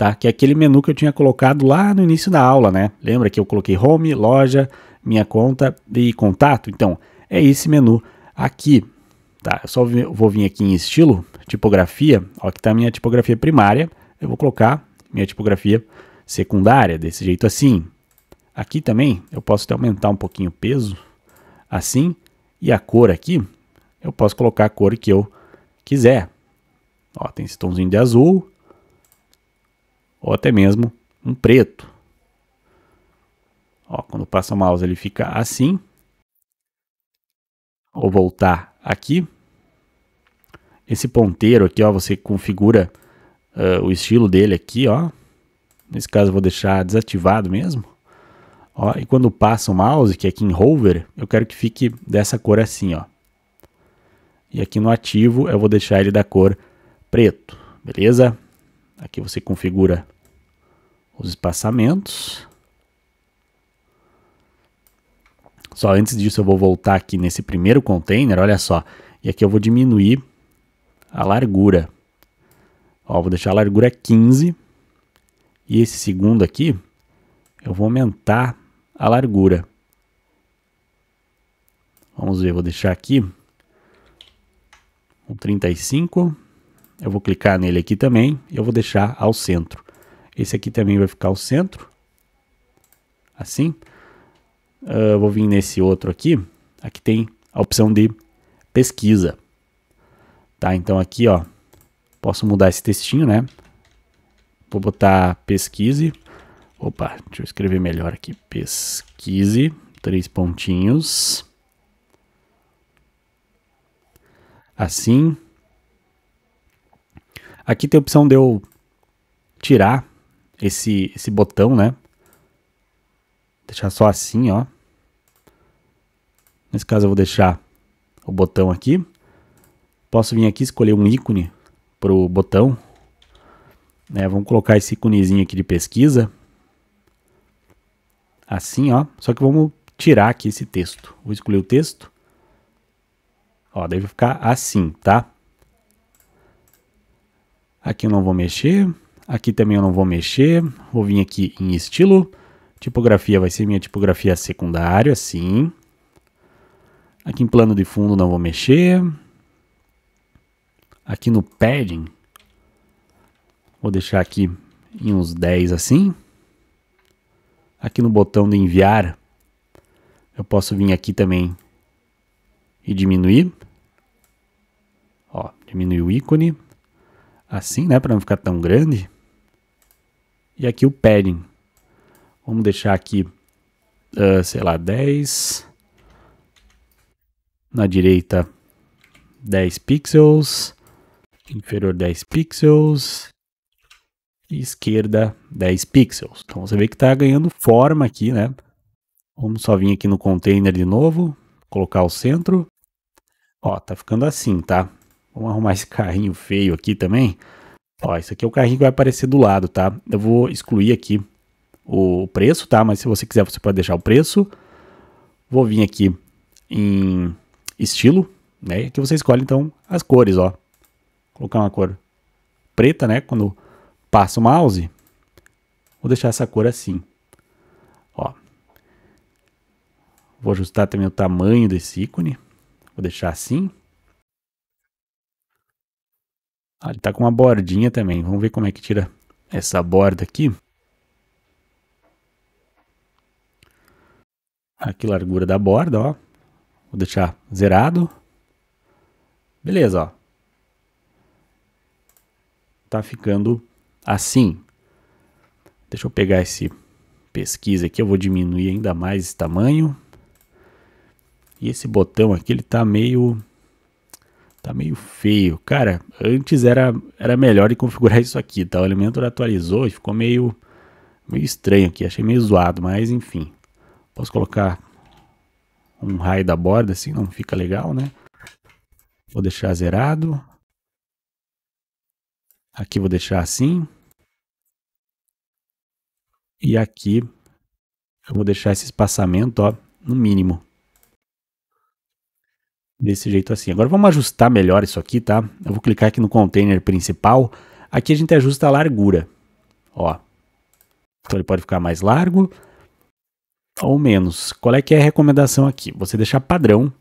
tá? Que é aquele menu que eu tinha colocado lá no início da aula, né? Lembra que eu coloquei home, loja, minha conta e contato? Então, é esse menu aqui, tá? Eu só vou vir aqui em estilo, tipografia, ó, que tá a minha tipografia primária, eu vou colocar minha tipografia secundária, desse jeito assim. Aqui também, eu posso até aumentar um pouquinho o peso, assim, e a cor aqui, eu posso colocar a cor que eu quiser. Ó, tem esse tomzinho de azul, ou até mesmo um preto. Ó, quando passa o mouse ele fica assim, ou voltar aqui. Esse ponteiro aqui, ó, você configura uh, o estilo dele aqui, ó. Nesse caso eu vou deixar desativado mesmo. Ó, e quando passa o mouse, que é aqui em hover, eu quero que fique dessa cor assim, ó. E aqui no ativo eu vou deixar ele da cor preto, beleza? Aqui você configura os espaçamentos. Só antes disso eu vou voltar aqui nesse primeiro container, olha só. E aqui eu vou diminuir a largura. Ó, vou deixar a largura 15. E esse segundo aqui, eu vou aumentar a largura. Vamos ver, vou deixar aqui um 35. 35. Eu vou clicar nele aqui também e eu vou deixar ao centro. Esse aqui também vai ficar ao centro, assim. Eu ah, vou vir nesse outro aqui. Aqui tem a opção de pesquisa. Tá, então aqui, ó, posso mudar esse textinho, né? Vou botar pesquise. Opa, deixa eu escrever melhor aqui. Pesquise, três pontinhos. Assim. Aqui tem a opção de eu tirar esse, esse botão, né? Deixar só assim, ó. Nesse caso eu vou deixar o botão aqui. Posso vir aqui escolher um ícone para o botão. É, vamos colocar esse íconezinho aqui de pesquisa. Assim, ó. Só que vamos tirar aqui esse texto. Vou escolher o texto. Ó, deve ficar assim, tá? Aqui eu não vou mexer. Aqui também eu não vou mexer. Vou vir aqui em estilo. Tipografia vai ser minha tipografia secundária, assim. Aqui em plano de fundo não vou mexer. Aqui no padding. Vou deixar aqui em uns 10 assim. Aqui no botão de enviar. Eu posso vir aqui também e diminuir. Ó, diminui o ícone assim, né, para não ficar tão grande. E aqui o padding. Vamos deixar aqui, uh, sei lá, 10. Na direita, 10 pixels. Inferior, 10 pixels. E esquerda, 10 pixels. Então você vê que está ganhando forma aqui, né? Vamos só vir aqui no container de novo, colocar o centro. Ó, tá ficando assim, tá? Vamos arrumar esse carrinho feio aqui também. Ó, isso aqui é o carrinho que vai aparecer do lado, tá? Eu vou excluir aqui o preço, tá? Mas se você quiser, você pode deixar o preço. Vou vir aqui em estilo, né? Que você escolhe, então, as cores, ó. Vou colocar uma cor preta, né? Quando passa o mouse. Vou deixar essa cor assim. Ó. Vou ajustar também o tamanho desse ícone. Vou deixar assim. Ah, ele tá com uma bordinha também. Vamos ver como é que tira essa borda aqui. Aqui largura da borda, ó. Vou deixar zerado. Beleza, ó. Tá ficando assim. Deixa eu pegar esse pesquisa aqui, eu vou diminuir ainda mais esse tamanho. E esse botão aqui, ele tá meio Tá meio feio. Cara, antes era, era melhor de configurar isso aqui, tá? O Elementor atualizou e ficou meio, meio estranho aqui. Achei meio zoado, mas enfim. Posso colocar um raio da borda assim, não fica legal, né? Vou deixar zerado. Aqui vou deixar assim. E aqui eu vou deixar esse espaçamento, ó, no mínimo desse jeito assim. Agora vamos ajustar melhor isso aqui, tá? Eu vou clicar aqui no container principal. Aqui a gente ajusta a largura, ó. Então ele pode ficar mais largo ou menos. Qual é que é a recomendação aqui? Você deixar padrão.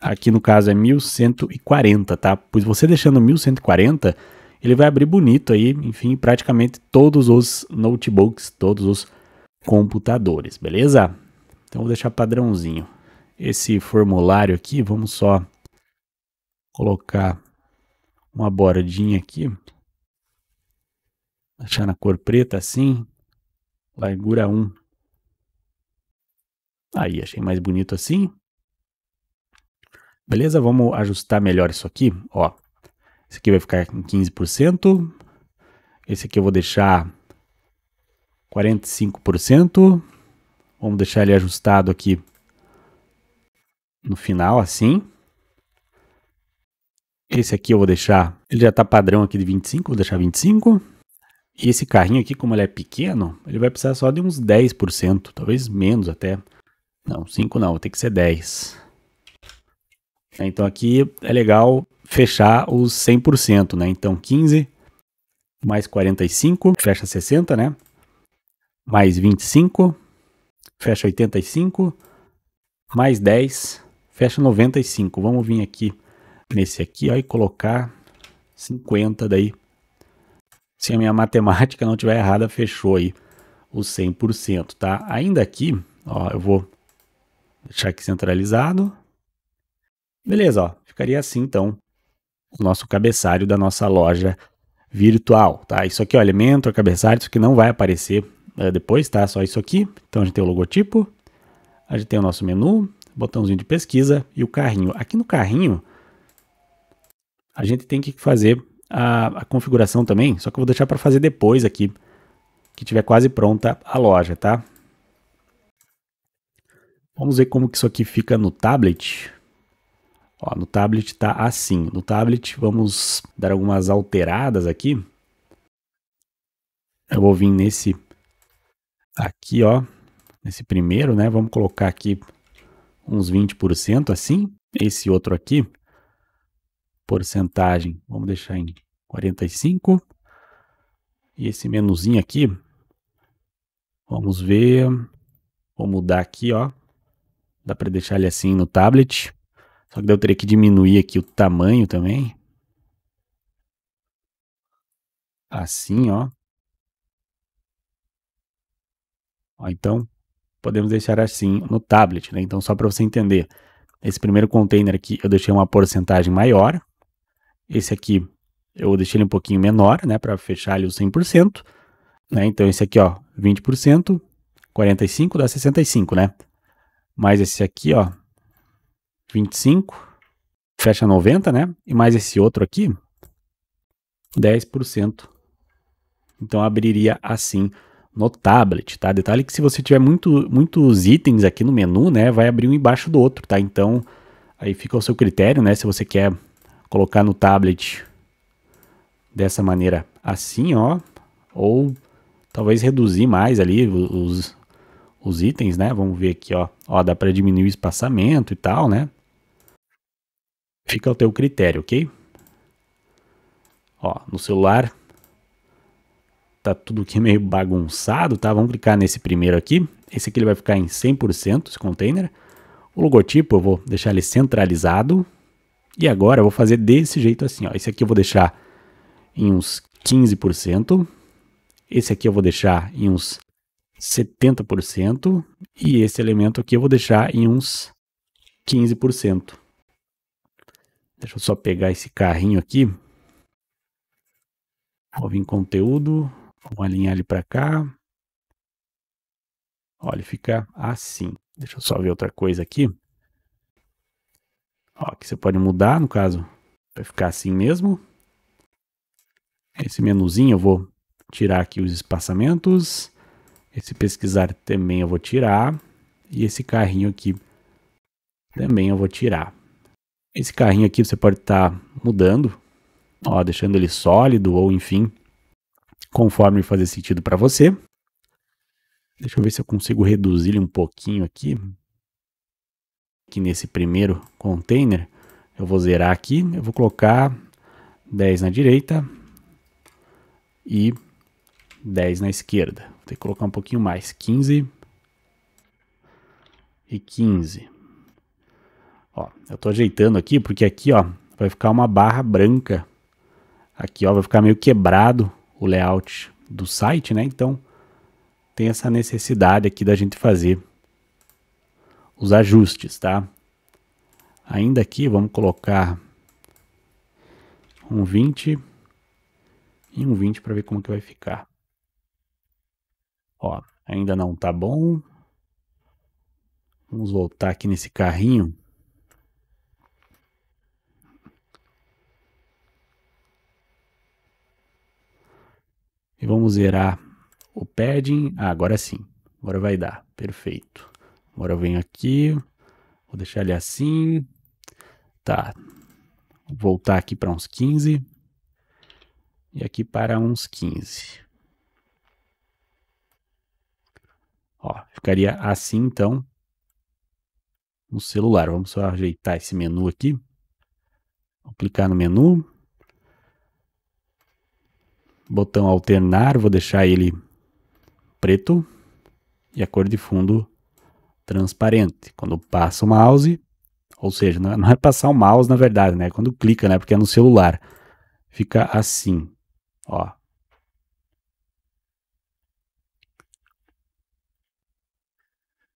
Aqui no caso é 1140, tá? Pois você deixando 1140, ele vai abrir bonito aí, enfim, praticamente todos os notebooks, todos os computadores, beleza? Então vou deixar padrãozinho esse formulário aqui, vamos só colocar uma bordinha aqui, achar na cor preta assim, largura 1. Aí, achei mais bonito assim. Beleza, vamos ajustar melhor isso aqui, ó. Esse aqui vai ficar em 15%. Esse aqui eu vou deixar 45%. Vamos deixar ele ajustado aqui no final, assim. Esse aqui eu vou deixar, ele já tá padrão aqui de 25, vou deixar 25. E esse carrinho aqui, como ele é pequeno, ele vai precisar só de uns 10%, talvez menos até. Não, 5 não, tem que ser 10. Então aqui é legal fechar os 100%, né? Então 15 mais 45, fecha 60, né? Mais 25, fecha 85, mais 10, Fecha 95. Vamos vir aqui nesse aqui ó, e colocar 50 daí. Se a minha matemática não estiver errada, fechou aí o 100%, tá? Ainda aqui, ó, eu vou deixar aqui centralizado. Beleza, ó, ficaria assim então o nosso cabeçalho da nossa loja virtual, tá? Isso aqui é o elemento, é o cabeçalho, isso aqui não vai aparecer uh, depois, tá? Só isso aqui. Então a gente tem o logotipo, a gente tem o nosso menu, botãozinho de pesquisa e o carrinho. Aqui no carrinho, a gente tem que fazer a, a configuração também, só que eu vou deixar para fazer depois aqui, que tiver quase pronta a loja, tá? Vamos ver como que isso aqui fica no tablet. Ó, no tablet está assim. No tablet vamos dar algumas alteradas aqui. Eu vou vir nesse aqui, ó, nesse primeiro, né? Vamos colocar aqui uns 20% assim. Esse outro aqui, porcentagem, vamos deixar em 45. E esse menuzinho aqui, vamos ver, vou mudar aqui, ó. Dá para deixar ele assim no tablet. Só que eu teria que diminuir aqui o tamanho também. Assim, ó. ó então, podemos deixar assim no tablet, né? Então, só para você entender, esse primeiro container aqui eu deixei uma porcentagem maior, esse aqui eu deixei ele um pouquinho menor, né, para fechar ali o 100%, né? Então, esse aqui, ó, 20%, 45 dá 65, né? Mais esse aqui, ó, 25, fecha 90, né? E mais esse outro aqui, 10%. Então abriria assim no tablet, tá? Detalhe que se você tiver muito, muitos itens aqui no menu, né, vai abrir um embaixo do outro, tá? Então, aí fica o seu critério, né, se você quer colocar no tablet dessa maneira assim, ó, ou talvez reduzir mais ali os, os itens, né? Vamos ver aqui, ó, ó, dá para diminuir o espaçamento e tal, né? Fica ao teu critério, ok? Ó, no celular tá tudo aqui meio bagunçado, tá? Vamos clicar nesse primeiro aqui. Esse aqui ele vai ficar em 100%, esse container. O logotipo eu vou deixar ele centralizado. E agora eu vou fazer desse jeito assim, ó. Esse aqui eu vou deixar em uns 15%. Esse aqui eu vou deixar em uns 70%. E esse elemento aqui eu vou deixar em uns 15%. Deixa eu só pegar esse carrinho aqui. Vou vir em conteúdo, Vamos alinhar ele para cá. Olha, fica assim. Deixa eu só ver outra coisa aqui. Ó, que você pode mudar, no caso, vai ficar assim mesmo. Esse menuzinho eu vou tirar aqui os espaçamentos. Esse pesquisar também eu vou tirar. E esse carrinho aqui também eu vou tirar. Esse carrinho aqui você pode estar tá mudando, ó, deixando ele sólido ou enfim, conforme fazer sentido para você. Deixa eu ver se eu consigo reduzir ele um pouquinho aqui. Aqui nesse primeiro container, eu vou zerar aqui, eu vou colocar 10 na direita e 10 na esquerda. Vou ter que colocar um pouquinho mais, 15 e 15. Ó, eu estou ajeitando aqui porque aqui, ó, vai ficar uma barra branca. Aqui, ó, vai ficar meio quebrado o layout do site, né? Então tem essa necessidade aqui da gente fazer os ajustes, tá? Ainda aqui vamos colocar um 20 e um 20 para ver como que vai ficar. Ó, ainda não tá bom. Vamos voltar aqui nesse carrinho E vamos zerar o padding. Ah, agora sim. Agora vai dar. Perfeito. Agora eu venho aqui. Vou deixar ele assim. Tá. Vou voltar aqui para uns 15. E aqui para uns 15. Ó, ficaria assim então no celular. Vamos só ajeitar esse menu aqui. Vou clicar no menu botão alternar, vou deixar ele preto e a cor de fundo transparente. Quando passa o mouse, ou seja, é, não é passar o mouse na verdade, né? Quando clica, né? Porque é no celular. Fica assim, ó.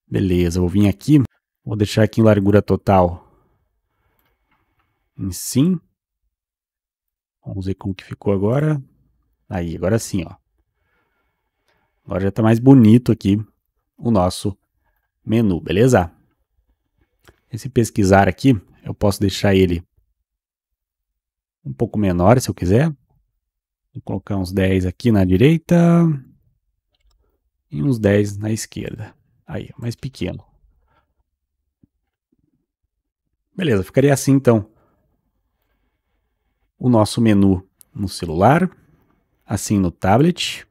Beleza, vou vir aqui, vou deixar aqui em largura total em sim. Vamos ver como que ficou agora. Aí, agora sim, ó. Agora já tá mais bonito aqui o nosso menu, beleza? Esse pesquisar aqui, eu posso deixar ele um pouco menor se eu quiser. Vou colocar uns 10 aqui na direita e uns 10 na esquerda. Aí, mais pequeno. Beleza, ficaria assim então o nosso menu no celular assim no tablet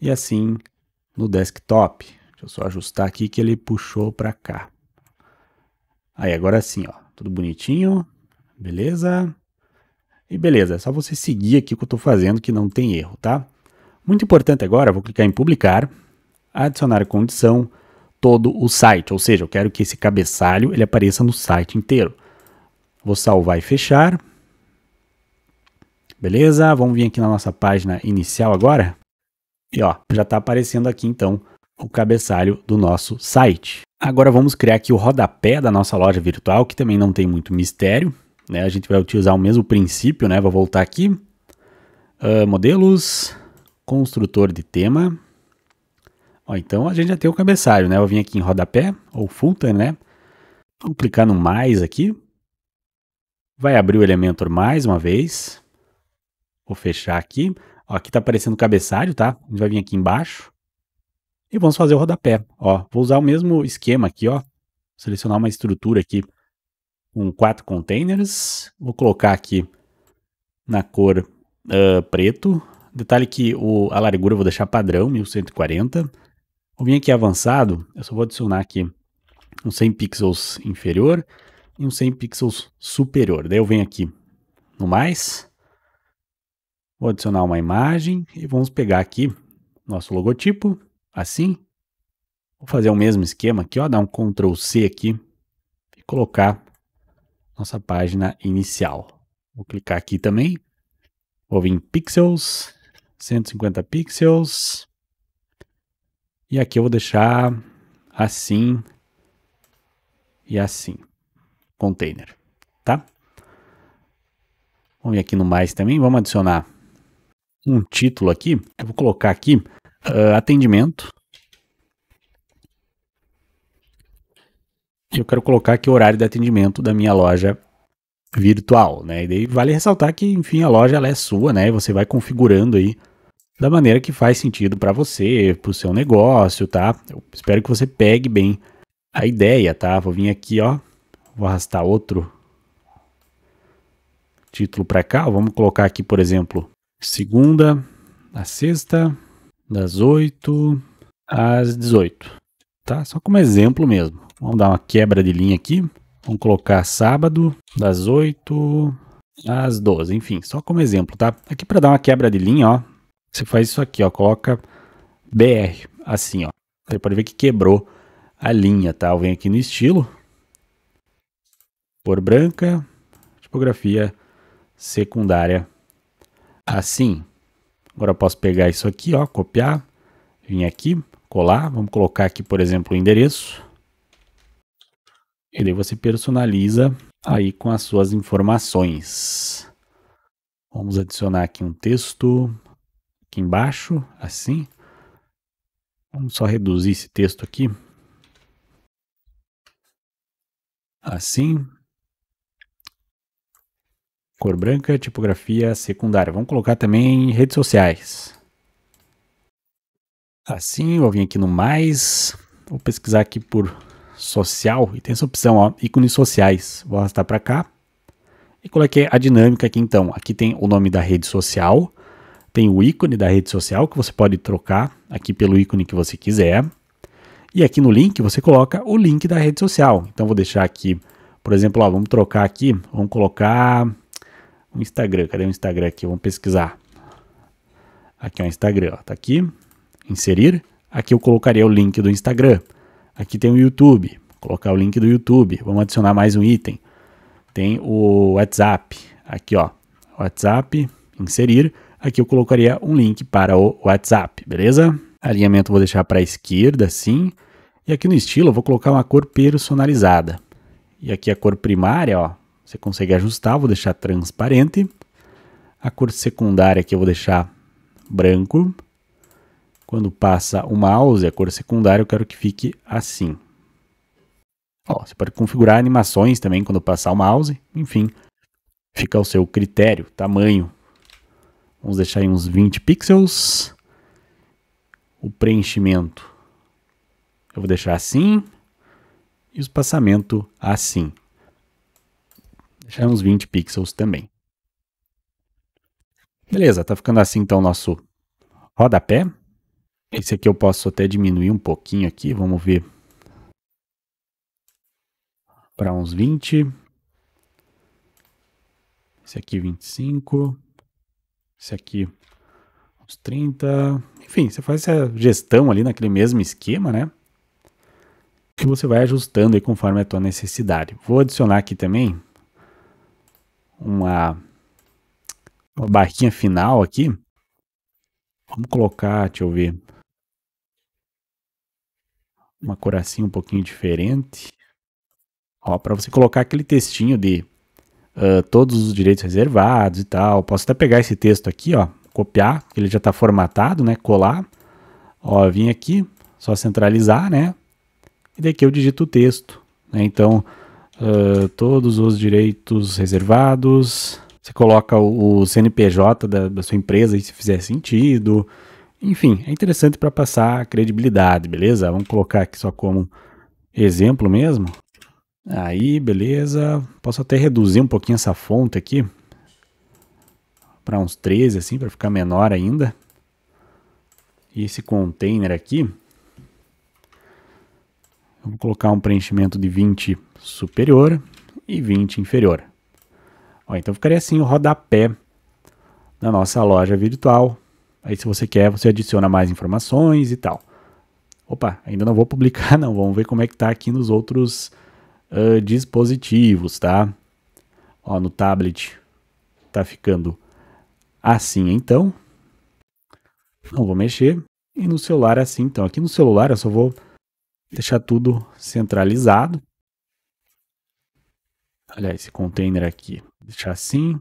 e assim no desktop. Deixa eu só ajustar aqui que ele puxou para cá. Aí agora sim, ó, tudo bonitinho, beleza? E beleza, é só você seguir aqui o que eu estou fazendo que não tem erro, tá? Muito importante agora, vou clicar em publicar, adicionar condição, todo o site, ou seja, eu quero que esse cabeçalho ele apareça no site inteiro. Vou salvar e fechar. Beleza? Vamos vir aqui na nossa página inicial agora. E ó, já está aparecendo aqui então o cabeçalho do nosso site. Agora vamos criar aqui o rodapé da nossa loja virtual, que também não tem muito mistério. Né? A gente vai utilizar o mesmo princípio, né? Vou voltar aqui. Uh, modelos, construtor de tema. Ó, então a gente já tem o cabeçalho, né? Vou vir aqui em rodapé ou footer, né? Vou clicar no mais aqui. Vai abrir o elemento mais uma vez. Vou fechar aqui. Ó, aqui está aparecendo o cabeçalho, tá? A gente vai vir aqui embaixo. E vamos fazer o rodapé. Ó, vou usar o mesmo esquema aqui, ó. Vou selecionar uma estrutura aqui com quatro containers. Vou colocar aqui na cor uh, preto. Detalhe que o, a largura eu vou deixar padrão, 1140. Vou vir aqui avançado, eu só vou adicionar aqui um 100 pixels inferior e um 100 pixels superior. Daí eu venho aqui no mais, Vou adicionar uma imagem e vamos pegar aqui nosso logotipo, assim. Vou fazer o mesmo esquema aqui, ó, dar um Ctrl C aqui e colocar nossa página inicial. Vou clicar aqui também, vou vir em Pixels, 150 pixels. E aqui eu vou deixar assim e assim, container, tá? Vamos vir aqui no mais também, vamos adicionar um título aqui. Eu vou colocar aqui uh, atendimento. Eu quero colocar aqui o horário de atendimento da minha loja virtual, né? E daí vale ressaltar que, enfim, a loja ela é sua, né? Você vai configurando aí da maneira que faz sentido para você, para o seu negócio, tá? Eu espero que você pegue bem a ideia, tá? Vou vir aqui, ó, vou arrastar outro título para cá. Vamos colocar aqui, por exemplo, segunda a sexta, das 8 às 18. Tá? Só como exemplo mesmo. Vamos dar uma quebra de linha aqui. Vamos colocar sábado, das 8 às 12. Enfim, só como exemplo, tá? Aqui para dar uma quebra de linha, ó, você faz isso aqui, ó, coloca BR, assim, ó. Você pode ver que quebrou a linha, tá? Eu venho aqui no estilo, cor branca, tipografia secundária assim. Agora eu posso pegar isso aqui, ó, copiar, vir aqui, colar, vamos colocar aqui, por exemplo, o endereço. E daí você personaliza aí com as suas informações. Vamos adicionar aqui um texto aqui embaixo, assim. Vamos só reduzir esse texto aqui. Assim, Cor branca, tipografia secundária. Vamos colocar também redes sociais. Assim, eu vou vir aqui no mais, vou pesquisar aqui por social e tem essa opção, ó, ícones sociais. Vou arrastar para cá e coloquei a dinâmica aqui então. Aqui tem o nome da rede social, tem o ícone da rede social que você pode trocar aqui pelo ícone que você quiser. E aqui no link você coloca o link da rede social. Então vou deixar aqui, por exemplo, ó, vamos trocar aqui, vamos colocar o Instagram. Cadê o Instagram aqui? Vamos pesquisar. Aqui é o Instagram, ó, tá aqui. Inserir. Aqui eu colocaria o link do Instagram. Aqui tem o YouTube. Colocar o link do YouTube. Vamos adicionar mais um item. Tem o WhatsApp. Aqui, ó. WhatsApp. Inserir. Aqui eu colocaria um link para o WhatsApp, beleza? Alinhamento vou deixar para a esquerda, assim. E aqui no estilo eu vou colocar uma cor personalizada. E aqui a cor primária, ó, você consegue ajustar, vou deixar transparente. A cor secundária aqui eu vou deixar branco. Quando passa o mouse, a cor secundária eu quero que fique assim. Ó, você pode configurar animações também quando passar o mouse, enfim, fica ao seu critério, tamanho. Vamos deixar em uns 20 pixels. O preenchimento eu vou deixar assim e o espaçamento assim já é uns 20 pixels também. Beleza, tá ficando assim então o nosso rodapé. Esse aqui eu posso até diminuir um pouquinho aqui, vamos ver. Para uns 20. Esse aqui 25. Esse aqui uns 30. Enfim, você faz essa gestão ali naquele mesmo esquema, né? Que você vai ajustando aí conforme a tua necessidade. Vou adicionar aqui também uma, uma barquinha final aqui. Vamos colocar, deixa eu ver. Uma coracinha um pouquinho diferente. Ó, para você colocar aquele textinho de uh, todos os direitos reservados e tal. Posso até pegar esse texto aqui, ó, copiar, que ele já está formatado, né? Colar. Ó, vim aqui, só centralizar, né? E daqui eu digito o texto. Né? Então, uh, todos os direitos reservados. Você coloca o, CNPJ da, da, sua empresa e se fizer sentido. Enfim, é interessante para passar credibilidade, beleza? Vamos colocar aqui só como exemplo mesmo. Aí, beleza. Posso até reduzir um pouquinho essa fonte aqui para uns 13 assim, para ficar menor ainda. E esse container aqui, vou colocar um preenchimento de 20 superior e 20 inferior. Ó, então ficaria assim o rodapé da nossa loja virtual. Aí se você quer, você adiciona mais informações e tal. Opa, ainda não vou publicar não, vamos ver como é que tá aqui nos outros uh, dispositivos, tá? Ó, no tablet tá ficando assim então. Não vou mexer. E no celular é assim então. Aqui no celular eu só vou deixar tudo centralizado. Aliás, esse container aqui. Deixar assim.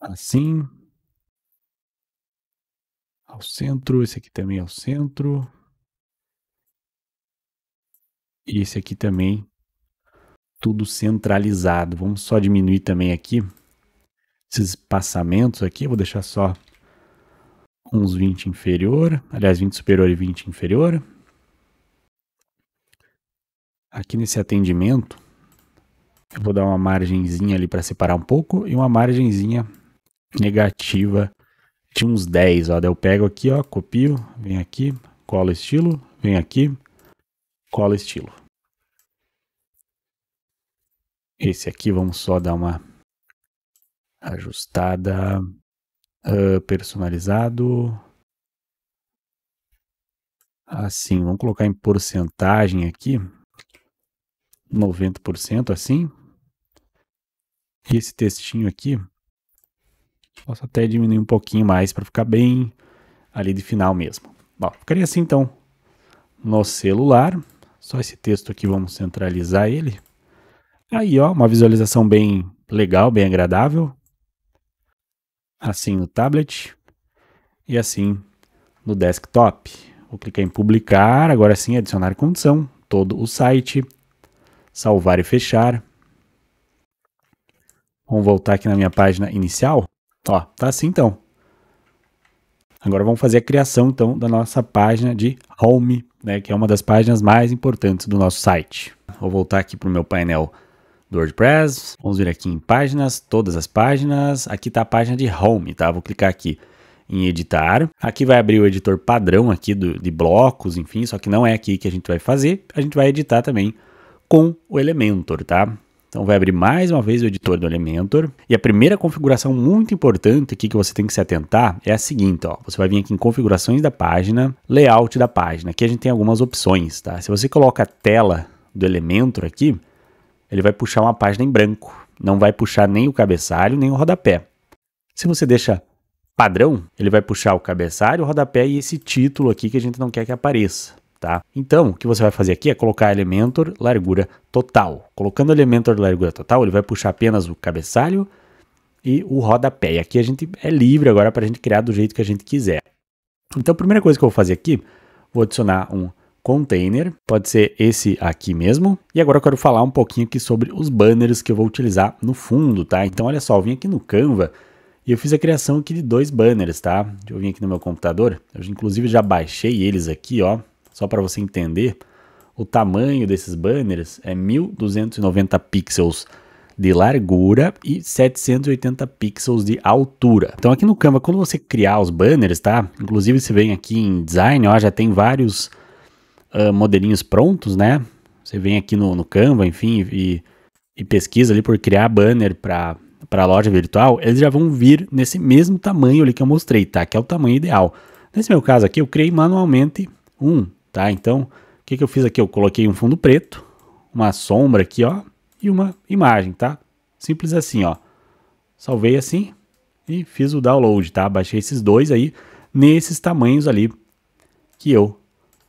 Assim. Ao centro. Esse aqui também ao centro. E esse aqui também. Tudo centralizado. Vamos só diminuir também aqui. Esses passamentos aqui. Eu vou deixar só uns 20 inferior, aliás, 20 superior e 20 inferior. Aqui nesse atendimento, eu vou dar uma margenzinha ali para separar um pouco e uma margenzinha negativa de uns 10. Ó. Daí eu pego aqui, ó, copio, vem aqui, colo estilo, vem aqui, colo estilo. Esse aqui vamos só dar uma ajustada. Uh, personalizado. Assim, vamos colocar em porcentagem aqui. 90% assim. E esse textinho aqui, posso até diminuir um pouquinho mais para ficar bem ali de final mesmo. Bom, ficaria assim então. No celular, só esse texto aqui, vamos centralizar ele. Aí, ó, uma visualização bem legal, bem agradável assim no tablet e assim no desktop. Vou clicar em publicar, agora sim adicionar condição, todo o site, salvar e fechar. Vamos voltar aqui na minha página inicial. Ó, tá assim então. Agora vamos fazer a criação então da nossa página de home, né, que é uma das páginas mais importantes do nosso site. Vou voltar aqui para o meu painel do WordPress. Vamos vir aqui em páginas, todas as páginas. Aqui está a página de home, tá? Vou clicar aqui em editar. Aqui vai abrir o editor padrão aqui do, de blocos, enfim, só que não é aqui que a gente vai fazer. A gente vai editar também com o Elementor, tá? Então vai abrir mais uma vez o editor do Elementor. E a primeira configuração muito importante aqui que você tem que se atentar é a seguinte, ó. Você vai vir aqui em configurações da página, layout da página. Aqui a gente tem algumas opções, tá? Se você coloca a tela do Elementor aqui, ele vai puxar uma página em branco. Não vai puxar nem o cabeçalho, nem o rodapé. Se você deixa padrão, ele vai puxar o cabeçalho, o rodapé e esse título aqui que a gente não quer que apareça. Tá? Então, o que você vai fazer aqui é colocar Elementor largura total. Colocando Elementor largura total, ele vai puxar apenas o cabeçalho e o rodapé. E aqui a gente é livre agora para a gente criar do jeito que a gente quiser. Então, a primeira coisa que eu vou fazer aqui, vou adicionar um container, pode ser esse aqui mesmo. E agora eu quero falar um pouquinho aqui sobre os banners que eu vou utilizar no fundo, tá? Então olha só, eu vim aqui no Canva e eu fiz a criação aqui de dois banners, tá? Deixa eu vir aqui no meu computador, eu inclusive já baixei eles aqui, ó, só para você entender. O tamanho desses banners é 1290 pixels de largura e 780 pixels de altura. Então aqui no Canva, quando você criar os banners, tá? Inclusive se vem aqui em design, ó, já tem vários ah, modelinhos prontos, né? Você vem aqui no, no Canva, enfim, e, e pesquisa ali por criar banner para para a loja virtual, eles já vão vir nesse mesmo tamanho ali que eu mostrei, tá? Que é o tamanho ideal. Nesse meu caso aqui, eu criei manualmente um, tá? Então, o que, que eu fiz aqui? Eu coloquei um fundo preto, uma sombra aqui, ó, e uma imagem, tá? Simples assim, ó. Salvei assim e fiz o download, tá? Baixei esses dois aí nesses tamanhos ali que eu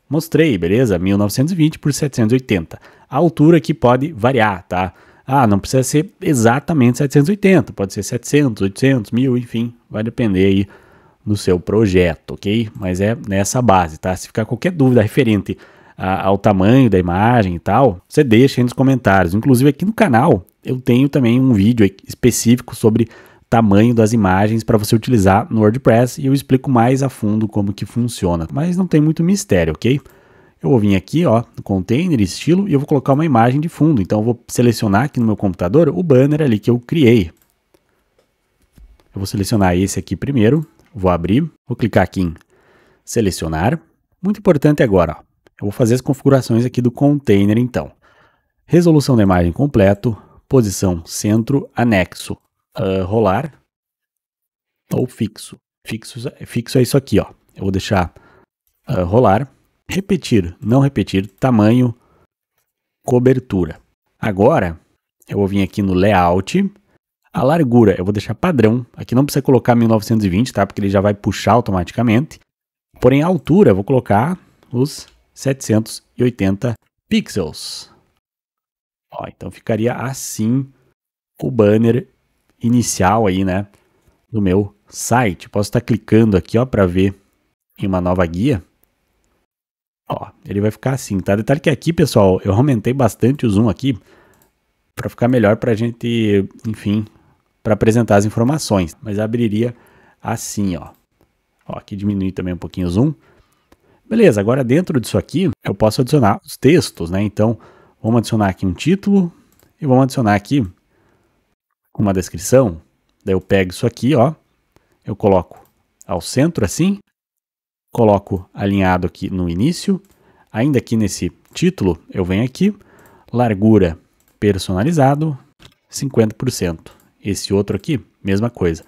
Mostrei, beleza? 1920 por 780. A altura que pode variar, tá? Ah, não precisa ser exatamente 780, pode ser 700, 800, 1000, enfim, vai depender aí do seu projeto, ok? Mas é nessa base, tá? Se ficar qualquer dúvida referente a, ao tamanho da imagem e tal, você deixa aí nos comentários. Inclusive aqui no canal eu tenho também um vídeo específico sobre tamanho das imagens para você utilizar no WordPress e eu explico mais a fundo como que funciona, mas não tem muito mistério, ok? Eu vou vir aqui, ó, no container, estilo, e eu vou colocar uma imagem de fundo. Então eu vou selecionar aqui no meu computador o banner ali que eu criei. Eu vou selecionar esse aqui primeiro, vou abrir, vou clicar aqui em selecionar. Muito importante agora, ó, eu vou fazer as configurações aqui do container então. Resolução da imagem completo, posição centro, anexo uh, rolar ou fixo. fixo. Fixo é isso aqui, ó. Eu vou deixar uh, rolar, repetir, não repetir, tamanho, cobertura. Agora, eu vou vir aqui no layout, a largura eu vou deixar padrão. Aqui não precisa colocar 1920, tá? Porque ele já vai puxar automaticamente. Porém, a altura eu vou colocar os 780 pixels. Ó, então ficaria assim o banner inicial aí, né, do meu site. Posso estar clicando aqui, ó, para ver em uma nova guia. Ó, ele vai ficar assim, tá? Detalhe que aqui, pessoal, eu aumentei bastante o zoom aqui para ficar melhor para a gente, enfim, para apresentar as informações. Mas abriria assim, ó. Ó, aqui diminui também um pouquinho o zoom. Beleza, agora dentro disso aqui, eu posso adicionar os textos, né? Então, vamos adicionar aqui um título e vamos adicionar aqui uma descrição, daí eu pego isso aqui, ó, eu coloco ao centro assim, coloco alinhado aqui no início, ainda aqui nesse título, eu venho aqui, largura personalizado, 50%. Esse outro aqui, mesma coisa.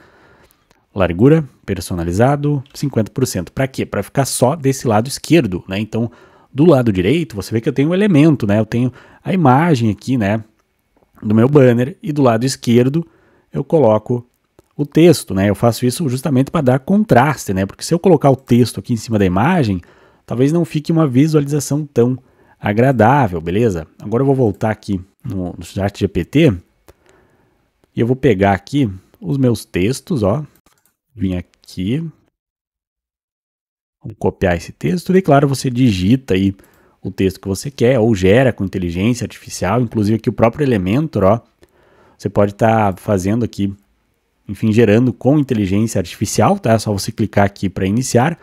Largura personalizado, 50%. Para quê? Para ficar só desse lado esquerdo, né? Então, do lado direito, você vê que eu tenho um elemento, né? Eu tenho a imagem aqui, né? do meu banner e do lado esquerdo eu coloco o texto, né? Eu faço isso justamente para dar contraste, né? Porque se eu colocar o texto aqui em cima da imagem, talvez não fique uma visualização tão agradável, beleza? Agora eu vou voltar aqui no, no chat GPT e eu vou pegar aqui os meus textos, ó. Vim aqui, Vou copiar esse texto e, claro, você digita aí o texto que você quer, ou gera com inteligência artificial, inclusive aqui o próprio Elementor, ó, você pode estar tá fazendo aqui, enfim, gerando com inteligência artificial, tá? É só você clicar aqui para iniciar,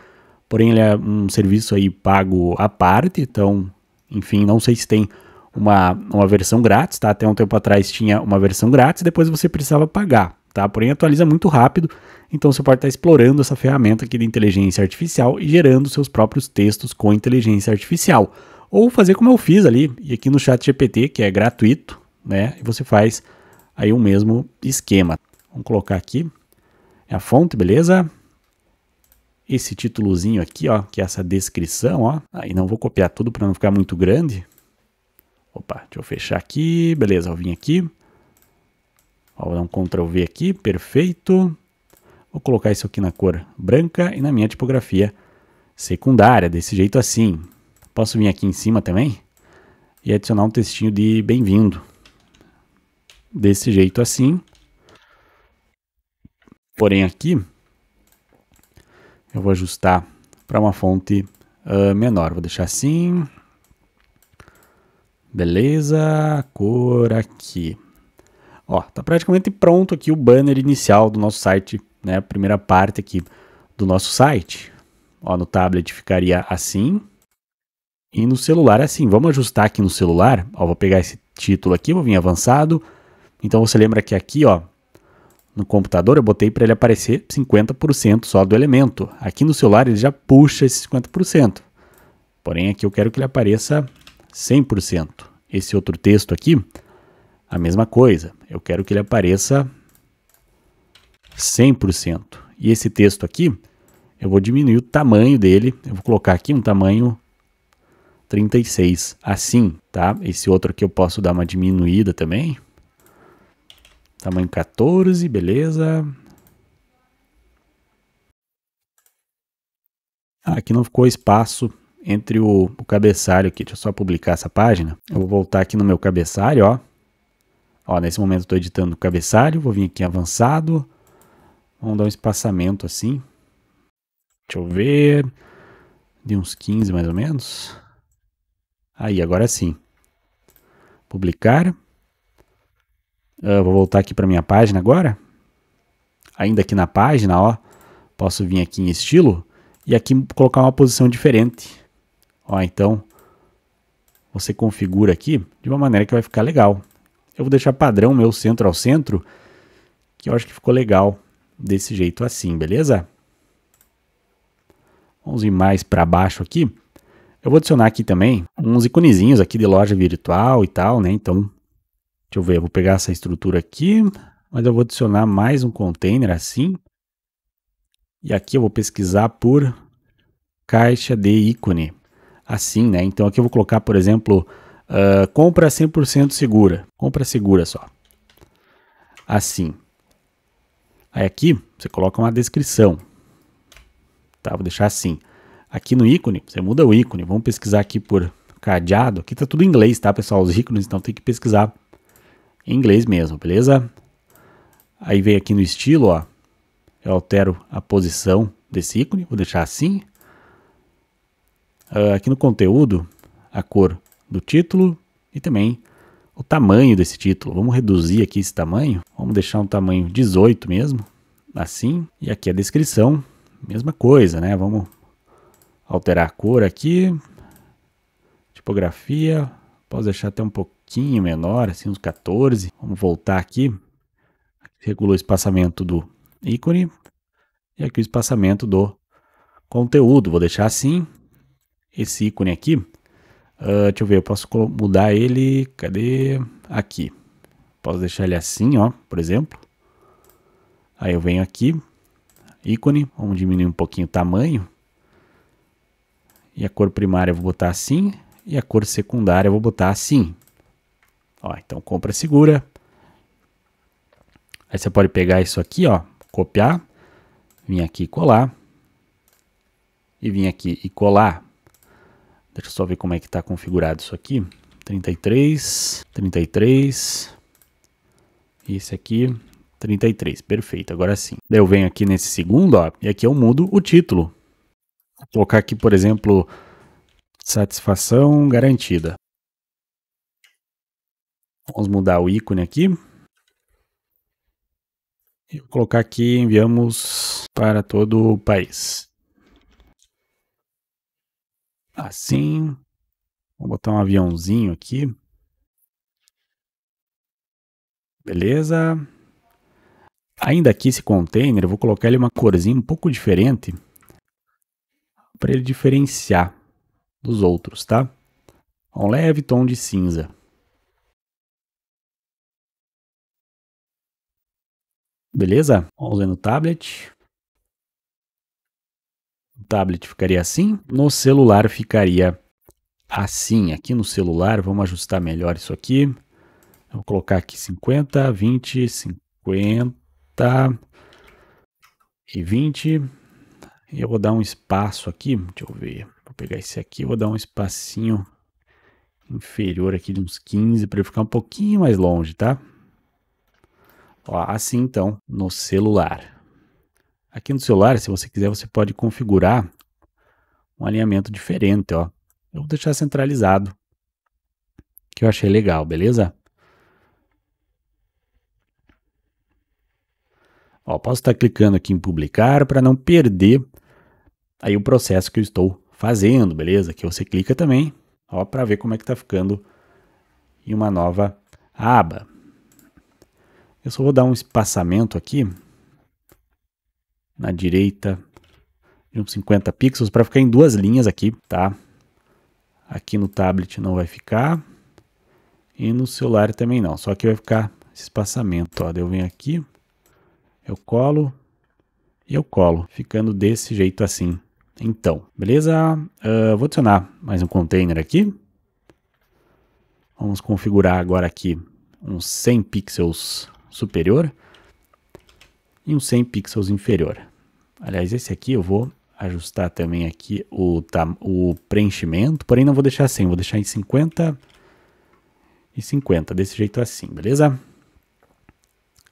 porém ele é um serviço aí pago à parte, então, enfim, não sei se tem uma, uma versão grátis, tá? Até um tempo atrás tinha uma versão grátis, depois você precisava pagar tá? Porém, atualiza muito rápido, então você pode estar tá explorando essa ferramenta aqui de inteligência artificial e gerando seus próprios textos com inteligência artificial. Ou fazer como eu fiz ali, e aqui no chat GPT, que é gratuito, né? E você faz aí o mesmo esquema. Vamos colocar aqui é a fonte, beleza? Esse títulozinho aqui, ó, que é essa descrição, ó. Aí não vou copiar tudo para não ficar muito grande. Opa, deixa eu fechar aqui, beleza, eu vim aqui. Vou dar um Ctrl V aqui, perfeito. Vou colocar isso aqui na cor branca e na minha tipografia secundária, desse jeito assim. Posso vir aqui em cima também e adicionar um textinho de bem-vindo. Desse jeito assim. Porém aqui, eu vou ajustar para uma fonte uh, menor. Vou deixar assim. Beleza, cor aqui. Ó, tá praticamente pronto aqui o banner inicial do nosso site, né? A primeira parte aqui do nosso site. Ó, no tablet ficaria assim e no celular é assim. Vamos ajustar aqui no celular. Ó, vou pegar esse título aqui, vou vir avançado. Então você lembra que aqui, ó, no computador eu botei para ele aparecer 50% só do elemento. Aqui no celular ele já puxa esse 50%. Porém aqui eu quero que ele apareça 100%. Esse outro texto aqui, a mesma coisa. Eu quero que ele apareça 100%. E esse texto aqui, eu vou diminuir o tamanho dele. Eu vou colocar aqui um tamanho 36, assim, tá? Esse outro aqui eu posso dar uma diminuída também. Tamanho 14, beleza. Ah, aqui não ficou espaço entre o, o cabeçalho aqui. Deixa eu só publicar essa página. Eu vou voltar aqui no meu cabeçalho, ó. Ó, nesse momento estou editando o cabeçalho, vou vir aqui em avançado. Vamos dar um espaçamento assim. Deixa eu ver. De uns 15 mais ou menos. Aí, agora sim. Publicar. Ah, eu vou voltar aqui para minha página agora. Ainda aqui na página, ó. Posso vir aqui em estilo e aqui colocar uma posição diferente. Ó, então você configura aqui de uma maneira que vai ficar legal. Eu vou deixar padrão meu centro ao centro, que eu acho que ficou legal desse jeito assim, beleza? Vamos ir mais para baixo aqui. Eu vou adicionar aqui também uns iconezinhos aqui de loja virtual e tal, né? Então, deixa eu ver, eu vou pegar essa estrutura aqui, mas eu vou adicionar mais um container assim. E aqui eu vou pesquisar por caixa de ícone, assim, né? Então aqui eu vou colocar, por exemplo, Uh, compra 100% segura. Compra segura só. Assim. Aí aqui você coloca uma descrição. Tá, vou deixar assim. Aqui no ícone, você muda o ícone. Vamos pesquisar aqui por cadeado. Aqui tá tudo em inglês, tá, pessoal? Os ícones, então tem que pesquisar em inglês mesmo, beleza? Aí vem aqui no estilo, ó. Eu altero a posição desse ícone, vou deixar assim. Uh, aqui no conteúdo, a cor do título e também o tamanho desse título. Vamos reduzir aqui esse tamanho, vamos deixar um tamanho 18 mesmo, assim. E aqui a descrição, mesma coisa, né? Vamos alterar a cor aqui, tipografia, posso deixar até um pouquinho menor, assim uns 14. Vamos voltar aqui, regulou o espaçamento do ícone e aqui o espaçamento do conteúdo. Vou deixar assim. Esse ícone aqui, Uh, deixa eu ver, eu posso mudar ele, cadê? Aqui. Posso deixar ele assim, ó, por exemplo. Aí eu venho aqui, ícone, vamos diminuir um pouquinho o tamanho. E a cor primária eu vou botar assim, e a cor secundária eu vou botar assim. Ó, então compra segura. Aí você pode pegar isso aqui, ó, copiar, vir aqui e colar. E vir aqui e colar Deixa eu só ver como é que está configurado isso aqui. 33, 33. Esse aqui, 33. Perfeito, agora sim. Daí eu venho aqui nesse segundo, ó, e aqui eu mudo o título. Vou colocar aqui, por exemplo, satisfação garantida. Vamos mudar o ícone aqui. E vou colocar aqui, enviamos para todo o país. Assim. Vou botar um aviãozinho aqui. Beleza. Ainda aqui esse container, eu vou colocar ele uma corzinha um pouco diferente para ele diferenciar dos outros, tá? Um leve tom de cinza. Beleza? Vamos ver no tablet tablet ficaria assim, no celular ficaria assim. Aqui no celular, vamos ajustar melhor isso aqui. Vou colocar aqui 50, 20, 50 e 20. Eu vou dar um espaço aqui, deixa eu ver, vou pegar esse aqui, vou dar um espacinho inferior aqui de uns 15 para ficar um pouquinho mais longe, tá? Ó, assim então, no celular. Aqui no celular, se você quiser, você pode configurar um alinhamento diferente, ó. Eu vou deixar centralizado, que eu achei legal, beleza? Ó, posso estar clicando aqui em publicar para não perder aí o processo que eu estou fazendo, beleza? Aqui você clica também, ó, para ver como é que está ficando em uma nova aba. Eu só vou dar um espaçamento aqui na direita de uns 50 pixels para ficar em duas linhas aqui, tá? Aqui no tablet não vai ficar e no celular também não, só que vai ficar esse espaçamento, ó. Eu venho aqui, eu colo e eu colo, ficando desse jeito assim. Então, beleza? Uh, vou adicionar mais um container aqui. Vamos configurar agora aqui uns 100 pixels superior e uns 100 pixels inferior. Aliás, esse aqui eu vou ajustar também aqui o, o preenchimento, porém não vou deixar assim, vou deixar em 50 e 50, desse jeito assim, beleza?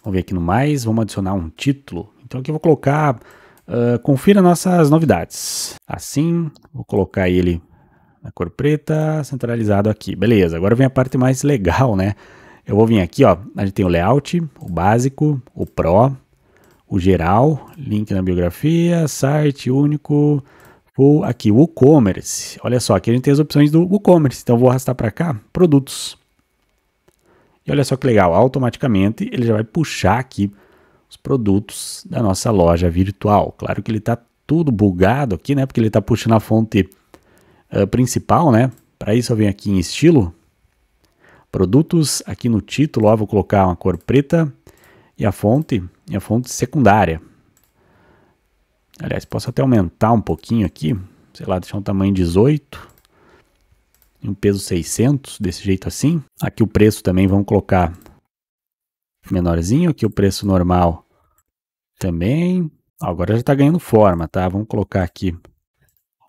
Vamos ver aqui no mais, vamos adicionar um título. Então aqui eu vou colocar, uh, confira nossas novidades. Assim, vou colocar ele na cor preta, centralizado aqui, beleza. Agora vem a parte mais legal, né? Eu vou vir aqui, ó, a gente tem o layout, o básico, o pro, o geral, link na biografia, site único, ou aqui, o e-commerce. Olha só, aqui a gente tem as opções do e-commerce, então vou arrastar para cá, produtos. E olha só que legal, automaticamente ele já vai puxar aqui os produtos da nossa loja virtual. Claro que ele está tudo bugado aqui, né? Porque ele está puxando a fonte uh, principal, né? Para isso eu venho aqui em estilo, produtos, aqui no título, ó, vou colocar uma cor preta e a fonte é a fonte secundária. Aliás, posso até aumentar um pouquinho aqui, sei lá, deixar um tamanho 18 e um peso 600, desse jeito assim. Aqui o preço também vamos colocar menorzinho, aqui o preço normal também. Agora já está ganhando forma, tá? Vamos colocar aqui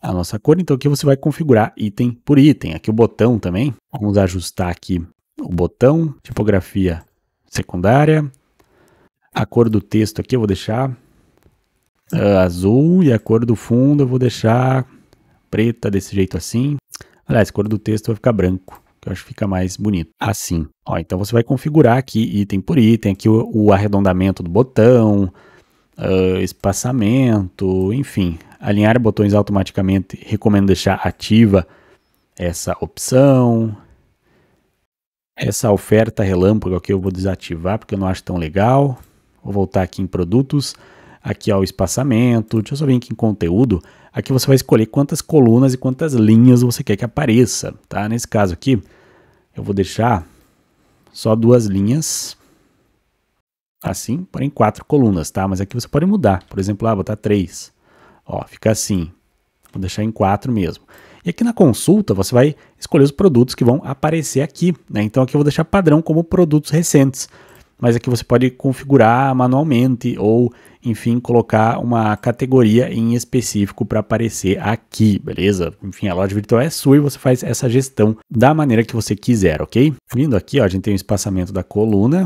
a nossa cor. Então aqui você vai configurar item por item. Aqui o botão também. Vamos ajustar aqui o botão, tipografia secundária, a cor do texto aqui eu vou deixar uh, azul e a cor do fundo eu vou deixar preta desse jeito assim. Aliás, a cor do texto vai ficar branco, que eu acho que fica mais bonito. Assim. Ó, então você vai configurar aqui item por item, aqui o, o arredondamento do botão, uh, espaçamento, enfim. Alinhar botões automaticamente, recomendo deixar ativa essa opção. Essa oferta relâmpago aqui eu vou desativar porque eu não acho tão legal. Vou voltar aqui em produtos, aqui ao espaçamento, deixa eu só vir aqui em conteúdo. Aqui você vai escolher quantas colunas e quantas linhas você quer que apareça, tá? Nesse caso aqui, eu vou deixar só duas linhas, assim, porém quatro colunas, tá? Mas aqui você pode mudar, por exemplo, lá ah, botar três, ó, fica assim. Vou deixar em quatro mesmo. E aqui na consulta você vai escolher os produtos que vão aparecer aqui, né? Então aqui eu vou deixar padrão como produtos recentes mas aqui é você pode configurar manualmente ou, enfim, colocar uma categoria em específico para aparecer aqui, beleza? Enfim, a loja virtual é sua e você faz essa gestão da maneira que você quiser, ok? Vindo aqui, ó, a gente tem o espaçamento da coluna.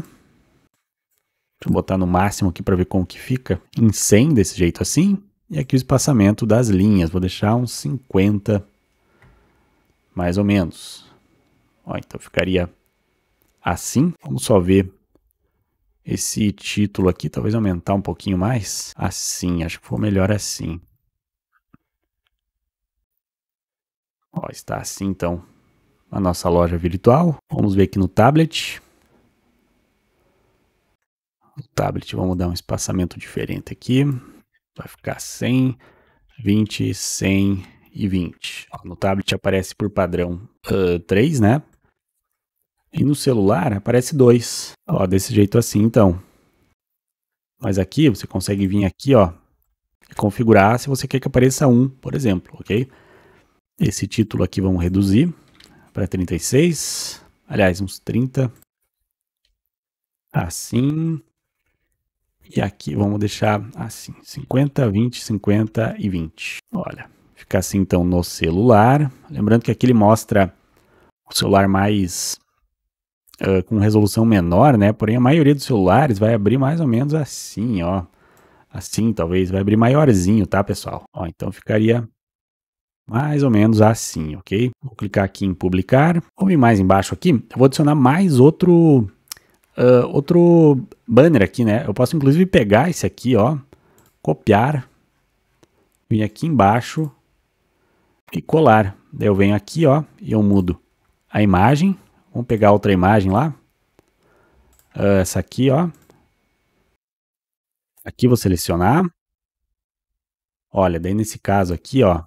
Deixa eu botar no máximo aqui para ver como que fica. Em 100, desse jeito assim. E aqui o espaçamento das linhas. Vou deixar uns 50, mais ou menos. Ó, então ficaria assim. Vamos só ver esse título aqui, talvez aumentar um pouquinho mais. Assim, acho que for melhor assim. Ó, está assim então a nossa loja virtual. Vamos ver aqui no tablet. No tablet vamos dar um espaçamento diferente aqui. Vai ficar 100, 20, 100 e 20. Ó, no tablet aparece por padrão uh, 3, né? E no celular aparece dois. Ó, desse jeito assim, então. Mas aqui você consegue vir aqui, ó, e configurar se você quer que apareça um, por exemplo, ok? Esse título aqui vamos reduzir para 36, aliás, uns 30. Assim. E aqui vamos deixar assim, 50, 20, 50 e 20. Olha, fica assim então no celular. Lembrando que aqui ele mostra o celular mais uh, com resolução menor, né? Porém, a maioria dos celulares vai abrir mais ou menos assim, ó. Assim, talvez, vai abrir maiorzinho, tá, pessoal? Ó, então ficaria mais ou menos assim, ok? Vou clicar aqui em publicar. Ou mais embaixo aqui, eu vou adicionar mais outro, uh, outro banner aqui, né? Eu posso inclusive pegar esse aqui, ó, copiar, Vim aqui embaixo e colar. Daí eu venho aqui, ó, e eu mudo a imagem Vamos pegar outra imagem lá. Ah, essa aqui, ó. Aqui vou selecionar. Olha, daí nesse caso aqui, ó.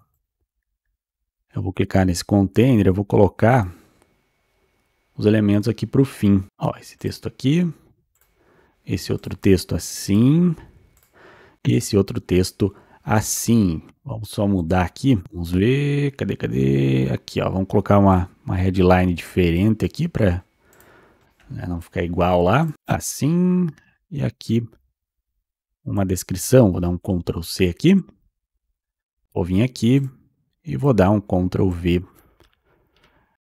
Eu vou clicar nesse container, eu vou colocar os elementos aqui para o fim. Ó, esse texto aqui, esse outro texto assim, e esse outro texto assim. Vamos só mudar aqui. Vamos ver. Cadê, cadê? Aqui, ó. Vamos colocar uma, uma headline diferente aqui para né, não ficar igual lá. Assim. E aqui uma descrição. Vou dar um Ctrl C aqui. Vou vir aqui e vou dar um Ctrl V.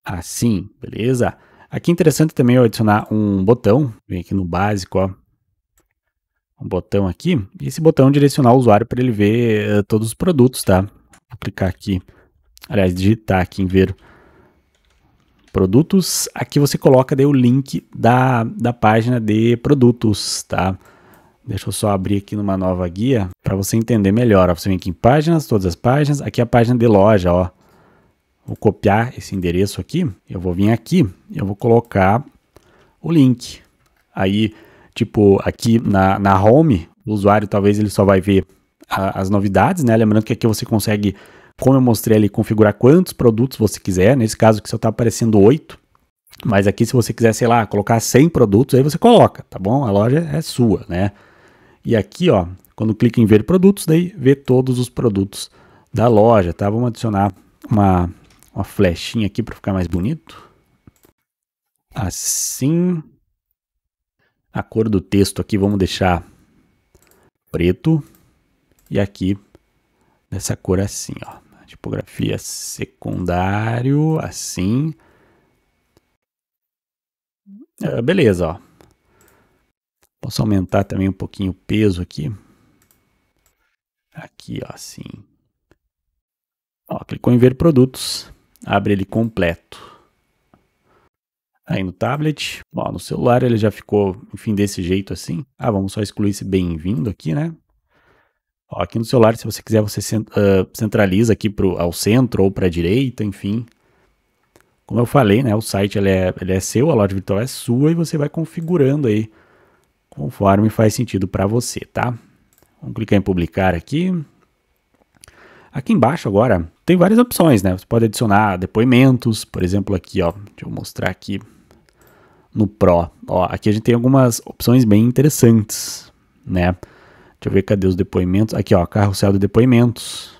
Assim, beleza? Aqui é interessante também eu adicionar um botão. Vem aqui no básico, ó um botão aqui, e esse botão é direcionar o usuário para ele ver eh, todos os produtos, tá? Vou clicar aqui, aliás, digitar aqui em ver produtos, aqui você coloca daí o link da, da página de produtos, tá? Deixa eu só abrir aqui numa nova guia para você entender melhor. Você vem aqui em páginas, todas as páginas, aqui é a página de loja, ó. Vou copiar esse endereço aqui, eu vou vir aqui, eu vou colocar o link. Aí Tipo, aqui na, na home, o usuário talvez ele só vai ver a, as novidades, né? Lembrando que aqui você consegue, como eu mostrei ali, configurar quantos produtos você quiser. Nesse caso que só está aparecendo oito, Mas aqui, se você quiser, sei lá, colocar 100 produtos, aí você coloca, tá bom? A loja é sua, né? E aqui, ó, quando clica em ver produtos, daí vê todos os produtos da loja, tá? Vamos adicionar uma, uma flechinha aqui para ficar mais bonito. Assim. A cor do texto aqui vamos deixar preto e aqui nessa cor assim, ó. Tipografia secundário, assim. É, beleza, ó. Posso aumentar também um pouquinho o peso aqui. Aqui, ó, assim. Ó, clicou em ver produtos, abre ele completo aí no tablet. no celular ele já ficou, enfim, desse jeito assim. Ah, vamos só excluir esse bem-vindo aqui, né? Ó, aqui no celular, se você quiser, você cent uh, centraliza aqui pro, ao centro ou para a direita, enfim. Como eu falei, né, o site ele é, ele é seu, a loja virtual é sua e você vai configurando aí conforme faz sentido para você, tá? Vamos clicar em publicar aqui. Aqui embaixo agora tem várias opções, né? Você pode adicionar depoimentos, por exemplo, aqui, ó. Deixa eu mostrar aqui no Pro. Ó, aqui a gente tem algumas opções bem interessantes, né? Deixa eu ver cadê os depoimentos. Aqui, ó, carrossel de depoimentos.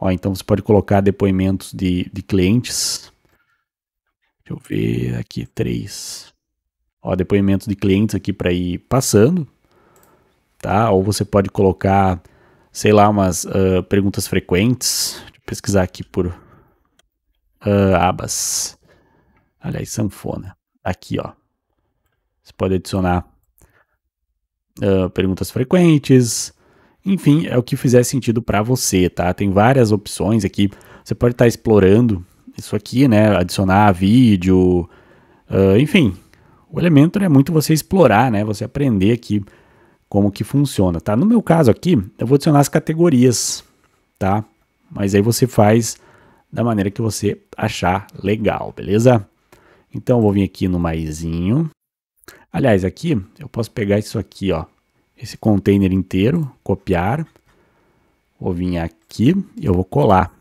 Ó, então você pode colocar depoimentos de, de clientes. Deixa eu ver aqui, três. Ó, depoimentos de clientes aqui para ir passando, tá? Ou você pode colocar, sei lá, umas uh, perguntas frequentes. Deixa eu pesquisar aqui por uh, abas. Aliás, sanfona aqui, ó. Você pode adicionar uh, perguntas frequentes, enfim, é o que fizer sentido para você, tá? Tem várias opções aqui. Você pode estar tá explorando isso aqui, né? Adicionar vídeo, uh, enfim. O elemento é muito você explorar, né? Você aprender aqui como que funciona, tá? No meu caso aqui, eu vou adicionar as categorias, tá? Mas aí você faz da maneira que você achar legal, beleza? Então eu vou vir aqui no maisinho. Aliás, aqui eu posso pegar isso aqui, ó, esse container inteiro, copiar. Vou vir aqui e eu vou colar.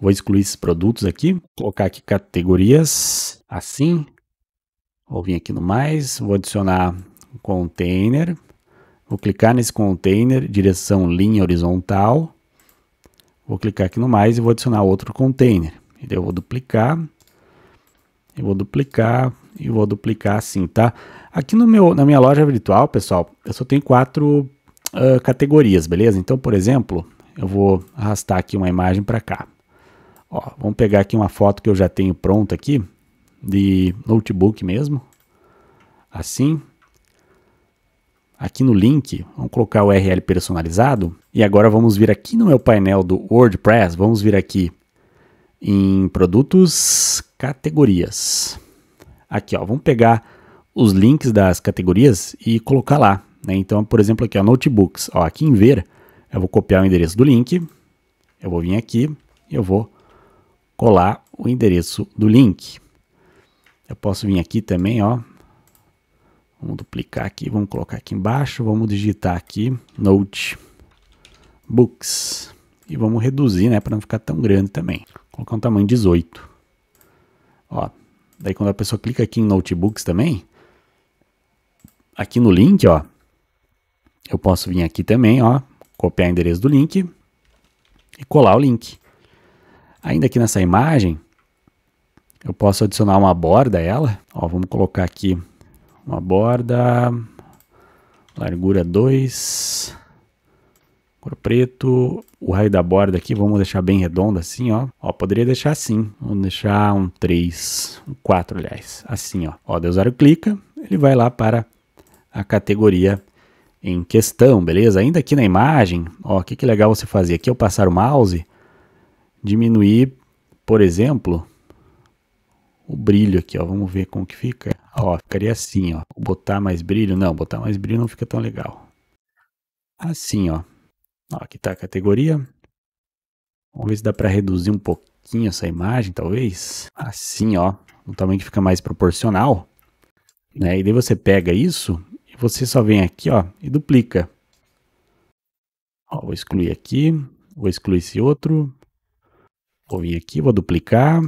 Vou excluir esses produtos aqui, colocar aqui categorias, assim. Vou vir aqui no mais, vou adicionar um container. Vou clicar nesse container, direção linha horizontal. Vou clicar aqui no mais e vou adicionar outro container. E daí eu vou duplicar eu vou duplicar e vou duplicar assim, tá? Aqui no meu, na minha loja virtual, pessoal, eu só tenho quatro uh, categorias, beleza? Então, por exemplo, eu vou arrastar aqui uma imagem para cá. Ó, vamos pegar aqui uma foto que eu já tenho pronta aqui, de notebook mesmo, assim. Aqui no link, vamos colocar o URL personalizado. E agora vamos vir aqui no meu painel do WordPress, vamos vir aqui em produtos, categorias. Aqui, ó, vamos pegar os links das categorias e colocar lá. Né? Então, por exemplo, aqui, ó, notebooks. Ó, aqui em ver, eu vou copiar o endereço do link, eu vou vir aqui e eu vou colar o endereço do link. Eu posso vir aqui também, ó. Vamos duplicar aqui, vamos colocar aqui embaixo, vamos digitar aqui notebooks e vamos reduzir, né, para não ficar tão grande também colocar um tamanho 18. Ó, daí quando a pessoa clica aqui em notebooks também, aqui no link, ó, eu posso vir aqui também, ó, copiar o endereço do link e colar o link. Ainda aqui nessa imagem, eu posso adicionar uma borda a ela. Ó, vamos colocar aqui uma borda, largura 2, cor preto. O raio da borda aqui, vamos deixar bem redonda assim, ó. Ó, poderia deixar assim. Vamos deixar um 3, um 4, aliás. Assim, ó. Ó, deu zero clica, ele vai lá para a categoria em questão, beleza? Ainda aqui na imagem, ó, o que, que legal você fazer? Aqui eu é passar o mouse, diminuir, por exemplo, o brilho aqui, ó. Vamos ver como que fica. Ó, ficaria assim, ó. Botar mais brilho? Não, botar mais brilho não fica tão legal. Assim, ó. Ó, aqui está a categoria. Vamos ver se dá para reduzir um pouquinho essa imagem, talvez. Assim, ó, um tamanho que fica mais proporcional. Né? E daí você pega isso e você só vem aqui, ó, e duplica. Ó, vou excluir aqui, vou excluir esse outro. Vou vir aqui, vou duplicar.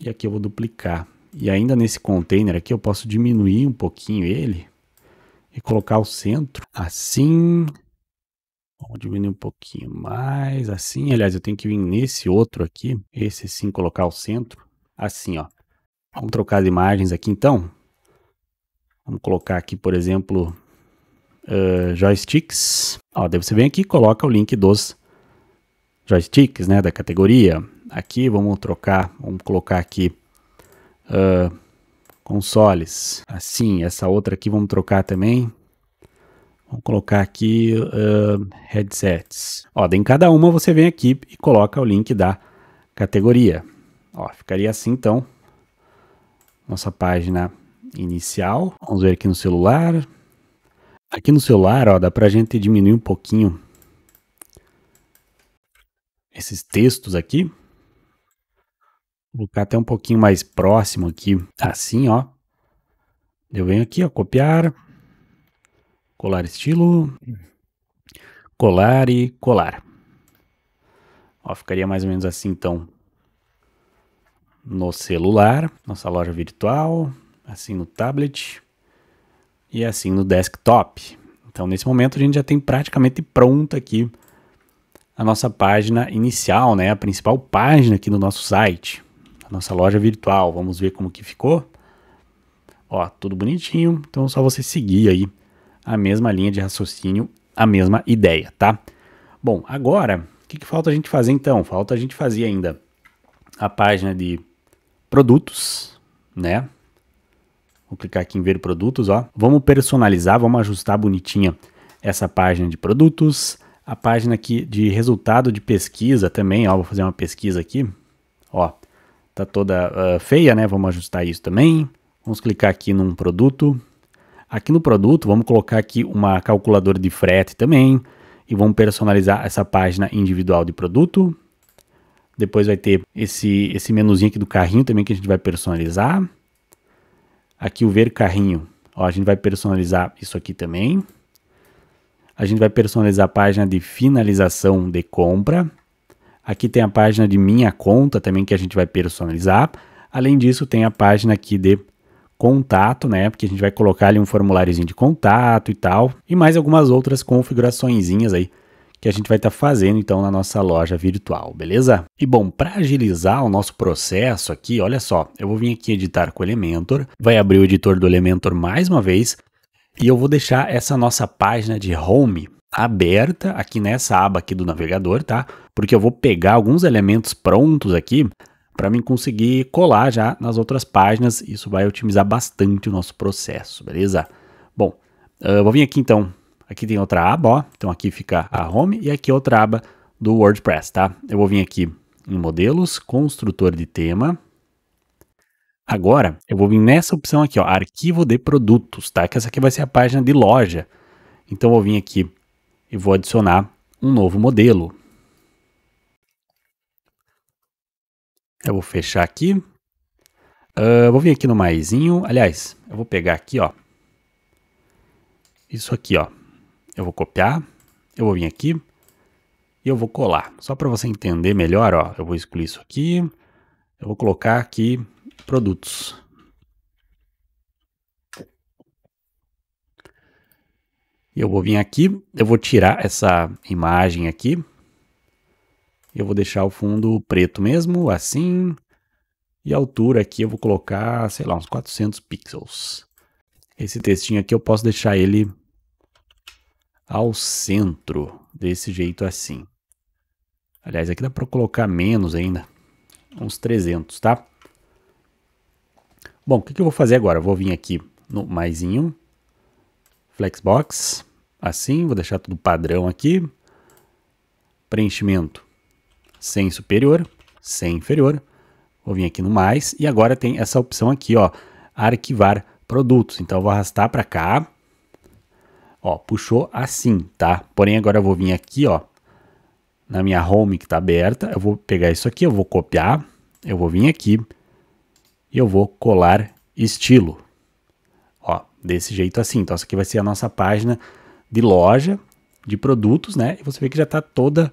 E aqui eu vou duplicar. E ainda nesse container aqui eu posso diminuir um pouquinho ele e colocar o centro assim Vamos diminuir um pouquinho mais, assim. Aliás, eu tenho que vir nesse outro aqui, esse sim, colocar o centro. Assim, ó. Vamos trocar as imagens aqui, então. Vamos colocar aqui, por exemplo, uh, joysticks. Ó, daí você vem aqui e coloca o link dos joysticks, né, da categoria. Aqui, vamos trocar, vamos colocar aqui uh, consoles. Assim, essa outra aqui vamos trocar também Vamos colocar aqui uh, headsets. Ó, em cada uma você vem aqui e coloca o link da categoria. Ó, ficaria assim então. Nossa página inicial. Vamos ver aqui no celular. Aqui no celular, ó, dá pra gente diminuir um pouquinho esses textos aqui. Vou colocar até um pouquinho mais próximo aqui, assim, ó. Eu venho aqui, ó, copiar, Colar estilo. Colar e colar. Ó, ficaria mais ou menos assim então. No celular, nossa loja virtual, assim no tablet e assim no desktop. Então, nesse momento, a gente já tem praticamente pronta aqui a nossa página inicial, né? A principal página aqui do nosso site, a nossa loja virtual. Vamos ver como que ficou. Ó, tudo bonitinho. Então, é só você seguir aí a mesma linha de raciocínio, a mesma ideia, tá? Bom, agora, o que, que falta a gente fazer então? Falta a gente fazer ainda a página de produtos, né? Vou clicar aqui em ver produtos, ó. Vamos personalizar, vamos ajustar bonitinha essa página de produtos, a página aqui de resultado de pesquisa também, ó, vou fazer uma pesquisa aqui, ó, tá toda uh, feia, né, vamos ajustar isso também, vamos clicar aqui num produto, Aqui no produto, vamos colocar aqui uma calculadora de frete também e vamos personalizar essa página individual de produto. Depois vai ter esse, esse menuzinho aqui do carrinho também que a gente vai personalizar. Aqui o ver carrinho, ó, a gente vai personalizar isso aqui também. A gente vai personalizar a página de finalização de compra. Aqui tem a página de minha conta também que a gente vai personalizar. Além disso, tem a página aqui de contato, né? Porque a gente vai colocar ali um formuláriozinho de contato e tal, e mais algumas outras configuraçõezinhas aí que a gente vai estar tá fazendo então na nossa loja virtual, beleza? E bom, para agilizar o nosso processo aqui, olha só, eu vou vir aqui editar com o Elementor, vai abrir o editor do Elementor mais uma vez e eu vou deixar essa nossa página de home aberta aqui nessa aba aqui do navegador, tá? Porque eu vou pegar alguns elementos prontos aqui para mim conseguir colar já nas outras páginas. Isso vai otimizar bastante o nosso processo, beleza? Bom, ah, eu vou vir aqui então. Aqui tem outra aba, ó. Então aqui fica a home e aqui outra aba do WordPress, tá? Eu vou vir aqui em modelos, construtor de tema. Agora, eu vou vir nessa opção aqui, ó, arquivo de produtos, tá? Que essa aqui vai ser a página de loja. Então eu vou vir aqui e vou adicionar um novo modelo. Eu vou fechar aqui. Uh, vou vir aqui no maisinho. Aliás, eu vou pegar aqui, ó. Isso aqui, ó. Eu vou copiar. Eu vou vir aqui. E eu vou colar. Só para você entender melhor, ó. Eu vou excluir isso aqui. Eu vou colocar aqui produtos. E Eu vou vir aqui. Eu vou tirar essa imagem aqui. Eu vou deixar o fundo preto mesmo, assim. E a altura aqui eu vou colocar, sei lá, uns 400 pixels. Esse textinho aqui eu posso deixar ele ao centro, desse jeito assim. Aliás, aqui dá para colocar menos ainda, uns 300, tá? Bom, o que, que eu vou fazer agora? Eu vou vir aqui no maisinho, Flexbox, assim, vou deixar tudo padrão aqui. Preenchimento, sem superior, sem inferior. Vou vir aqui no mais e agora tem essa opção aqui, ó, arquivar produtos. Então eu vou arrastar para cá. Ó, puxou assim, tá? Porém agora eu vou vir aqui, ó, na minha home que está aberta, eu vou pegar isso aqui, eu vou copiar, eu vou vir aqui e eu vou colar estilo. Ó, desse jeito assim. Então essa aqui vai ser a nossa página de loja de produtos, né? E você vê que já está toda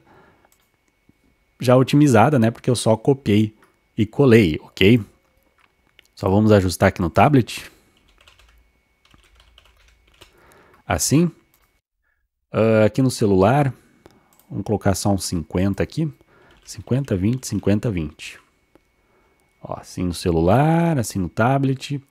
já otimizada, né? Porque eu só copiei e colei, ok? Só vamos ajustar aqui no tablet. Assim. Uh, aqui no celular, vamos colocar só um 50 aqui. 50, 20, 50, 20. Ó, assim no celular, assim no tablet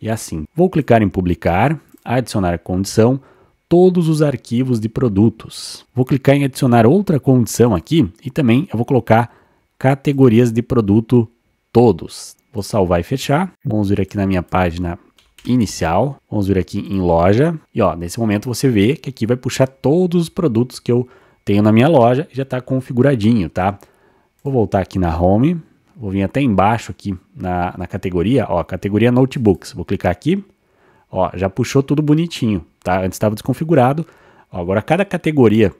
e assim. Vou clicar em publicar, adicionar condição, todos os arquivos de produtos. Vou clicar em adicionar outra condição aqui e também eu vou colocar categorias de produto todos. Vou salvar e fechar. Vamos vir aqui na minha página inicial, vamos vir aqui em loja e ó, nesse momento você vê que aqui vai puxar todos os produtos que eu tenho na minha loja, já está configuradinho, tá? Vou voltar aqui na home, vou vir até embaixo aqui na, na categoria, ó, categoria notebooks, vou clicar aqui, ó, já puxou tudo bonitinho, tá? Antes estava desconfigurado. Ó, agora, cada categoria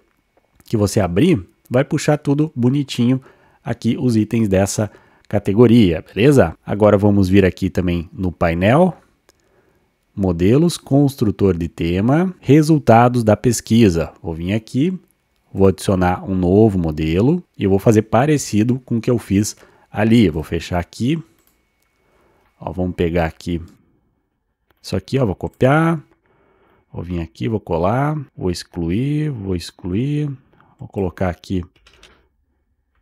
que você abrir vai puxar tudo bonitinho aqui os itens dessa categoria, beleza? Agora vamos vir aqui também no painel, modelos, construtor de tema, resultados da pesquisa. Vou vir aqui, vou adicionar um novo modelo e eu vou fazer parecido com o que eu fiz ali. Vou fechar aqui, ó, vamos pegar aqui isso aqui, ó, vou copiar, Vou vir aqui, vou colar, vou excluir, vou excluir. Vou colocar aqui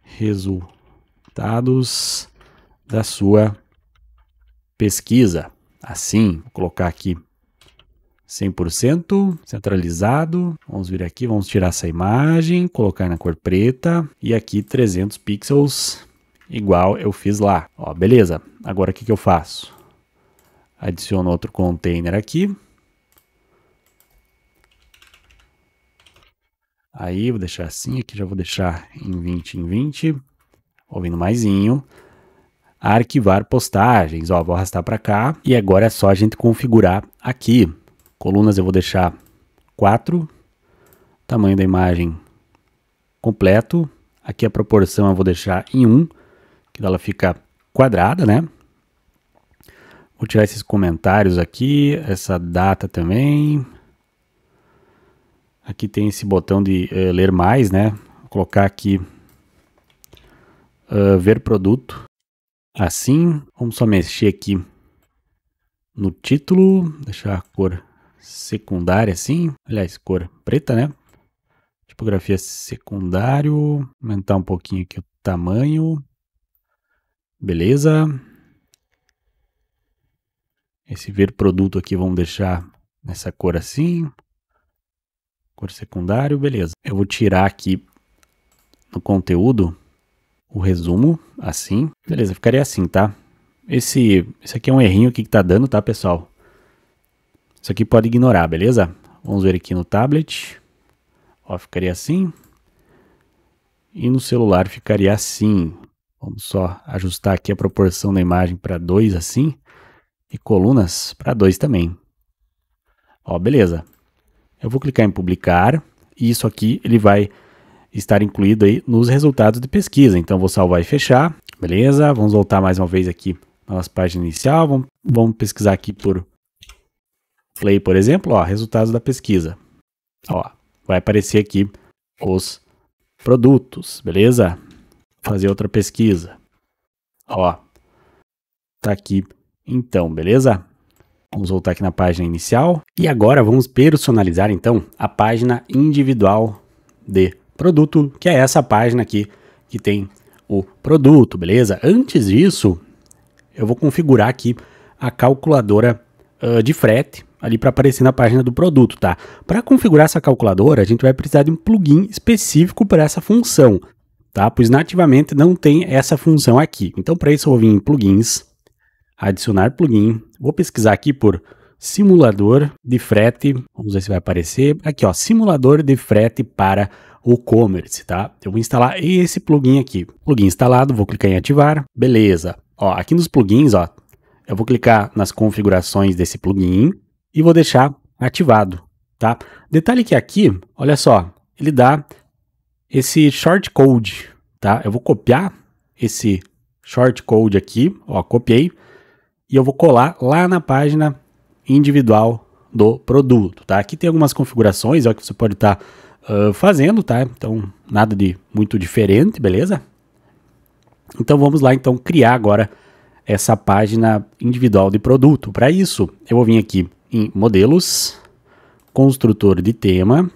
resultados da sua pesquisa. Assim, vou colocar aqui 100% centralizado. Vamos vir aqui, vamos tirar essa imagem, colocar na cor preta e aqui 300 pixels igual eu fiz lá. Ó, beleza. Agora o que, que eu faço? Adiciono outro container aqui. Aí, vou deixar assim, aqui já vou deixar em 20 em 20. ouvindo maisinho. Arquivar postagens, ó, vou arrastar para cá. E agora é só a gente configurar aqui. Colunas eu vou deixar 4. Tamanho da imagem completo. Aqui a proporção eu vou deixar em 1, que ela fica quadrada, né? Vou tirar esses comentários aqui, essa data também. Aqui tem esse botão de uh, ler mais, né? Vou colocar aqui uh, ver produto. Assim, vamos só mexer aqui no título, deixar a cor secundária assim, aliás, cor preta, né? Tipografia secundário, aumentar um pouquinho aqui o tamanho. Beleza. Esse ver produto aqui vamos deixar nessa cor assim cor secundário, beleza. Eu vou tirar aqui no conteúdo o resumo, assim. Beleza, ficaria assim, tá? Esse, esse aqui é um errinho que tá dando, tá, pessoal? Isso aqui pode ignorar, beleza? Vamos ver aqui no tablet. Ó, ficaria assim. E no celular ficaria assim. Vamos só ajustar aqui a proporção da imagem para 2 assim. E colunas para 2 também. Ó, beleza. Eu vou clicar em publicar e isso aqui ele vai estar incluído aí nos resultados de pesquisa. Então vou salvar e fechar. Beleza, vamos voltar mais uma vez aqui na nossa página inicial. Vamos, vamos pesquisar aqui por play, por exemplo, ó, resultados da pesquisa. Ó, vai aparecer aqui os produtos, beleza? Fazer outra pesquisa. Ó, tá aqui então, beleza? Vamos voltar aqui na página inicial e agora vamos personalizar então a página individual de produto, que é essa página aqui que tem o produto, beleza? Antes disso, eu vou configurar aqui a calculadora uh, de frete ali para aparecer na página do produto, tá? Para configurar essa calculadora, a gente vai precisar de um plugin específico para essa função, tá? Pois nativamente não tem essa função aqui. Então, para isso, eu vou vir em plugins, adicionar plugin. Vou pesquisar aqui por simulador de frete, vamos ver se vai aparecer. Aqui, ó, simulador de frete para e-commerce, tá? Eu vou instalar esse plugin aqui. Plugin instalado, vou clicar em ativar. Beleza. Ó, aqui nos plugins, ó, eu vou clicar nas configurações desse plugin e vou deixar ativado, tá? Detalhe que aqui, olha só, ele dá esse short code, tá? Eu vou copiar esse short code aqui, ó, copiei e eu vou colar lá na página individual do produto, tá? Aqui tem algumas configurações, ó, é que você pode estar tá, uh, fazendo, tá? Então, nada de muito diferente, beleza? Então, vamos lá, então, criar agora essa página individual de produto. Para isso, eu vou vir aqui em modelos, construtor de tema,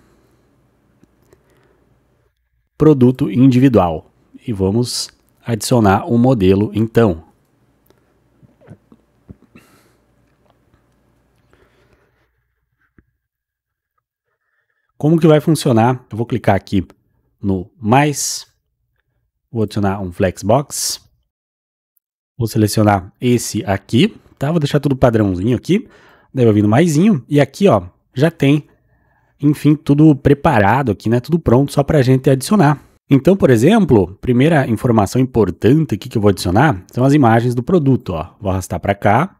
produto individual. E vamos adicionar um modelo, então. Como que vai funcionar? Eu vou clicar aqui no mais, vou adicionar um flexbox, vou selecionar esse aqui, tá? Vou deixar tudo padrãozinho aqui, daí vai vindo maisinho, e aqui, ó, já tem, enfim, tudo preparado aqui, né? Tudo pronto só para a gente adicionar. Então, por exemplo, primeira informação importante aqui que eu vou adicionar são as imagens do produto, ó. Vou arrastar para cá,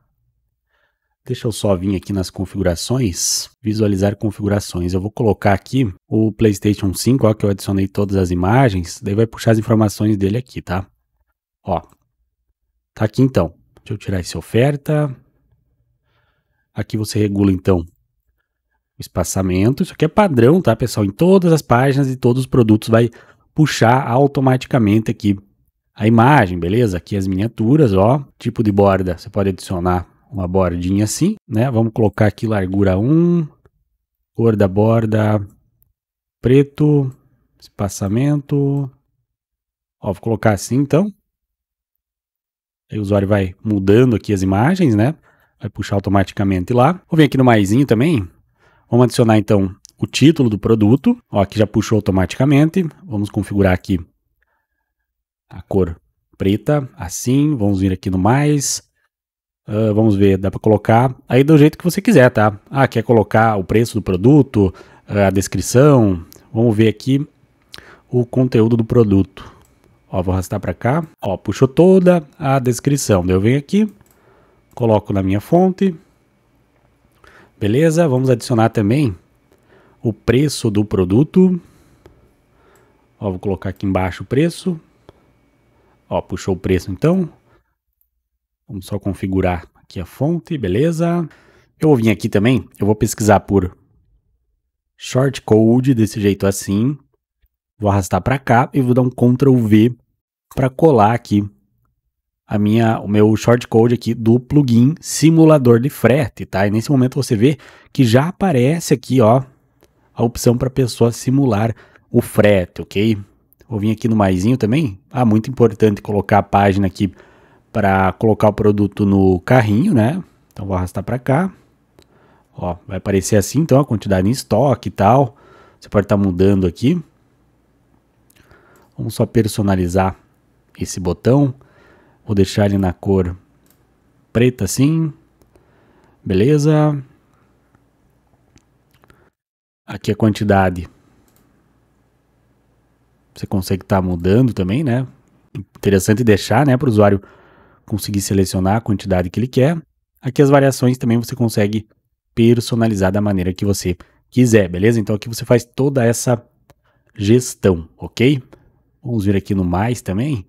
Deixa eu só vir aqui nas configurações, visualizar configurações. Eu vou colocar aqui o PlayStation 5, ó, que eu adicionei todas as imagens, daí vai puxar as informações dele aqui, tá? Ó, tá aqui então. Deixa eu tirar essa oferta. Aqui você regula então o espaçamento. Isso aqui é padrão, tá, pessoal? Em todas as páginas e todos os produtos vai puxar automaticamente aqui a imagem, beleza? Aqui as miniaturas, ó, tipo de borda, você pode adicionar uma bordinha assim, né? Vamos colocar aqui largura 1, cor da borda preto, espaçamento. Ó, vou colocar assim então. Aí o usuário vai mudando aqui as imagens, né? Vai puxar automaticamente lá. Vou vir aqui no maisinho também. Vamos adicionar então o título do produto. Ó, aqui já puxou automaticamente. Vamos configurar aqui a cor preta, assim. Vamos vir aqui no mais. Uh, vamos ver, dá para colocar aí do jeito que você quiser, tá? Ah, quer colocar o preço do produto, ah, a descrição. Vamos ver aqui o conteúdo do produto. Ó, vou arrastar para cá. Ó, puxou toda a descrição. Eu venho aqui, coloco na minha fonte. Beleza? Vamos adicionar também o preço do produto. Ó, vou colocar aqui embaixo o preço. Ó, puxou o preço então. Vamos só configurar aqui a fonte, beleza? Eu vou vir aqui também, eu vou pesquisar por short code desse jeito assim. Vou arrastar para cá e vou dar um Ctrl V para colar aqui a minha, o meu shortcode aqui do plugin simulador de frete, tá? E nesse momento você vê que já aparece aqui, ó, a opção para a pessoa simular o frete, ok? Vou vir aqui no maisinho também. Ah, muito importante colocar a página aqui para colocar o produto no carrinho, né? Então vou arrastar para cá. Ó, vai aparecer assim então a quantidade em estoque e tal. Você pode estar tá mudando aqui. Vamos só personalizar esse botão. Vou deixar ele na cor preta assim. Beleza. Aqui a quantidade. Você consegue estar tá mudando também, né? Interessante deixar, né, para o usuário conseguir selecionar a quantidade que ele quer. Aqui as variações também você consegue personalizar da maneira que você quiser, beleza? Então aqui você faz toda essa gestão, ok? Vamos ver aqui no mais também.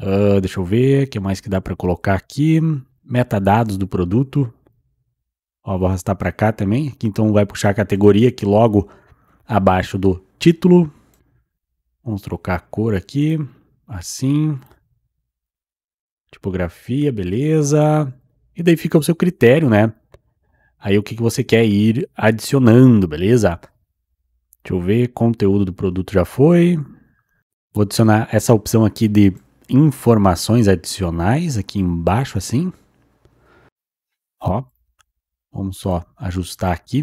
Uh, deixa eu ver, o que mais que dá para colocar aqui? Metadados do produto. Ó, vou arrastar para cá também. Aqui, então vai puxar a categoria que logo abaixo do título. Vamos trocar a cor aqui, assim. Tipografia, beleza. E daí fica o seu critério, né? Aí o que, que você quer ir adicionando, beleza? Deixa eu ver, conteúdo do produto já foi. Vou adicionar essa opção aqui de informações adicionais aqui embaixo, assim. Ó, vamos só ajustar aqui.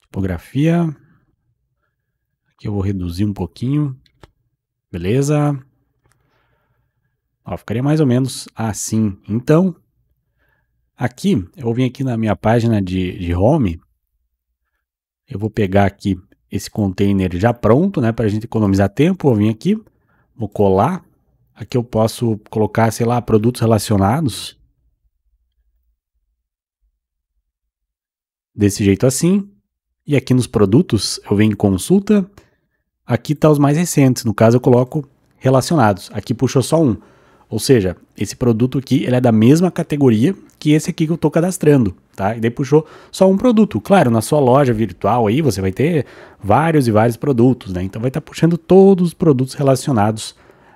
Tipografia. Aqui eu vou reduzir um pouquinho. Beleza. Ó, ficaria mais ou menos assim. Então, aqui, eu vou vir aqui na minha página de, de home, eu vou pegar aqui esse container já pronto, né, para a gente economizar tempo, Eu vim aqui, vou colar, aqui eu posso colocar, sei lá, produtos relacionados, desse jeito assim, e aqui nos produtos eu venho em consulta, aqui tá os mais recentes, no caso eu coloco relacionados, aqui puxou só um, ou seja, esse produto aqui ele é da mesma categoria que esse aqui que eu estou cadastrando, tá? E daí puxou só um produto. Claro, na sua loja virtual aí você vai ter vários e vários produtos, né? Então vai estar tá puxando todos os produtos relacionados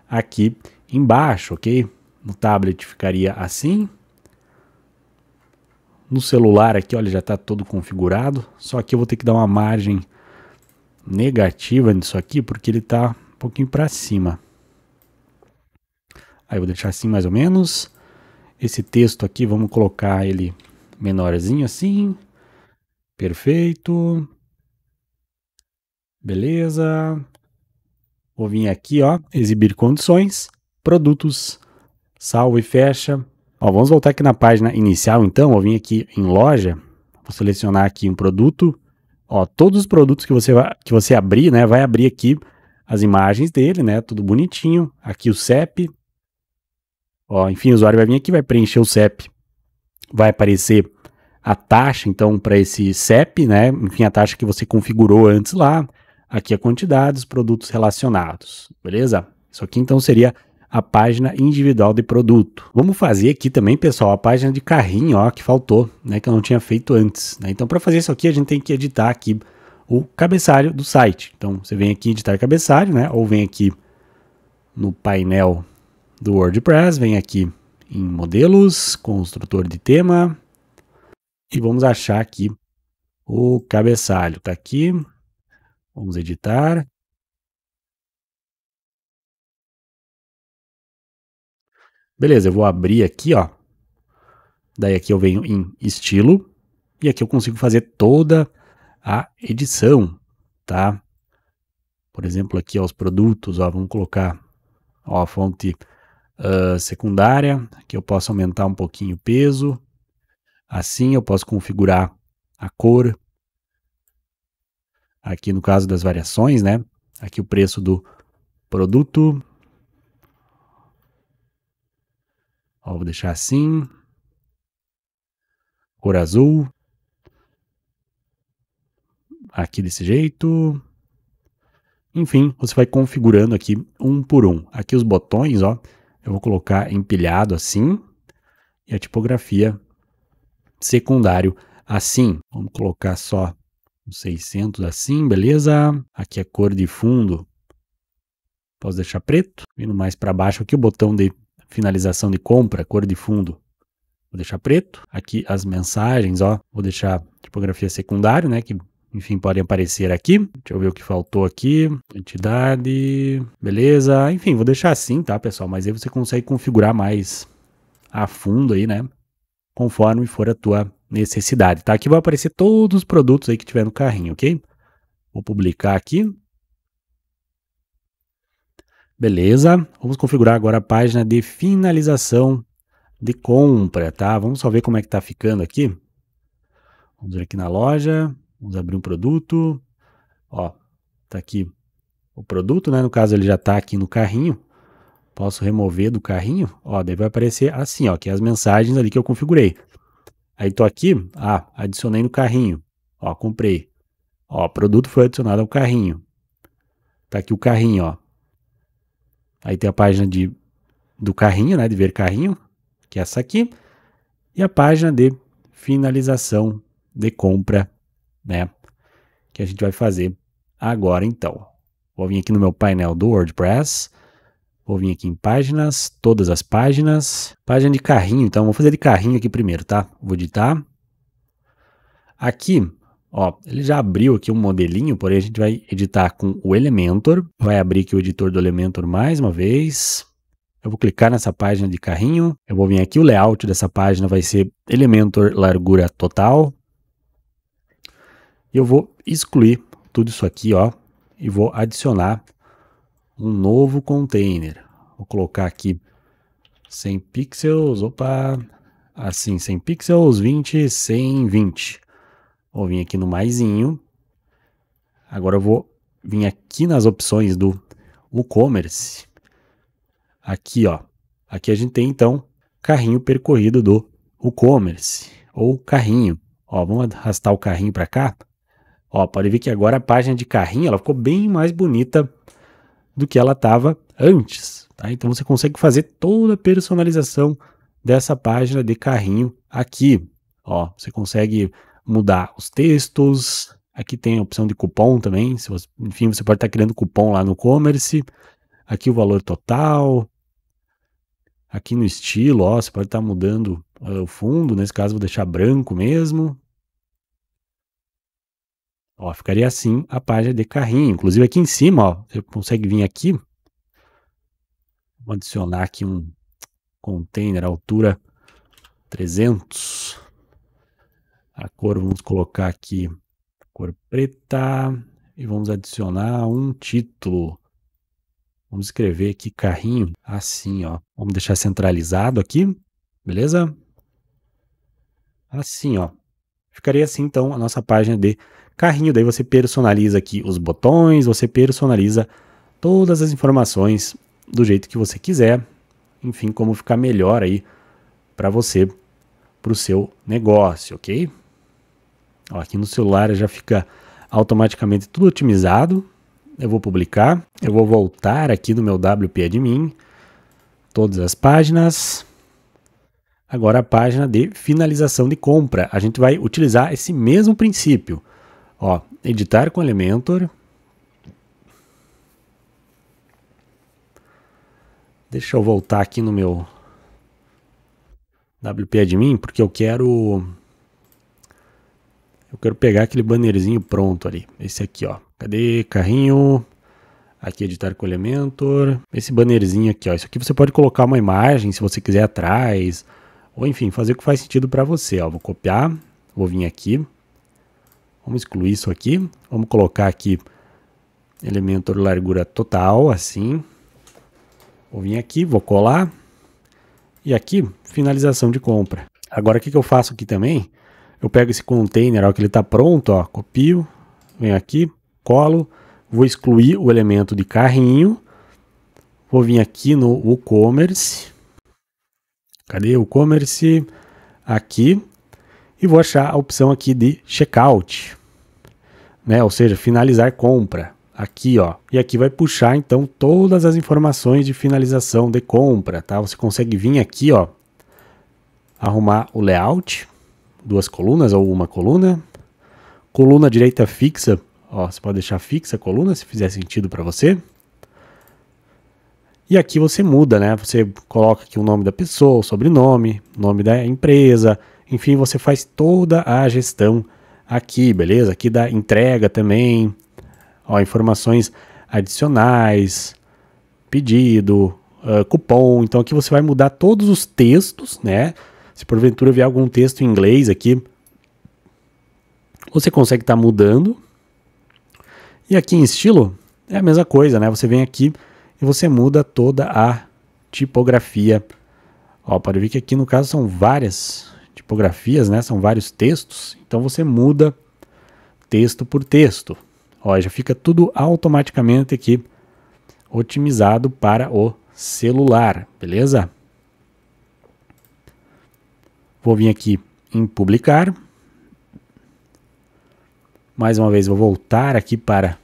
aqui embaixo, ok? No tablet ficaria assim. No celular aqui, olha, já está todo configurado. Só que eu vou ter que dar uma margem negativa nisso aqui, porque ele está um pouquinho para cima. Aí eu vou deixar assim mais ou menos. Esse texto aqui, vamos colocar ele menorzinho assim. Perfeito. Beleza. Vou vir aqui, ó, exibir condições, produtos, salvo e fecha. Ó, vamos voltar aqui na página inicial, então. Vou vir aqui em loja, vou selecionar aqui um produto. Ó, todos os produtos que você, vai, que você abrir, né, vai abrir aqui as imagens dele, né, tudo bonitinho. Aqui o CEP, Ó, enfim, o usuário vai vir aqui, vai preencher o CEP, vai aparecer a taxa, então, para esse CEP, né? Enfim, a taxa que você configurou antes lá. Aqui a quantidade, os produtos relacionados, beleza? Isso aqui, então, seria a página individual de produto. Vamos fazer aqui também, pessoal, a página de carrinho, ó, que faltou, né? Que eu não tinha feito antes, né? Então, para fazer isso aqui, a gente tem que editar aqui o cabeçalho do site. Então, você vem aqui editar cabeçalho, né? Ou vem aqui no painel do WordPress, vem aqui em modelos, construtor de tema e vamos achar aqui o cabeçalho. Está aqui, vamos editar. Beleza, eu vou abrir aqui, ó. Daí aqui eu venho em estilo e aqui eu consigo fazer toda a edição, tá? Por exemplo, aqui ó, os produtos, ó, vamos colocar ó, a fonte uh, secundária, que eu posso aumentar um pouquinho o peso. Assim eu posso configurar a cor. Aqui no caso das variações, né? Aqui o preço do produto. Ó, vou deixar assim. Cor azul. Aqui desse jeito. Enfim, você vai configurando aqui um por um. Aqui os botões, ó, eu vou colocar empilhado assim e a tipografia secundário assim. Vamos colocar só 600 assim, beleza? Aqui a é cor de fundo, posso deixar preto. Vindo mais para baixo aqui o botão de finalização de compra, cor de fundo, vou deixar preto. Aqui as mensagens, ó, vou deixar tipografia secundário, né, que enfim, podem aparecer aqui. Deixa eu ver o que faltou aqui. Entidade, beleza. Enfim, vou deixar assim, tá, pessoal? Mas aí você consegue configurar mais a fundo aí, né? Conforme for a tua necessidade, tá? Aqui vai aparecer todos os produtos aí que tiver no carrinho, ok? Vou publicar aqui. Beleza. Vamos configurar agora a página de finalização de compra, tá? Vamos só ver como é que tá ficando aqui. Vamos ver aqui na loja. Vamos abrir um produto. Ó, tá aqui o produto, né? No caso, ele já tá aqui no carrinho. Posso remover do carrinho. Ó, daí vai aparecer assim, ó, que é as mensagens ali que eu configurei. Aí tô aqui, ah, adicionei no carrinho. Ó, comprei. Ó, produto foi adicionado ao carrinho. Tá aqui o carrinho, ó. Aí tem a página de do carrinho, né, de ver carrinho, que é essa aqui, e a página de finalização de compra né? Que a gente vai fazer agora então. Vou vir aqui no meu painel do WordPress, vou vir aqui em páginas, todas as páginas, página de carrinho, então vou fazer de carrinho aqui primeiro, tá? Vou editar. Aqui, ó, ele já abriu aqui um modelinho, porém a gente vai editar com o Elementor, vai abrir aqui o editor do Elementor mais uma vez. Eu vou clicar nessa página de carrinho, eu vou vir aqui, o layout dessa página vai ser Elementor largura total, e eu vou excluir tudo isso aqui, ó, e vou adicionar um novo container. Vou colocar aqui 100 pixels, opa, assim, ah, 100 pixels, 20, 120 Vou vir aqui no maisinho. Agora eu vou vir aqui nas opções do WooCommerce. Aqui, ó. Aqui a gente tem, então, carrinho percorrido do WooCommerce, ou carrinho. Ó, vamos arrastar o carrinho para cá. Ó, pode ver que agora a página de carrinho ela ficou bem mais bonita do que ela estava antes. Tá? Então você consegue fazer toda a personalização dessa página de carrinho aqui. Ó, você consegue mudar os textos. Aqui tem a opção de cupom também. Se você, enfim, você pode estar criando cupom lá no commerce. Aqui o valor total. Aqui no estilo, ó, você pode estar mudando ah, o fundo. Nesse caso, vou deixar branco mesmo. Ó, ficaria assim a página de carrinho. Inclusive aqui em cima, ó, você consegue vir aqui. Vou adicionar aqui um container, altura 300. A cor, vamos colocar aqui cor preta. E vamos adicionar um título. Vamos escrever aqui carrinho, assim, ó. Vamos deixar centralizado aqui, beleza? Assim, ó. Ficaria assim, então, a nossa página de carrinho. Daí você personaliza aqui os botões, você personaliza todas as informações do jeito que você quiser. Enfim, como ficar melhor aí para você, para o seu negócio, ok? Ó, aqui no celular já fica automaticamente tudo otimizado. Eu vou publicar, eu vou voltar aqui no meu WP Admin, todas as páginas. Agora a página de finalização de compra. A gente vai utilizar esse mesmo princípio. Ó, editar com Elementor. Deixa eu voltar aqui no meu WP Admin, porque eu quero eu quero pegar aquele bannerzinho pronto ali. Esse aqui, ó. Cadê carrinho? Aqui editar com Elementor. Esse bannerzinho aqui, ó. Isso aqui você pode colocar uma imagem, se você quiser atrás, ou enfim, fazer o que faz sentido para você, ó. Vou copiar, vou vir aqui. Vamos excluir isso aqui. Vamos colocar aqui elemento de largura total, assim. Vou vir aqui, vou colar. E aqui, finalização de compra. Agora, o que, que eu faço aqui também? Eu pego esse container, ó, que ele está pronto, ó, copio, venho aqui, colo, vou excluir o elemento de carrinho, vou vir aqui no WooCommerce, cadê o WooCommerce? Aqui, e vou achar a opção aqui de checkout, né? ou seja, finalizar compra, aqui ó, e aqui vai puxar então todas as informações de finalização de compra, tá? Você consegue vir aqui ó, arrumar o layout, duas colunas ou uma coluna, coluna direita fixa, ó, você pode deixar fixa a coluna se fizer sentido para você, e aqui você muda, né? Você coloca aqui o nome da pessoa, o sobrenome, nome da empresa, enfim, você faz toda a gestão aqui, beleza? Aqui da entrega também, ó, informações adicionais, pedido, uh, cupom. Então aqui você vai mudar todos os textos, né? Se porventura vier algum texto em inglês aqui, você consegue estar tá mudando. E aqui em estilo é a mesma coisa, né? Você vem aqui e você muda toda a tipografia. Ó, pode ver que aqui no caso são várias tipografias, né? São vários textos, então você muda texto por texto. Ó, já fica tudo automaticamente aqui otimizado para o celular, beleza? Vou vir aqui em publicar. Mais uma vez vou voltar aqui para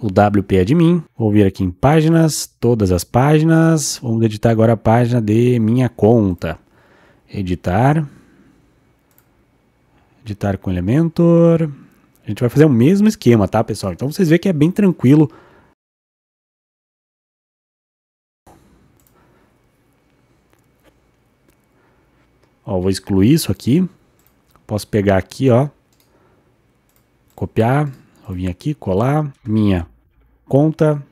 o WP Admin. É vou vir aqui em páginas, todas as páginas. Vamos editar agora a página de minha conta editar, editar com Elementor. A gente vai fazer o mesmo esquema, tá, pessoal? Então vocês vêem que é bem tranquilo. Ó, vou excluir isso aqui. Posso pegar aqui, ó, copiar, vou vir aqui, colar, minha conta,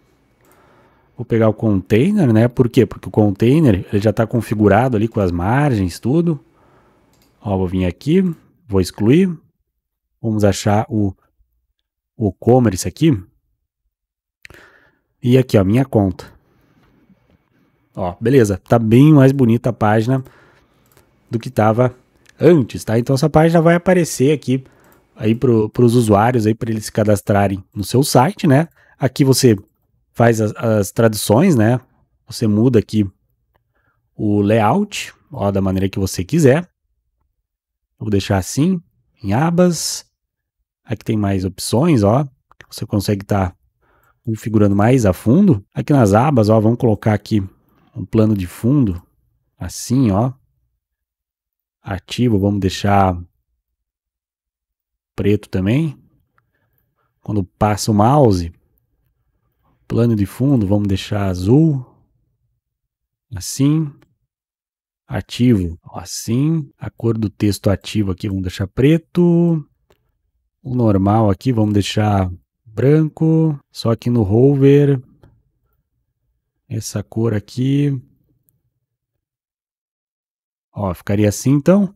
Vou pegar o container, né? Por quê? Porque o container ele já está configurado ali com as margens, tudo. Ó, vou vir aqui, vou excluir. Vamos achar o, o commerce aqui. E aqui, ó, minha conta. Ó, beleza. Tá bem mais bonita a página do que estava antes, tá? Então essa página vai aparecer aqui aí para os usuários aí para eles se cadastrarem no seu site, né? Aqui você faz as, as traduções, né? Você muda aqui o layout, ó, da maneira que você quiser. Vou deixar assim, em abas. Aqui tem mais opções, ó, você consegue estar tá configurando mais a fundo. Aqui nas abas, ó, vamos colocar aqui um plano de fundo, assim, ó. Ativo, vamos deixar preto também. Quando passa o mouse, Plano de fundo, vamos deixar azul. Assim. Ativo, assim. A cor do texto ativo aqui, vamos deixar preto. O normal aqui, vamos deixar branco. Só que no hover, essa cor aqui. Ó, ficaria assim então.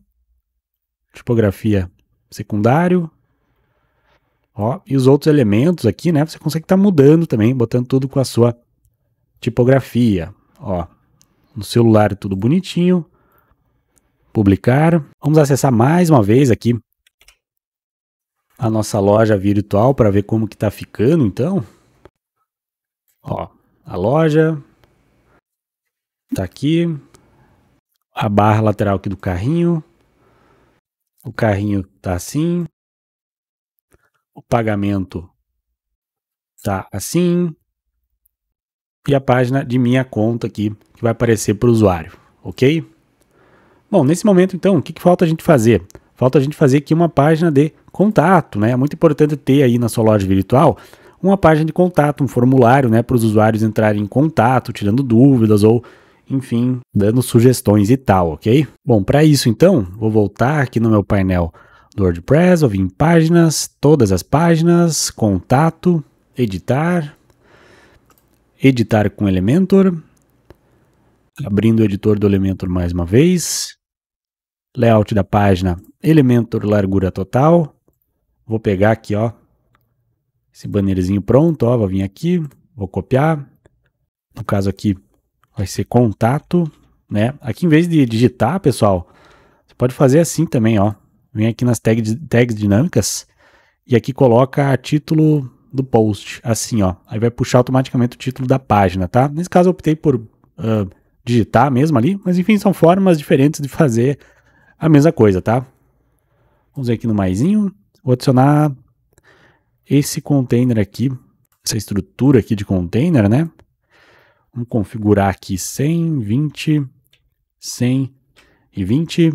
Tipografia secundário, Ó, e os outros elementos aqui, né? Você consegue estar tá mudando também, botando tudo com a sua tipografia. Ó, no celular tudo bonitinho. Publicar. Vamos acessar mais uma vez aqui a nossa loja virtual para ver como que está ficando, então. Ó, a loja está aqui. A barra lateral aqui do carrinho. O carrinho tá assim o pagamento tá assim e a página de minha conta aqui que vai aparecer para o usuário, ok? Bom, nesse momento então, o que, que falta a gente fazer? Falta a gente fazer aqui uma página de contato, né? É muito importante ter aí na sua loja virtual uma página de contato, um formulário, né, para os usuários entrarem em contato, tirando dúvidas ou, enfim, dando sugestões e tal, ok? Bom, para isso então, vou voltar aqui no meu painel do WordPress, ouvir em páginas, todas as páginas, contato, editar, editar com Elementor, abrindo o editor do Elementor mais uma vez, layout da página, Elementor largura total, vou pegar aqui ó, esse bannerzinho pronto, ó, vou vir aqui, vou copiar, no caso aqui vai ser contato, né? Aqui em vez de digitar, pessoal, você pode fazer assim também, ó, vem aqui nas tags, tags dinâmicas e aqui coloca título do post, assim, ó. Aí vai puxar automaticamente o título da página, tá? Nesse caso eu optei por uh, digitar mesmo ali, mas enfim, são formas diferentes de fazer a mesma coisa, tá? Vamos ver aqui no maisinho, vou adicionar esse container aqui, essa estrutura aqui de container, né? Vamos configurar aqui 120, 120 e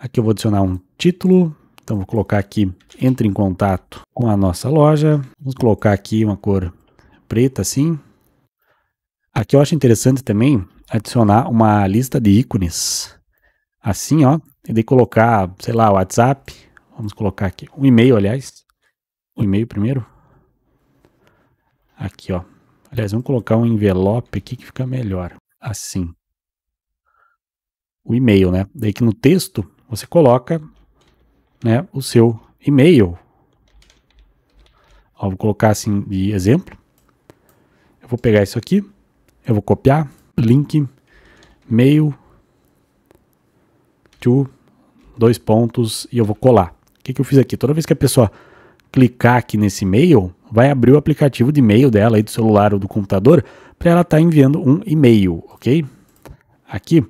Aqui eu vou adicionar um título, então vou colocar aqui entre em contato com a nossa loja. Vamos colocar aqui uma cor preta assim. Aqui eu acho interessante também adicionar uma lista de ícones. Assim, ó, e daí colocar, sei lá, o WhatsApp, vamos colocar aqui um e-mail, aliás. O e-mail primeiro. Aqui, ó. Aliás, vamos colocar um envelope aqui que fica melhor. Assim. O e-mail, né? Daí que no texto você coloca né, o seu e-mail. Ó, vou colocar assim de exemplo. Eu vou pegar isso aqui, eu vou copiar, link, mail, to, dois pontos, e eu vou colar. O que, que eu fiz aqui? Toda vez que a pessoa clicar aqui nesse e-mail, vai abrir o aplicativo de e-mail dela aí do celular ou do computador para ela estar tá enviando um e-mail, ok? Aqui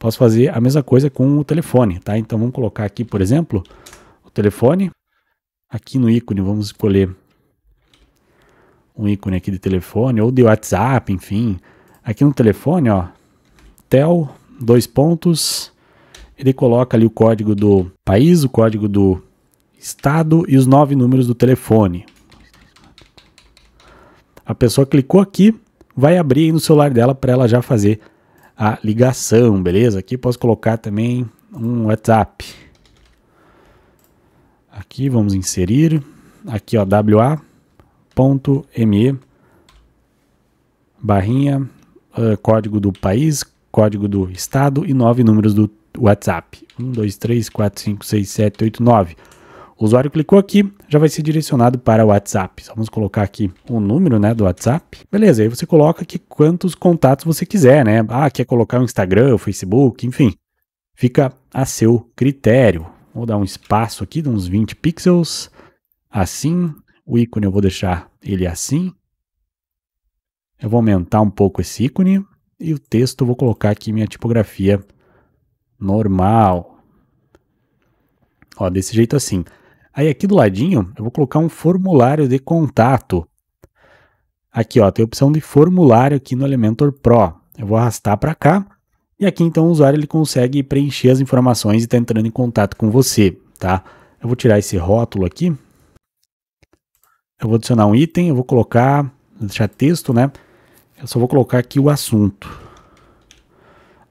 posso fazer a mesma coisa com o telefone, tá? Então vamos colocar aqui, por exemplo, o telefone. Aqui no ícone vamos escolher um ícone aqui de telefone ou de WhatsApp, enfim. Aqui no telefone, ó, tel, dois pontos, ele coloca ali o código do país, o código do estado e os nove números do telefone. A pessoa clicou aqui, vai abrir no celular dela para ela já fazer a ligação, beleza? Aqui posso colocar também um WhatsApp. Aqui vamos inserir, aqui ó, wa.me barrinha, uh, código do país, código do estado e nove números do WhatsApp. 1, 2, 3, 4, 5, 6, 7, 8, 9. O usuário clicou aqui, já vai ser direcionado para o WhatsApp. Só vamos colocar aqui o um número né, do WhatsApp. Beleza, aí você coloca aqui quantos contatos você quiser, né? Ah, quer colocar o um Instagram, o Facebook, enfim. Fica a seu critério. Vou dar um espaço aqui de uns 20 pixels, assim. O ícone eu vou deixar ele assim. Eu vou aumentar um pouco esse ícone e o texto eu vou colocar aqui minha tipografia normal. Ó, desse jeito assim. Aí aqui do ladinho eu vou colocar um formulário de contato. Aqui ó, tem a opção de formulário aqui no Elementor Pro. Eu vou arrastar para cá e aqui então o usuário ele consegue preencher as informações e está entrando em contato com você, tá? Eu vou tirar esse rótulo aqui. Eu vou adicionar um item, eu vou colocar, vou deixar texto, né? Eu só vou colocar aqui o assunto.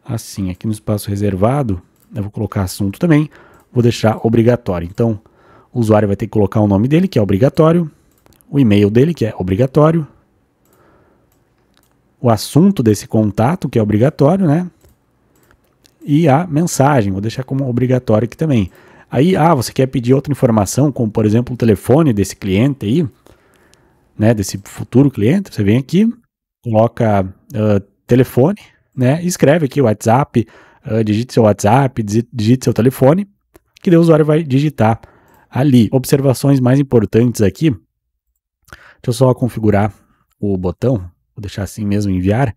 Assim, aqui no espaço reservado, eu vou colocar assunto também, vou deixar obrigatório. Então, o usuário vai ter que colocar o nome dele, que é obrigatório, o e-mail dele, que é obrigatório, o assunto desse contato, que é obrigatório, né? E a mensagem, vou deixar como obrigatório aqui também. Aí, ah, você quer pedir outra informação, como por exemplo o telefone desse cliente aí, né? Desse futuro cliente, você vem aqui, coloca uh, telefone, né? Escreve aqui o WhatsApp, uh, digite seu WhatsApp, digite seu telefone, que o usuário vai digitar ali. Observações mais importantes aqui. Deixa eu só configurar o botão, vou deixar assim mesmo enviar.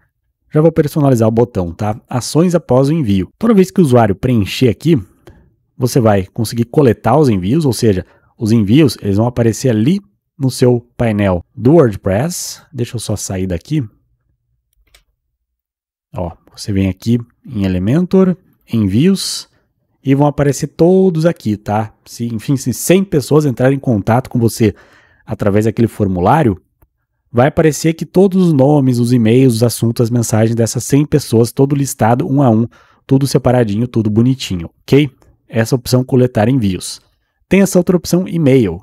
Já vou personalizar o botão, tá? Ações após o envio. Toda vez que o usuário preencher aqui, você vai conseguir coletar os envios, ou seja, os envios eles vão aparecer ali no seu painel do WordPress. Deixa eu só sair daqui. Ó, você vem aqui em Elementor, envios, e vão aparecer todos aqui, tá? Se, enfim, se 100 pessoas entrarem em contato com você através daquele formulário, vai aparecer que todos os nomes, os e-mails, os assuntos, as mensagens dessas 100 pessoas, todo listado um a um, tudo separadinho, tudo bonitinho, ok? Essa opção coletar envios. Tem essa outra opção e-mail,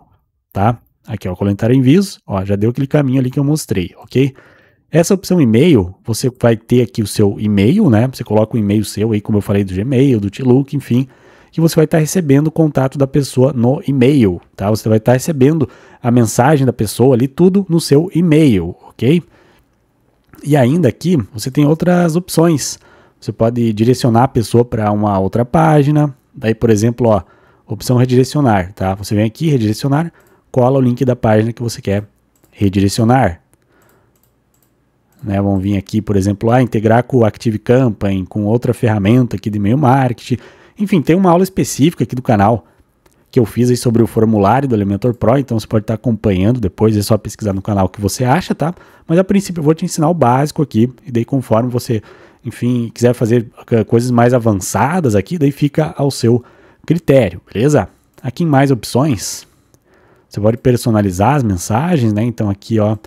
tá? Aqui, ó, coletar envios, ó, já deu aquele caminho ali que eu mostrei, ok? Essa opção e-mail, você vai ter aqui o seu e-mail, né? Você coloca o e-mail seu aí, como eu falei, do Gmail, do Outlook, enfim, que você vai estar tá recebendo o contato da pessoa no e-mail, tá? Você vai estar tá recebendo a mensagem da pessoa ali, tudo no seu e-mail, ok? E ainda aqui, você tem outras opções. Você pode direcionar a pessoa para uma outra página. Daí, por exemplo, ó, opção redirecionar, tá? Você vem aqui, redirecionar, cola o link da página que você quer redirecionar, né, vão vir aqui, por exemplo, ah, integrar com o Active Campaign, com outra ferramenta aqui de e-mail marketing. Enfim, tem uma aula específica aqui do canal que eu fiz aí sobre o formulário do Elementor Pro, então você pode estar acompanhando depois, é só pesquisar no canal o que você acha, tá? Mas a princípio eu vou te ensinar o básico aqui, e daí conforme você, enfim, quiser fazer ah, coisas mais avançadas aqui, daí fica ao seu critério, beleza? Aqui em mais opções, você pode personalizar as mensagens, né? Então aqui, ó,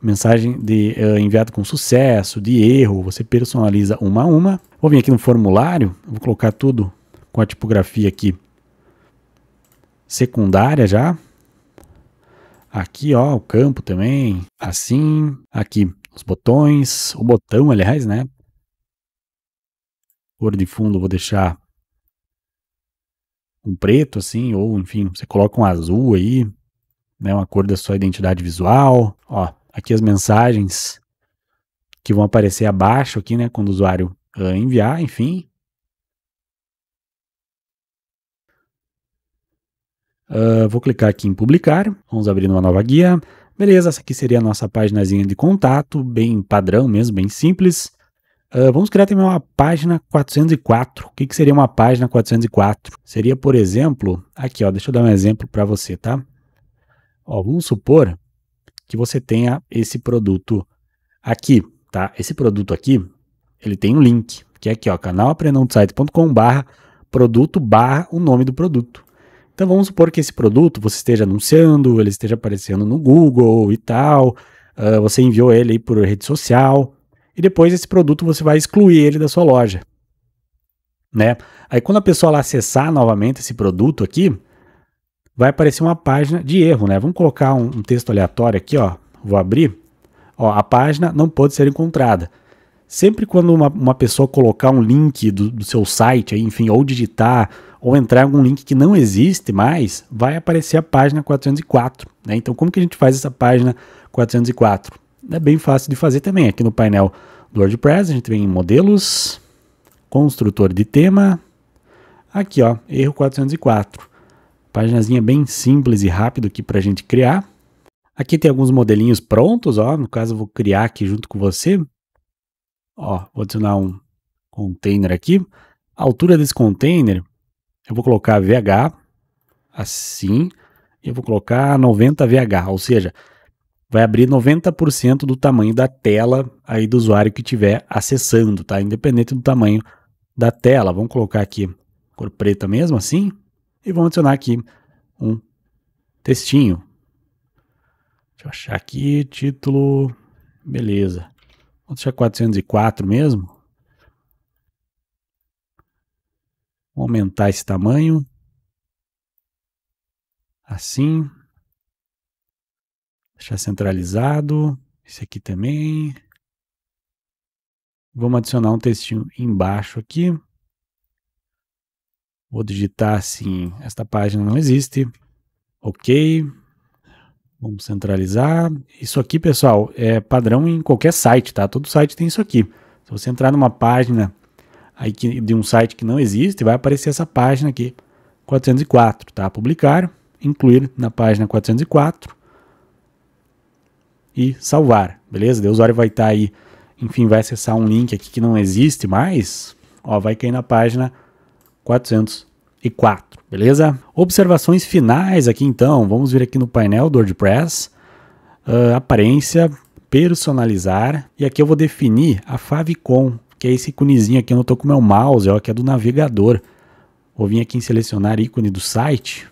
mensagem de uh, com sucesso, de erro, você personaliza uma a uma. Vou vir aqui no formulário, vou colocar tudo com a tipografia aqui secundária já. Aqui, ó, o campo também, assim, aqui os botões, o botão, aliás, né? Cor de fundo vou deixar um preto assim, ou enfim, você coloca um azul aí, né, uma cor da sua identidade visual, ó, aqui as mensagens que vão aparecer abaixo aqui, né, quando o usuário ah, enviar, enfim. Uh, vou clicar aqui em publicar, vamos abrir uma nova guia. Beleza, essa aqui seria a nossa paginazinha de contato, bem padrão mesmo, bem simples. Uh, vamos criar também uma página 404. O que, que seria uma página 404? Seria, por exemplo, aqui, ó, deixa eu dar um exemplo para você, tá? Ó, vamos supor que você tenha esse produto aqui, tá? Esse produto aqui, ele tem um link, que é aqui, ó, canalaprendondosite.com barra produto barra o nome do produto. Então vamos supor que esse produto você esteja anunciando, ele esteja aparecendo no Google e tal, uh, você enviou ele aí por rede social, e depois esse produto você vai excluir ele da sua loja. Né? Aí quando a pessoa acessar novamente esse produto aqui, vai aparecer uma página de erro, né? Vamos colocar um, um texto aleatório aqui, ó. Vou abrir. Ó, a página não pode ser encontrada. Sempre quando uma, uma pessoa colocar um link do, do seu site, enfim, ou digitar, ou entrar em algum link que não existe mais, vai aparecer a página 404. Né? Então, como que a gente faz essa página 404? É bem fácil de fazer também. Aqui no painel do WordPress, a gente vem em modelos, construtor de tema, aqui ó, erro 404. Paginazinha bem simples e rápido aqui para a gente criar. Aqui tem alguns modelinhos prontos, ó. No caso, eu vou criar aqui junto com você. Ó, vou adicionar um container aqui. A altura desse container, eu vou colocar VH, assim. Eu vou colocar 90 VH, ou seja, vai abrir 90% do tamanho da tela aí do usuário que estiver acessando, tá? Independente do tamanho da tela. Vamos colocar aqui cor preta mesmo, assim e vamos adicionar aqui um textinho. Deixa eu achar aqui, título, beleza. Vamos deixar 404 mesmo. Vou aumentar esse tamanho. Assim. Deixar centralizado. Esse aqui também. Vamos adicionar um textinho embaixo aqui. Vou digitar assim: hum. esta página não existe. Ok. Vamos centralizar. Isso aqui, pessoal, é padrão em qualquer site, tá? Todo site tem isso aqui. Se você entrar numa página aí que, de um site que não existe, vai aparecer essa página aqui, 404, tá? Publicar, incluir na página 404 e salvar, beleza? O usuário vai estar tá aí, enfim, vai acessar um link aqui que não existe mais, ó, vai cair na página 404. 4, beleza? Observações finais aqui então, vamos vir aqui no painel do WordPress, uh, aparência, personalizar, e aqui eu vou definir a favicon, que é esse iconezinho aqui, eu não estou com o meu mouse, ó, que é do navegador. Vou vir aqui em selecionar ícone do site,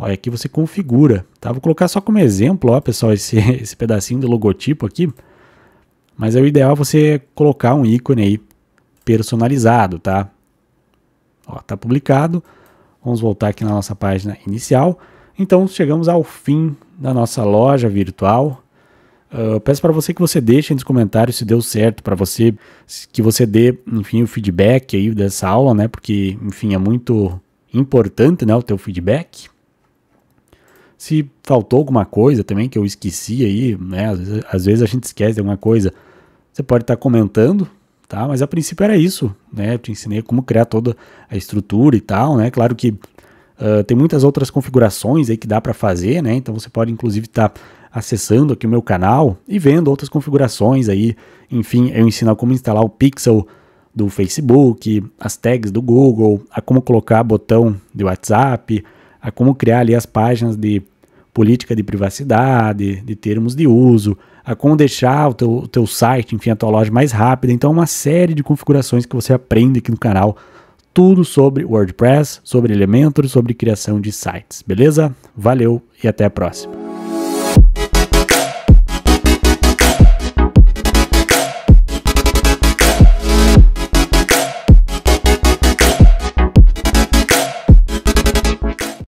Olha, aqui você configura, tá? Vou colocar só como exemplo, ó, pessoal, esse, esse pedacinho do logotipo aqui. Mas é o ideal você colocar um ícone aí personalizado, tá? Está publicado. Vamos voltar aqui na nossa página inicial. Então chegamos ao fim da nossa loja virtual. Uh, peço para você que você deixe nos comentários se deu certo para você, que você dê, enfim, o feedback aí dessa aula, né? Porque, enfim, é muito importante, né, o teu feedback. Se faltou alguma coisa também que eu esqueci aí, né? Às vezes, às vezes a gente esquece de alguma coisa. Você pode estar tá comentando tá? Mas a princípio era isso, né? Eu te ensinei como criar toda a estrutura e tal, né? Claro que uh, tem muitas outras configurações aí que dá para fazer, né? Então você pode inclusive estar tá acessando aqui o meu canal e vendo outras configurações aí. Enfim, eu ensino como instalar o pixel do Facebook, as tags do Google, a como colocar botão de WhatsApp, a como criar ali as páginas de política de privacidade, de termos de uso, a como deixar o teu, o teu site, enfim, a tua loja mais rápida. Então, uma série de configurações que você aprende aqui no canal. Tudo sobre WordPress, sobre Elementor, sobre criação de sites, beleza? Valeu e até a próxima!